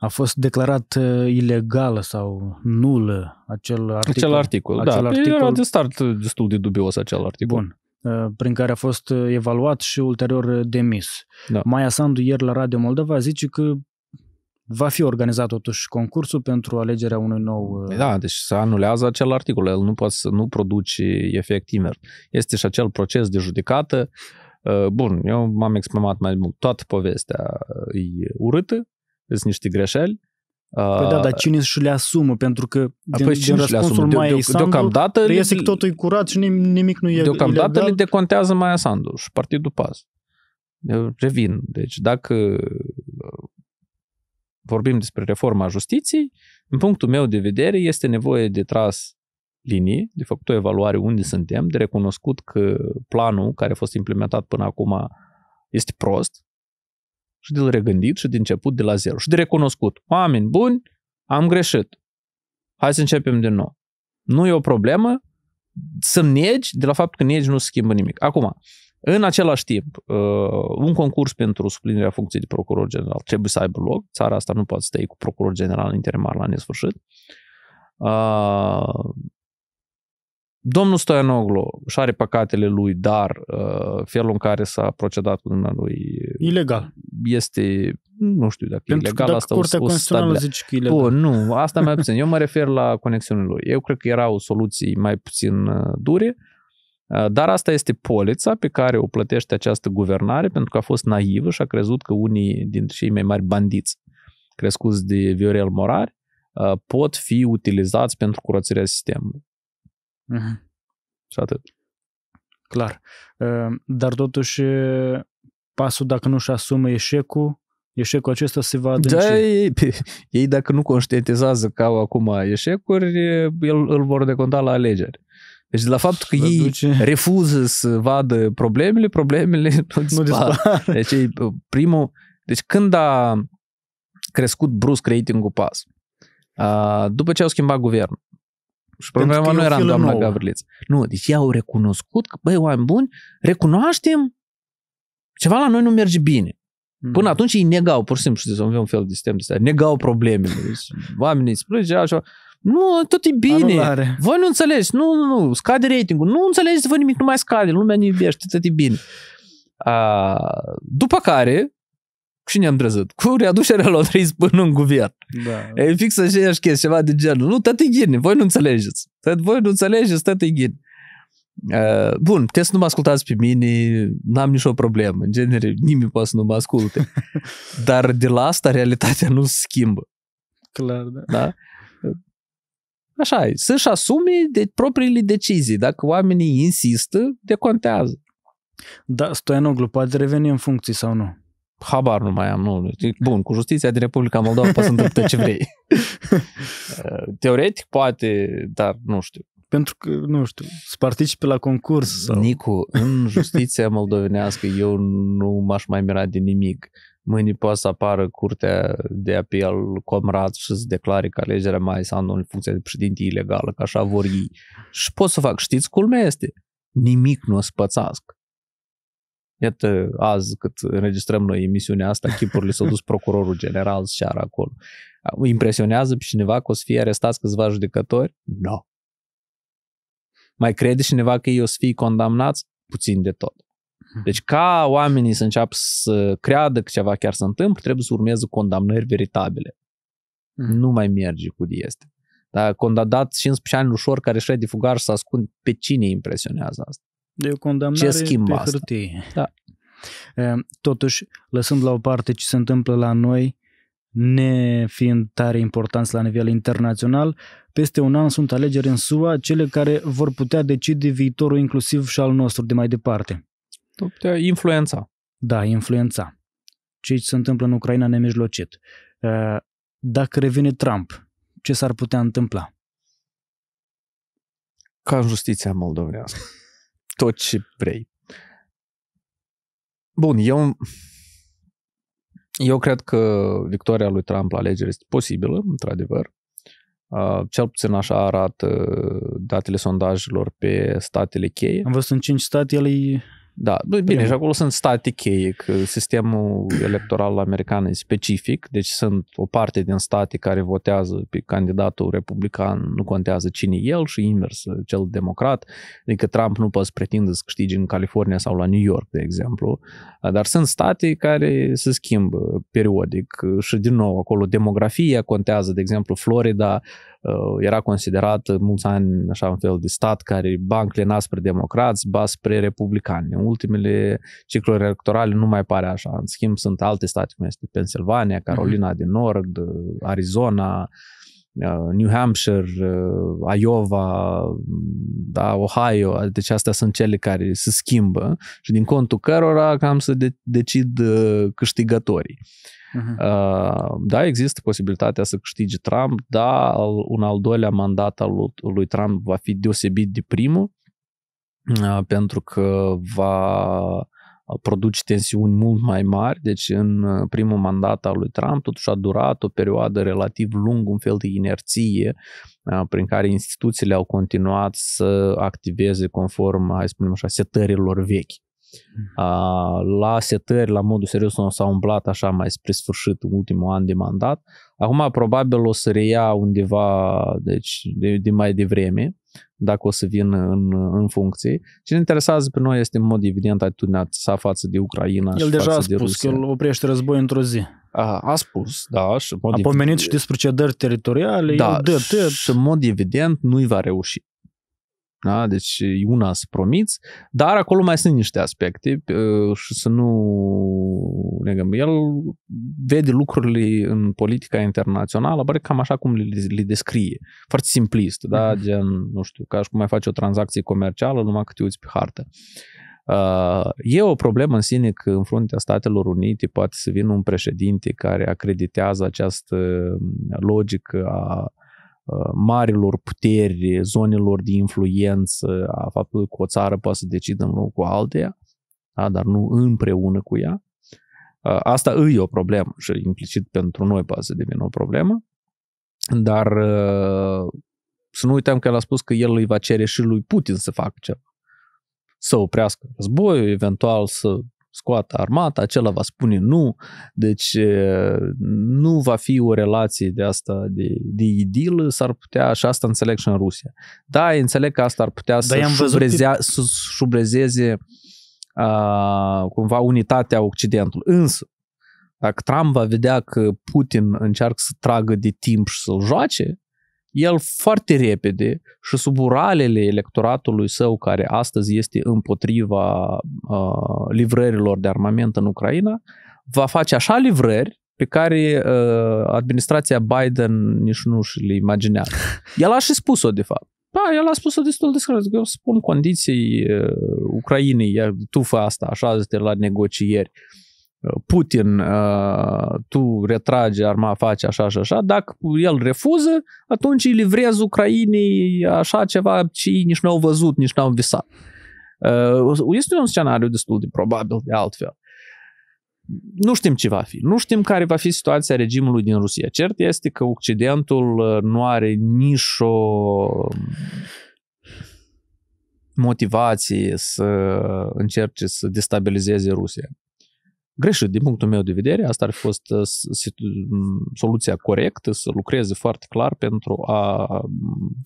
a fost declarat uh, ilegală sau nulă acel articol. Acel articol, da. acel da. Articol, era de start destul de dubios acel articol. Bun uh, prin care a fost uh, evaluat și ulterior demis. Da. Maia Sandu ieri la Radio Moldova zice că va fi organizat totuși concursul pentru alegerea unui nou... Păi da, deci se anulează acel articol, el nu, poate să, nu produce efect imer. Este și acel proces de judecată. Bun, eu m-am exprimat mai mult, toată povestea e urâtă, sunt niște greșeli. Păi da, dar cine și le asumă? Pentru că din, păi din răspunsul mai de, de, Sandu, deocamdată reiese că totul e curat și nimic nu e Deocamdată ilegal. le decontează mai Sandu și Partidul PAS. Eu revin. Deci dacă uh, vorbim despre reforma justiției, în punctul meu de vedere este nevoie de tras linii, de făcut o evaluare unde suntem, de recunoscut că planul care a fost implementat până acum este prost, și de regândit și de început de la zero și de recunoscut. Oameni buni, am greșit. Hai să începem din nou. Nu e o problemă să negi de la faptul că negi nu schimbă nimic. Acum, în același timp, uh, un concurs pentru suplinirea funcției de procuror general trebuie să aibă loc. Țara asta nu poate stai cu procuror general interimar la nesfârșit. Uh, Domnul Stoianoglu și are păcatele lui, dar uh, felul în care s-a procedat cu lui... Ilegal. Este, nu știu dacă Pentru e ilegal, dacă asta Curtea o, o Constituțională zice ilegal. Bun, nu, asta mai puțin. Eu mă refer la conexiunile lui. Eu cred că erau soluții mai puțin uh, dure, uh, dar asta este polița pe care o plătește această guvernare pentru că a fost naivă și a crezut că unii dintre cei mai mari bandiți crescuți de Viorel Morari uh, pot fi utilizați pentru curățirea sistemului. Mm-hmm. Și atât. Clar. Ehm, dar totuși pasul, dacă nu-și asumă eșecul, eșecul acesta se va adânci. Da, ei, ei dacă nu conștientizează că au acum eșecuri, el, îl vor deconta la alegeri. Deci de la faptul că ei duce. refuză să vadă problemele, problemele [laughs] nu dispar. Nu dispar. Deci ei, primul... Deci când a crescut brusc ratingul PAS, după ce au schimbat guvernul, și problema nu era doamna nouă. Gavriliț. Nu, deci ei au recunoscut că, băi, oameni buni, recunoaștem ceva la noi nu merge bine. Mm. Până atunci ei negau, pur și simplu, știți, avem un fel de sistem de stare, negau problemele. Deci, oamenii îți așa, nu, tot e bine. Anulare. Voi nu înțelegeți, nu, nu, nu, scade ratingul. Nu înțelegeți, voi nimic nu mai scade, lumea ne iubește, tot e bine. A, după care, cine am trezit? Cu readucerea la 3 până în guvern. Da. E fix aceeași chestie, ceva de genul. Nu, tăti ghini, voi nu înțelegeți. Tăti, voi nu înțelegeți, tăti ghini. Uh, bun, puteți să nu mă ascultați pe mine, n-am nicio problemă. În genere, nimeni poate să nu mă asculte. [laughs] Dar de la asta realitatea nu se schimbă. Clar, da. da? Așa e, să-și asume de propriile decizii. Dacă oamenii insistă, contează. Da, Stoianoglu poate reveni în funcții sau nu? habar nu mai am, nu. Bun, cu justiția din Republica Moldova poți să întâmple ce vrei. [laughs] Uh, teoretic poate, dar nu știu. Pentru că, nu știu, să participe la concurs sau... Nicu, în justiția moldovenească eu nu m-aș mai mira de nimic. Mâine poate să apară curtea de apel Comrad și să declare că alegerea mai s-a în funcție de președinte ilegală, că așa vor ei. Și pot să fac, știți, culmea este, nimic nu o să Iată, azi cât înregistrăm noi emisiunea asta, chipurile s-au dus procurorul general seara acolo. Impresionează pe cineva că o să fie arestați câțiva judecători? Nu. No. Mai crede cineva că ei o să fie condamnați? Puțin de tot. Deci ca oamenii să înceapă să creadă că ceva chiar se întâmplă, trebuie să urmeze condamnări veritabile. Mm. Nu mai merge cu este. Dar condamnat 15 ani ușor care își de fugar să ascund pe cine impresionează asta. De o condamnare ce schimbă pe asta? hârtie. Da. Totuși, lăsând la o parte ce se întâmplă la noi, ne fiind tare importanți la nivel internațional, peste un an sunt alegeri în SUA, cele care vor putea decide viitorul inclusiv și al nostru de mai departe. Putea influența. Da, influența. Ce se întâmplă în Ucraina nemijlocit. Dacă revine Trump, ce s-ar putea întâmpla? Ca în justiția moldovenească tot ce vrei. Bun, eu, eu cred că victoria lui Trump la alegeri este posibilă, într-adevăr. Uh, cel puțin așa arată datele sondajelor pe statele cheie. Am văzut în 5 state el e da, bine, Primul. și acolo sunt că Sistemul electoral american e specific, deci sunt o parte din state care votează pe candidatul republican, nu contează cine e el și invers, cel democrat. Adică Trump nu poate să pretindă să câștige în California sau la New York, de exemplu. Dar sunt state care se schimbă periodic și, din nou, acolo demografia contează, de exemplu, Florida Uh, era considerat mulți ani așa un fel de stat care ba înclina spre democrați, ba spre republicani. În ultimele cicluri electorale nu mai pare așa. În schimb, sunt alte state, cum este Pennsylvania, Carolina uh-huh. de Nord, Arizona, Uh, New Hampshire, uh, Iowa, da, Ohio, deci astea sunt cele care se schimbă și din contul cărora cam să de- decid uh, câștigătorii. Uh-huh. Da, există posibilitatea să câștige Trump, da, un al doilea mandat al lui Trump va fi deosebit de primul, pentru că va produci tensiuni mult mai mari, deci în uh, primul mandat al lui Trump totuși a durat o perioadă relativ lungă, un fel de inerție uh, prin care instituțiile au continuat să activeze conform, hai să spunem așa, setărilor vechi. Mm-hmm. La setări, la modul serios, nu s-a umblat așa mai spre sfârșit ultimul an de mandat. Acum probabil o să reia undeva deci, de, de mai devreme, dacă o să vin în, în funcție. Ce ne interesează pe noi este în mod evident atitudinea sa față de Ucraina el și deja față a spus de Rusia. că el oprește război într-o zi. A, a spus, da. Și a pomenit evident, și despre cedări teritoriale, da, el dă dă. Și în mod evident nu-i va reuși. Da? Deci e una să promiți, dar acolo mai sunt niște aspecte uh, și să nu negăm, El vede lucrurile în politica internațională, pare cam așa cum le, le descrie. Foarte simplist, da? Mhm. Gen, nu știu, ca și cum mai faci o tranzacție comercială, numai că te uiți pe hartă. Uh, e o problemă în sine că în fruntea Statelor Unite poate să vină un președinte care acreditează această logică a uh, Uh, marilor puteri, zonelor de influență, a faptului că o țară poate să decidă în loc cu alteia, da, dar nu împreună cu ea. Uh, asta îi e o problemă și implicit pentru noi poate să devină o problemă, dar uh, să nu uităm că el a spus că el îi va cere și lui Putin să facă ceva. Să oprească războiul, eventual să scoată armata, acela va spune nu, deci nu va fi o relație de asta, de, de idil, s-ar putea, și asta înțeleg și în Rusia. Da, înțeleg că asta ar putea să șubrezea, să șubrezeze a, cumva unitatea Occidentului. Însă, dacă Trump va vedea că Putin încearcă să tragă de timp și să-l joace, el foarte repede și sub uralele electoratului său care astăzi este împotriva uh, livrărilor de armament în Ucraina, va face așa livrări pe care uh, administrația Biden nici nu și le imaginează. [laughs] El a și spus-o, de fapt. Da, el a spus-o destul de scris, eu spun condiții uh, Ucrainei, tu fă asta, așa de la negocieri. Uh, Putin, uh, tu retrage arma, face așa și așa, dacă el refuză, atunci îi livrez Ucrainei așa ceva ce ei nici n-au văzut, nici n-au visat. Uh, este un scenariu destul de probabil de altfel. Nu știm ce va fi. Nu știm care va fi situația regimului din Rusia. Cert este că Occidentul uh, nu are nici o motivație să încerce să destabilizeze Rusia greșit din punctul meu de vedere. Asta ar fi fost uh, soluția corectă, să lucreze foarte clar pentru a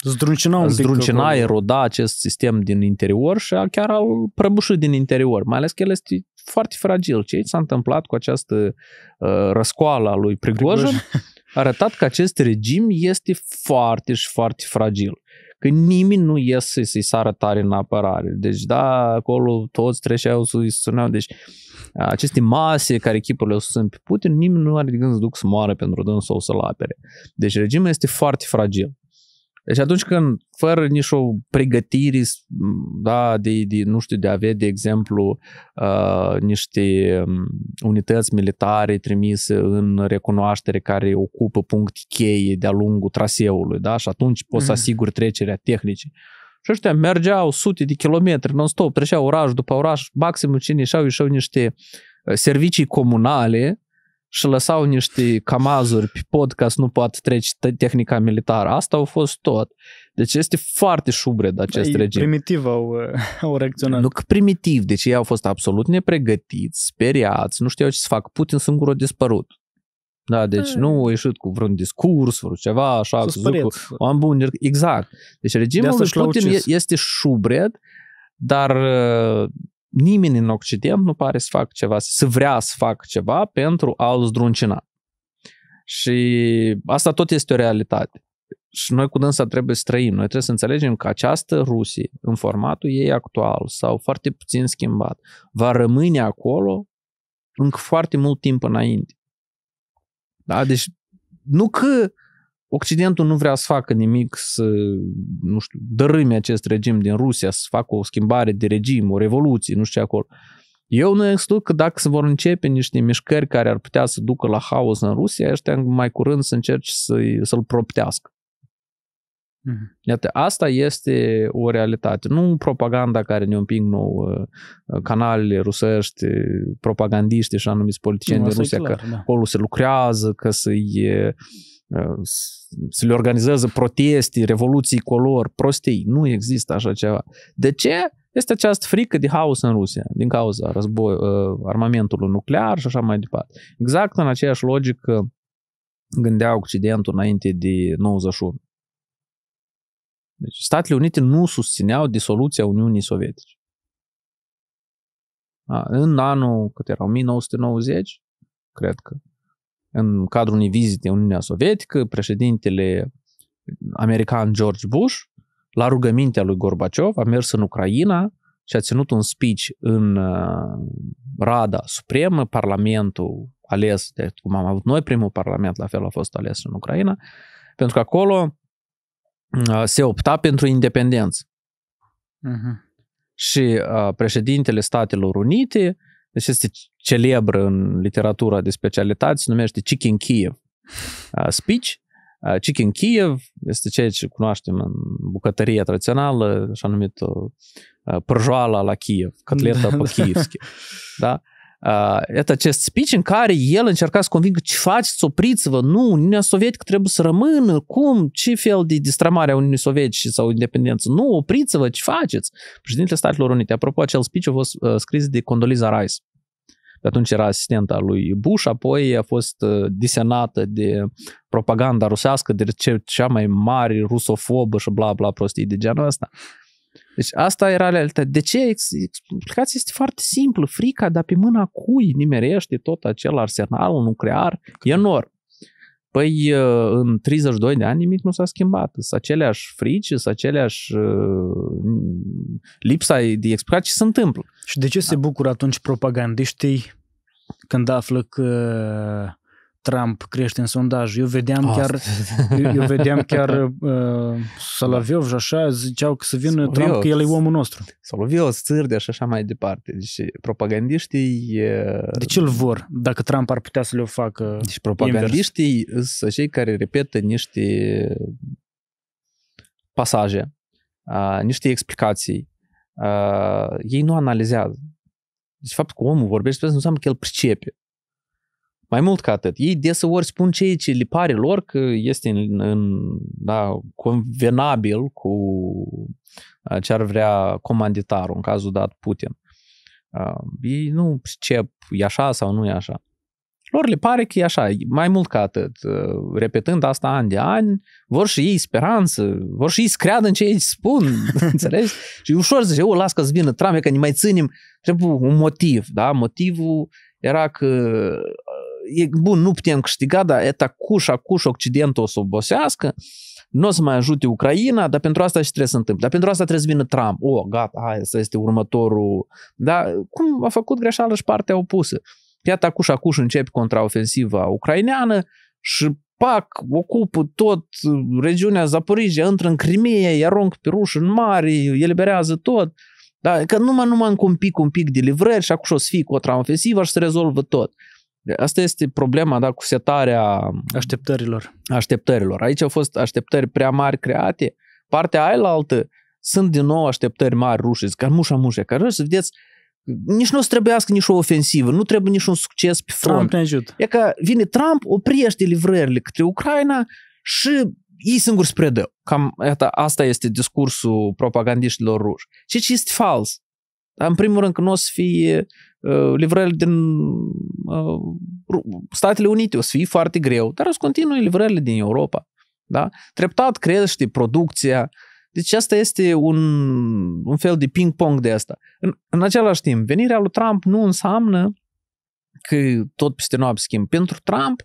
zdruncina, un zdruncina pic, eroda acest sistem din interior și a chiar al prăbuși din interior, mai ales că el este foarte fragil. Ce s-a întâmplat cu această uh, răscoală a lui Prigojin, Prigojin a arătat că acest regim este foarte și foarte fragil că nimeni nu iese să-i sară tare în apărare. Deci, da, acolo toți treceau să-i suneau. Deci, uh, aceste mase care echipurile o sunt pe Putin, nimeni nu are de gând să duc să moară pentru dânsul sau să-l apere. Deci regimul este foarte fragil. Deci atunci când, fără nici o pregătire, da, de, de, nu știu, de a avea, de exemplu, uh, niște um, unități militare trimise în recunoaștere care ocupă punct cheie de-a lungul traseului, da, și atunci poți mm-hmm. să mhm. asiguri trecerea tehnicii. Și ăștia mergeau sute de kilometri non-stop, treceau oraș după oraș, maximul cine ieșeau, ieșeau niște uh, servicii comunale și lăsau niște camazuri pe pod ca să nu poată trece tehnica militară. Asta au fost tot. Deci este foarte șubred acest Ei, regim. Primitiv au, [laughs] au reacționat. Nu că primitiv, deci ei au fost absolut nepregătiți, speriați, nu știau ce să fac. Putin singur a dispărut. Da, deci nu a ieșit cu vreun discurs, vreun ceva, așa, cu am bun, exact. Deci regimul lui Putin este șubred, dar uh, nimeni în Occident nu pare să fac ceva, să vrea să fac ceva pentru a-l zdruncina. Și asta tot este o realitate. Și noi cu dânsa trebuie să trăim. Noi trebuie să înțelegem că această Rusie, în formatul ei actual sau foarte puțin schimbat, va rămâne acolo încă foarte mult timp înainte. Da? Deci nu că Occidentul nu vrea să facă nimic să, nu știu, dărâme acest regim din Rusia, să facă o schimbare de regim, o revoluție, nu știu ce acolo. Eu nu exclud că dacă se vor începe niște mișcări care ar putea să ducă la haos în Rusia, ăștia mai curând să încerci să-l proptească. Mhm. Iată, asta este o realitate. Nu propaganda care ne împing nou uh, uh, canalele rusești, propagandiști și anumiți politicieni din Rusia, clar, că da. acolo se lucrează, că să-i uh, să le organizează proteste, revoluții color, prostii. Nu există așa ceva. De ce? Este această frică de haos în Rusia, din cauza război, armamentului nuclear și așa mai departe. Exact în aceeași logică gândea Occidentul înainte de 91. Deci Statele Unite nu susțineau disoluția Uniunii Sovietice. A, în anul, cât era, 1990, cred că, în cadrul unei vizite Uniunea Sovietică, președintele american George Bush, la rugămintea lui Gorbaciov, a mers în Ucraina și a ținut un speech în uh, Rada Supremă, Parlamentul ales, de cum am avut noi primul parlament, la fel a fost ales în Ucraina, pentru că acolo Mm, uh, se opta pentru independență. Uh-huh. Și uh, președintele Statelor Unite, deci este celebr în literatura de specialitate, se numește Chicken Kiev uh, speech. Uh, Chicken Kiev este ceea ce cunoaștem în bucătăria tradițională, așa numită uh, uh prăjoala la Kiev, cotleta da, pe da. kievski. Da? этот uh, acest speech în care el încerca să convingă ce faceți, opriți-vă, nu, Uniunea Sovietică trebuie să rămână, cum, ce fel de distramare a Uniunii Sovietice sau independență, nu, opriți-vă, ce faceți? Președintele Statelor Unite, apropo, acel speech a fost uh, scris de Condoleezza Rice, atunci era asistenta lui Bush, apoi a fost uh, disenată de propaganda rusească, de cea mai mare rusofobă și bla bla prostii de genul ăsta. Deci asta era realitatea. De ce? Explicația este foarte simplă. Frica, dar pe mâna cui nimerește tot acel arsenal nuclear enorm. Păi uh, în 32 de ani nimic nu s-a schimbat. Sunt aceleași frici, sunt aceleași uh, lipsa de explicat ce se întâmplă. Și de ce se da. bucură atunci propagandiștii când află că Trump crește în sondaj. Eu vedeam oh. chiar, eu vedeam chiar uh, Salaviov și așa, ziceau că să vină Salaviov, Trump, că el e omul nostru. Salaviov, Țârdea și așa mai departe. Deci propagandiștii... E... de ce îl vor, dacă Trump ar putea să le-o facă Deci propagandiștii invers. sunt cei care repetă niște pasaje, uh, niște explicații. Uh, ei nu analizează. Deci faptul că omul vorbește despre nu înseamnă că el pricepe. Mai mult ca atât, ei ori spun ceea ce le pare lor că este în, în, da, convenabil cu ce ar vrea comanditarul, în cazul dat Putin. Uh, ei nu ce e așa sau nu e așa. Lor le pare că e așa, mai mult ca atât. Uh, repetând asta an de ani, vor și ei speranță, vor și ei să creadă în ce ei spun, [laughs] înțelegi? Și ușor zice, o, las că să vină trame, că ne mai ținem. Trebuie un motiv, da? Motivul era că e, bun, nu putem câștiga, dar etacuș, acuș, Occidentul o să obosească, nu o să mai ajute Ucraina, dar pentru asta și trebuie să întâmple. Dar pentru asta trebuie să vină Trump. O, oh, gata, hai, să este următorul. Dar cum a făcut greșeală și partea opusă? Iată, acuș, acuș începe contraofensiva ucraineană și pac, ocupă tot regiunea Zaporizia, intră în Crimea, îi arunc pe ruși în mare, eliberează tot. Dar că numai, numai încă un pic, un pic de livrări și acum o să fie contraofensivă și se rezolvă tot. Asta este problema, da, cu setarea așteptărilor. Așteptărilor. Aici au fost așteptări prea mari create. Partea altă, sunt din nou așteptări mari rușe, zic, mușa, mușa, că să vedeți, nici nu o să trebuiască nici o ofensivă, nu trebuie nici un succes pe front. Trump ne ajută. E că vine Trump, oprește livrările către Ucraina și ei singuri spre dă. Cam asta este discursul propagandiștilor ruși. Și ce este fals? Dar, în primul rând, că nu o să fie uh, livrările din uh, Statele Unite, o să fie foarte greu, dar o să continui livrările din Europa. Da? Treptat crește producția. Deci asta este un, un fel de ping-pong de asta. În, în același timp, venirea lui Trump nu înseamnă că tot peste noapte schimb. Pentru Trump,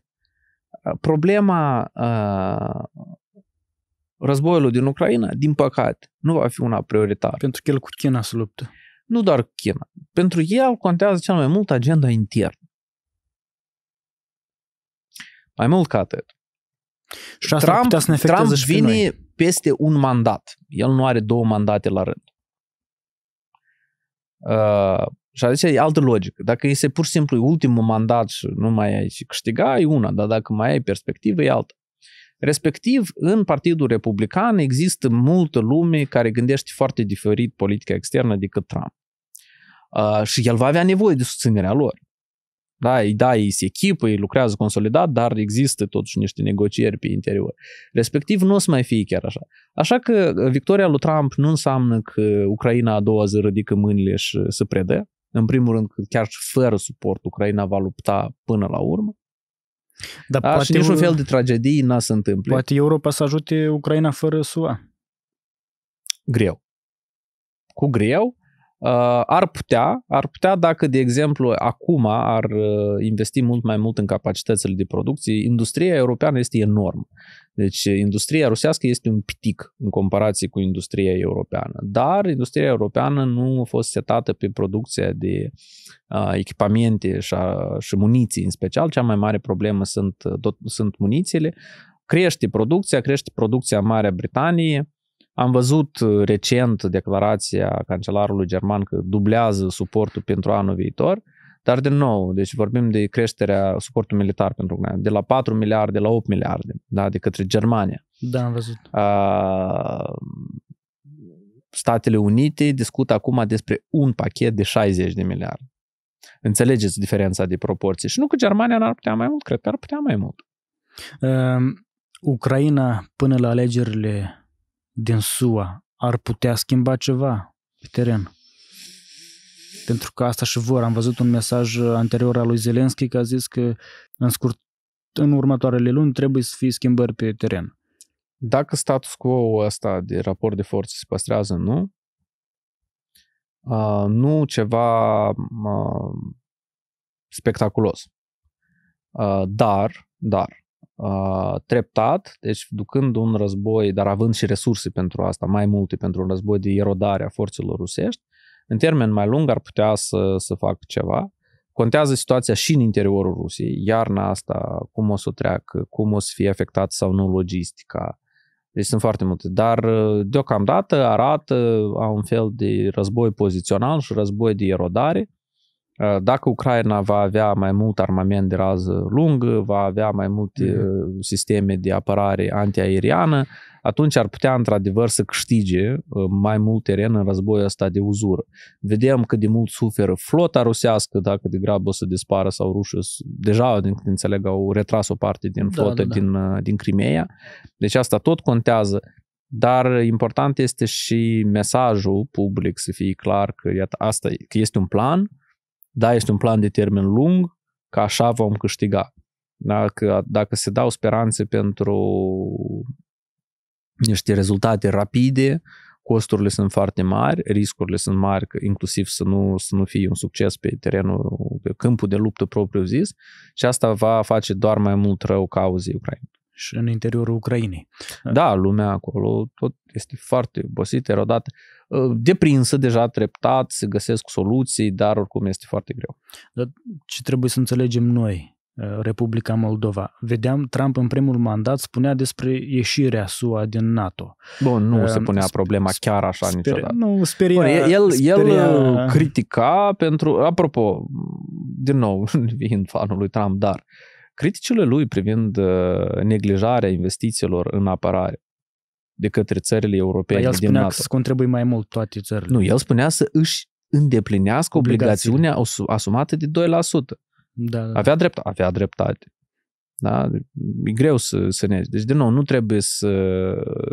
uh, problema uh, războiului din Ucraina, din păcate, nu va fi una prioritară. Pentru că el cu China se luptă nu doar China. Pentru el contează cel mai mult agenda internă. Mai mult ca atât. Și asta Trump, să ne Trump și vine noi. peste un mandat. El nu are două mandate la rând. Uh, și aici e altă logică. Dacă este pur și simplu ultimul mandat și nu mai ai și câștiga, e una, dar dacă mai ai perspectivă, e alta. Respectiv, în Partidul Republican există multă lume care gândește foarte diferit politica externă decât Trump. Uh, și el va avea nevoie de susținerea lor. Da, îi da, ei se echipă, îi lucrează consolidat, dar există totuși niște negocieri pe interior. Respectiv, nu o să mai fie chiar așa. Așa că uh, victoria lui Trump nu înseamnă că Ucraina a doua zi ridică mâinile și se predă. În primul rând, chiar și fără suport, Ucraina va lupta până la urmă. Dar A, da, poate și niciun fel de tragedii n-a să întâmple. Poate Europa să ajute Ucraina fără SUA. Greu. Cu greu. Uh, ar putea, ar putea dacă, de exemplu, acum ar uh, investi mult mai mult în capacitățile de producție. Industria europeană este enormă. Deci eh, industria rusească este un pitic în comparație cu industria europeană. Dar industria europeană nu a fost setată pe producția de uh, echipamente și, a, și muniții în special. Cea mai mare problemă sunt, eh, tot, sunt munițiile. Crește producția, crește producția în Marea Britanie. Am văzut eh, recent declarația cancelarului german că dublează suportul pentru anul viitor – dar, din nou, deci vorbim de creșterea suportului militar pentru Ucraina, de la 4 miliarde la 8 miliarde, da, de către Germania. Da, am văzut. Uh, Statele Unite discută acum despre un pachet de 60 de miliarde. Înțelegeți diferența de proporții. Și nu că Germania n-ar putea mai mult, cred că ar putea mai mult. Uh, Ucraina, până la alegerile din SUA, ar putea schimba ceva pe teren? pentru că asta și vor. Am văzut un mesaj anterior al lui Zelenski că a zis că în, scurt, în următoarele luni trebuie să fie schimbări pe teren. Dacă status quo ăsta de raport de forțe se păstrează, nu? Uh, nu ceva uh, spectaculos. Uh, dar, dar, Uh, treptat, deci ducând un război, dar având și resurse pentru asta, mai multe pentru un război de erodare a forțelor rusești, în termen mai lung ar putea să, să facă ceva. Contează situația și în interiorul Rusiei, iarna asta, cum o să o treacă, cum o să fie afectat sau nu logistica. Deci sunt foarte multe, dar uh, deocamdată arată uh, a un fel de război pozițional și război de erodare, Uh, dacă Ucraina va avea mai mult armament de rază lungă, va avea mai multe mm-hmm. sisteme de apărare antiaeriană, atunci ar putea într-adevăr să câștige uh, mai mult teren în războiul ăsta de uzură. Vedem cât de mult suferă flota rusească, dacă de grabă o să dispară sau rușă, deja, din câte înțeleg, au retras o parte din da, flotă da, da, da. din, din Crimea. Deci asta tot contează. Dar important este și mesajul public să fie clar că iată, asta că este un plan, uh, da, este un plan de termen lung, că așa vom câștiga. Dacă, dacă se dau speranțe pentru niște rezultate rapide, costurile sunt foarte mari, riscurile sunt mari, inclusiv să nu, să nu fie un succes pe terenul, pe câmpul de luptă propriu zis, și asta va face doar mai mult rău cauzei Ucrainei. Și în interiorul Ucrainei. Da, lumea acolo tot este foarte obosită, erodată. Uh, deprinsă deja treptat, se găsesc soluții, dar oricum este foarte greu. Dar ce trebuie să înțelegem noi, uh, Republica Moldova? Vedeam Trump în primul mandat spunea despre ieșirea SUA din NATO. Bun, nu uh, se um, punea problema sper, chiar așa sper, niciodată. Nu, speria, Bun, el, speria... el uh, critica pentru, apropo, din nou, fiind [laughs] fanul lui Trump, dar criticile lui privind neglijarea investițiilor în apărare de către țările europene el din spunea NATO. că să contribui mai mult toate țările. Nu, el spunea să își îndeplinească obligațiunea asumată de 2%. Da, da, da. Avea dreptate, avea dreptate. Da? E greu să, să ne... Deci, din nou, nu trebuie să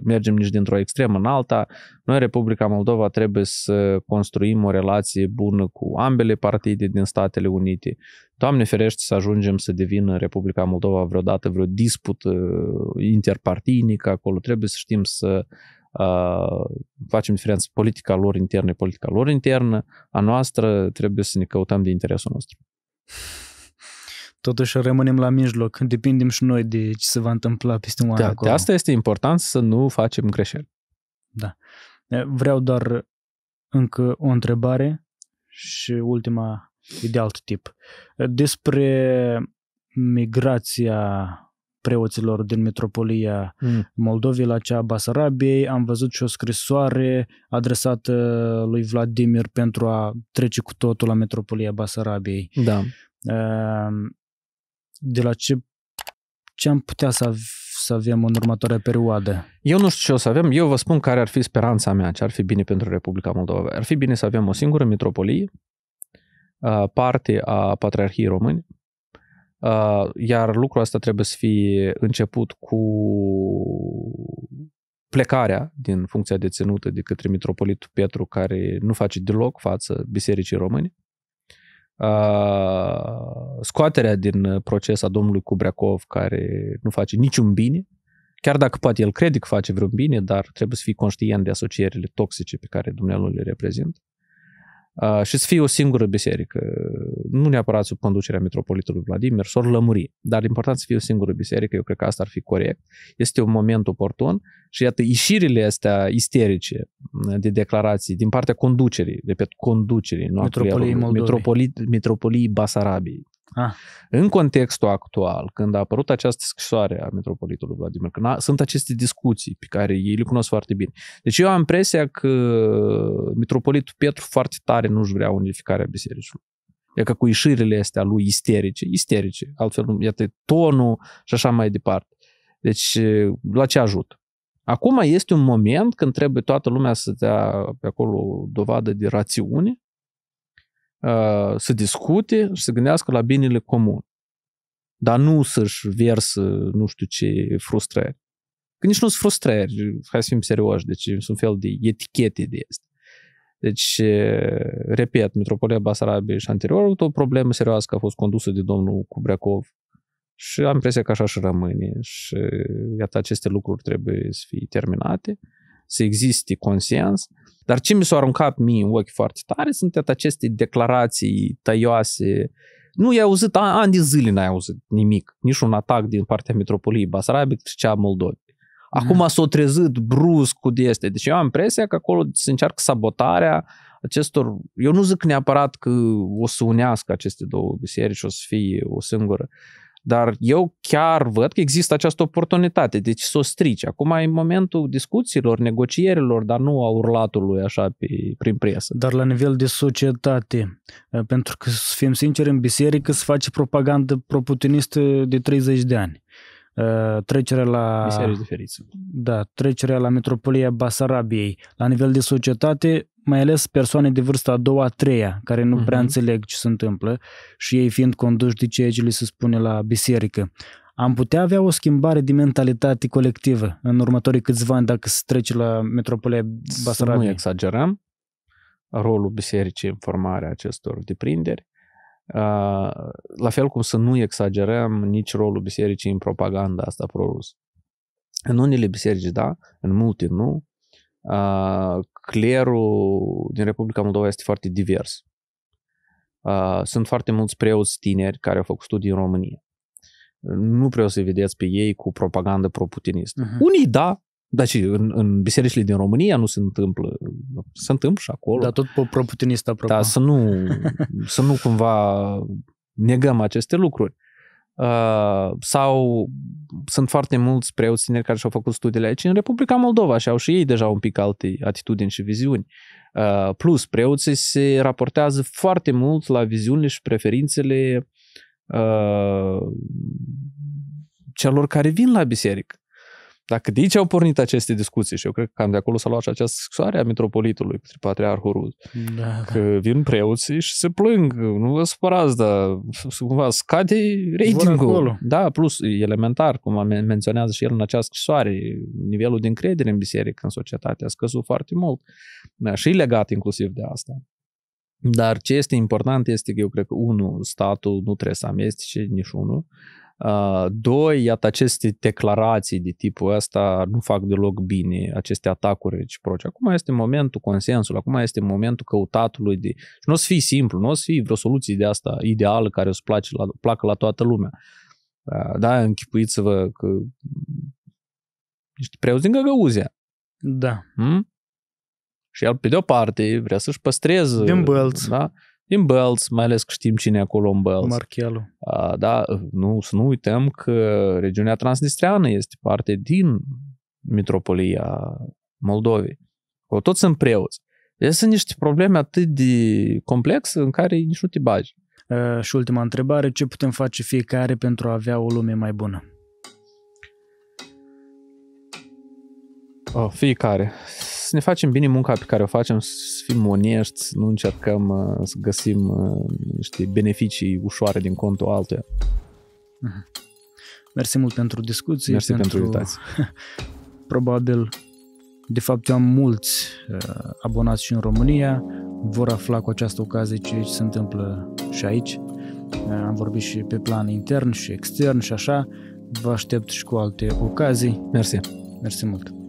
mergem nici dintr-o extremă în alta. Noi, Republica Moldova, trebuie să construim o relație bună cu ambele partide din Statele Unite. Doamne ferește să ajungem să devină Republica Moldova vreodată vreo dispută interpartinică acolo. Trebuie să știm să Uh, facem diferență politica lor internă, politica lor internă, a noastră trebuie să ne căutăm de interesul nostru totuși rămânem la mijloc, depindem și noi de ce se va întâmpla peste un an da, acolo. De asta este important să nu facem greșeli. Da. Vreau doar încă o întrebare și ultima e de alt tip. Despre migrația preoților din metropolia mm. Moldovei la cea a Basarabiei. Am văzut și o scrisoare adresată lui Vladimir pentru a trece cu totul la metropolia Basarabiei. Da. Uh, de la ce, ce am putea să, să avem în următoarea perioadă? Eu nu știu ce o să avem. Eu vă spun care ar fi speranța mea, ce ar fi bine pentru Republica Moldova. Ar fi bine să avem o singură metropolie, parte a Patriarhiei Români, iar lucrul ăsta trebuie să fie început cu plecarea din funcția deținută de către mitropolitul Petru, care nu face deloc față bisericii române. Uh, scoaterea din uh, proces a domnului Kubrakov, care nu face niciun bine, chiar dacă poate el crede că face vreun bine, dar trebuie să fii conștient de asocierile toxice pe care dumnealui le reprezintă. Uh, și să fie o singură biserică. Nu neapărat sub conducerea Metropolitului Vladimir, s-or lămuri, dar important să fie o singură biserică, eu cred că asta ar fi corect. Este un moment oportun și iată, ieșirile astea isterice uh, de declarații din partea conducerii, repet, conducerii, nu Metropoliei Moldovei. Metropolii, Metropolii Basarabiei, Ah. În contextul actual, când a apărut această scrisoare a metropolitului Vladimir, când a, sunt aceste discuții pe care ei le cunosc foarte bine. Deci eu am impresia că metropolitul Petru foarte tare nu își vrea unificarea bisericilor. E că cu ieșirile astea lui isterice, isterice, altfel, iată, tonul și așa mai departe. Deci, la ce ajut? Acum este un moment când trebuie toată lumea să dea pe acolo dovadă de rațiune Э, să discute și să gândească la binele comun. Dar nu să-și versă nu știu ce frustrări. Că nici nu sunt frustrări, hai să fim serioși, deci sunt fel de etichete de asta. Deci, repet, Metropolia Basarabie și anterior, o problemă serioasă că a fost condusă de domnul Kubrakov și am impresia că așa și rămâne și iată aceste lucruri trebuie să fie terminate, să existe consens, dar ce mi s-a aruncat mie în ochi foarte tare sunt toate aceste declarații tăioase. Nu i-ai auzit, an, ani de zile n-ai auzit nimic, nici un atac din partea metropoliei Basarabic și cea a Moldovei. Mhm. Acum mm. s-a trezit brusc cu de este. Deci eu am impresia că acolo se încearcă sabotarea acestor... Eu nu zic neapărat că o să unească aceste două biserici, o să fie o singură. Dar eu chiar văd că există această oportunitate, deci să o strici. Acum e momentul discuțiilor, negocierilor, dar nu a urlatului așa pe, prin presă. Dar la nivel de societate, eh, pentru că, să fim sinceri, în biserică se face propagandă proputinistă eh, de 30 de ani. Eh, trecerea la... biserică diferiți. Da, trecerea la metropolia Basarabiei. La nivel de societate, mai ales persoane de vârsta a doua, a treia, care nu uh-huh. prea mhm. înțeleg ce se întâmplă și ei fiind conduși de ceea ce li se spune la biserică. Am putea avea o schimbare de mentalitate colectivă în următorii câțiva ani dacă se trece la metropolia Basarabiei? Să nu exagerăm. Rolul bisericii în formarea acestor deprinderi. La fel cum să nu exagerăm nici rolul bisericii în propaganda asta pro-rus. În unele biserici, da, în multe nu, clerul din Republica Moldova este foarte divers. Sunt foarte mulți preoți tineri care au făcut studii în România. Nu prea o să vedeți pe ei cu propagandă pro-putinistă. Uh-huh. Mhm. Unii da, dar și în, în bisericile din România nu se întâmplă. Se întâmplă și acolo. Dar tot pro-putinist, apropo. Da, să nu, să nu cumva negăm aceste lucruri. Uh, sau sunt foarte mulți preoți tineri care și-au făcut studiile aici în Republica Moldova și au și ei deja un pic alte atitudini și viziuni. Uh, plus, preoții se raportează foarte mult la viziunile și preferințele uh, celor care vin la biserică. Dacă de aici au pornit aceste discuții și eu cred că cam de acolo s-a luat și această scrisoare a Metropolitului către Patriarhul Rus. Da, că da. vin preoții și se plâng, nu vă supărați, dar cumva scade ratingul. Da, plus elementar, cum menționează și el în această scrisoare, nivelul de încredere în biserică, în societate a scăzut foarte mult da, și legat inclusiv de asta. Dar ce este important este că eu cred că, unul, statul nu trebuie să amestece niciunul Uh, doi, iată aceste declarații de tipul ăsta nu fac deloc bine, aceste atacuri reciproce. Acum este momentul consensul, acum este momentul căutatului de... Și nu o să fie simplu, nu o să fie vreo soluție de asta ideală care o să place la, placă la toată lumea. Uh, da, închipuiți-vă că ești preoți din Găgăuzea. Da. Hmm? Și el, pe de-o parte, vrea să-și păstreze... Din bălți. Da? din Belts, mai ales că știm cine e acolo în Belts. Marchelu. Da, nu, să nu uităm că regiunea transnistreană este parte din metropolia Moldovei. O toți sunt preoți. Deci sunt niște probleme atât de complexe în care nici nu te bagi. Uh, și ultima întrebare, ce putem face fiecare pentru a avea o lume mai bună? Oh, fiecare să ne facem bine munca pe care o facem, să fim onești, să nu încercăm uh, să găsim uh, niște beneficii ușoare din contul altuia. Mhm. Mersi mult pentru discuții. Mersi pentru, pentru [laughs] Probabil, de fapt, eu am mulți uh, abonați și în România, vor afla cu această ocazie ce se întâmplă și aici. am vorbit și pe plan intern și extern și așa. Vă aștept și cu alte ocazii. Mersi. Mersi mult.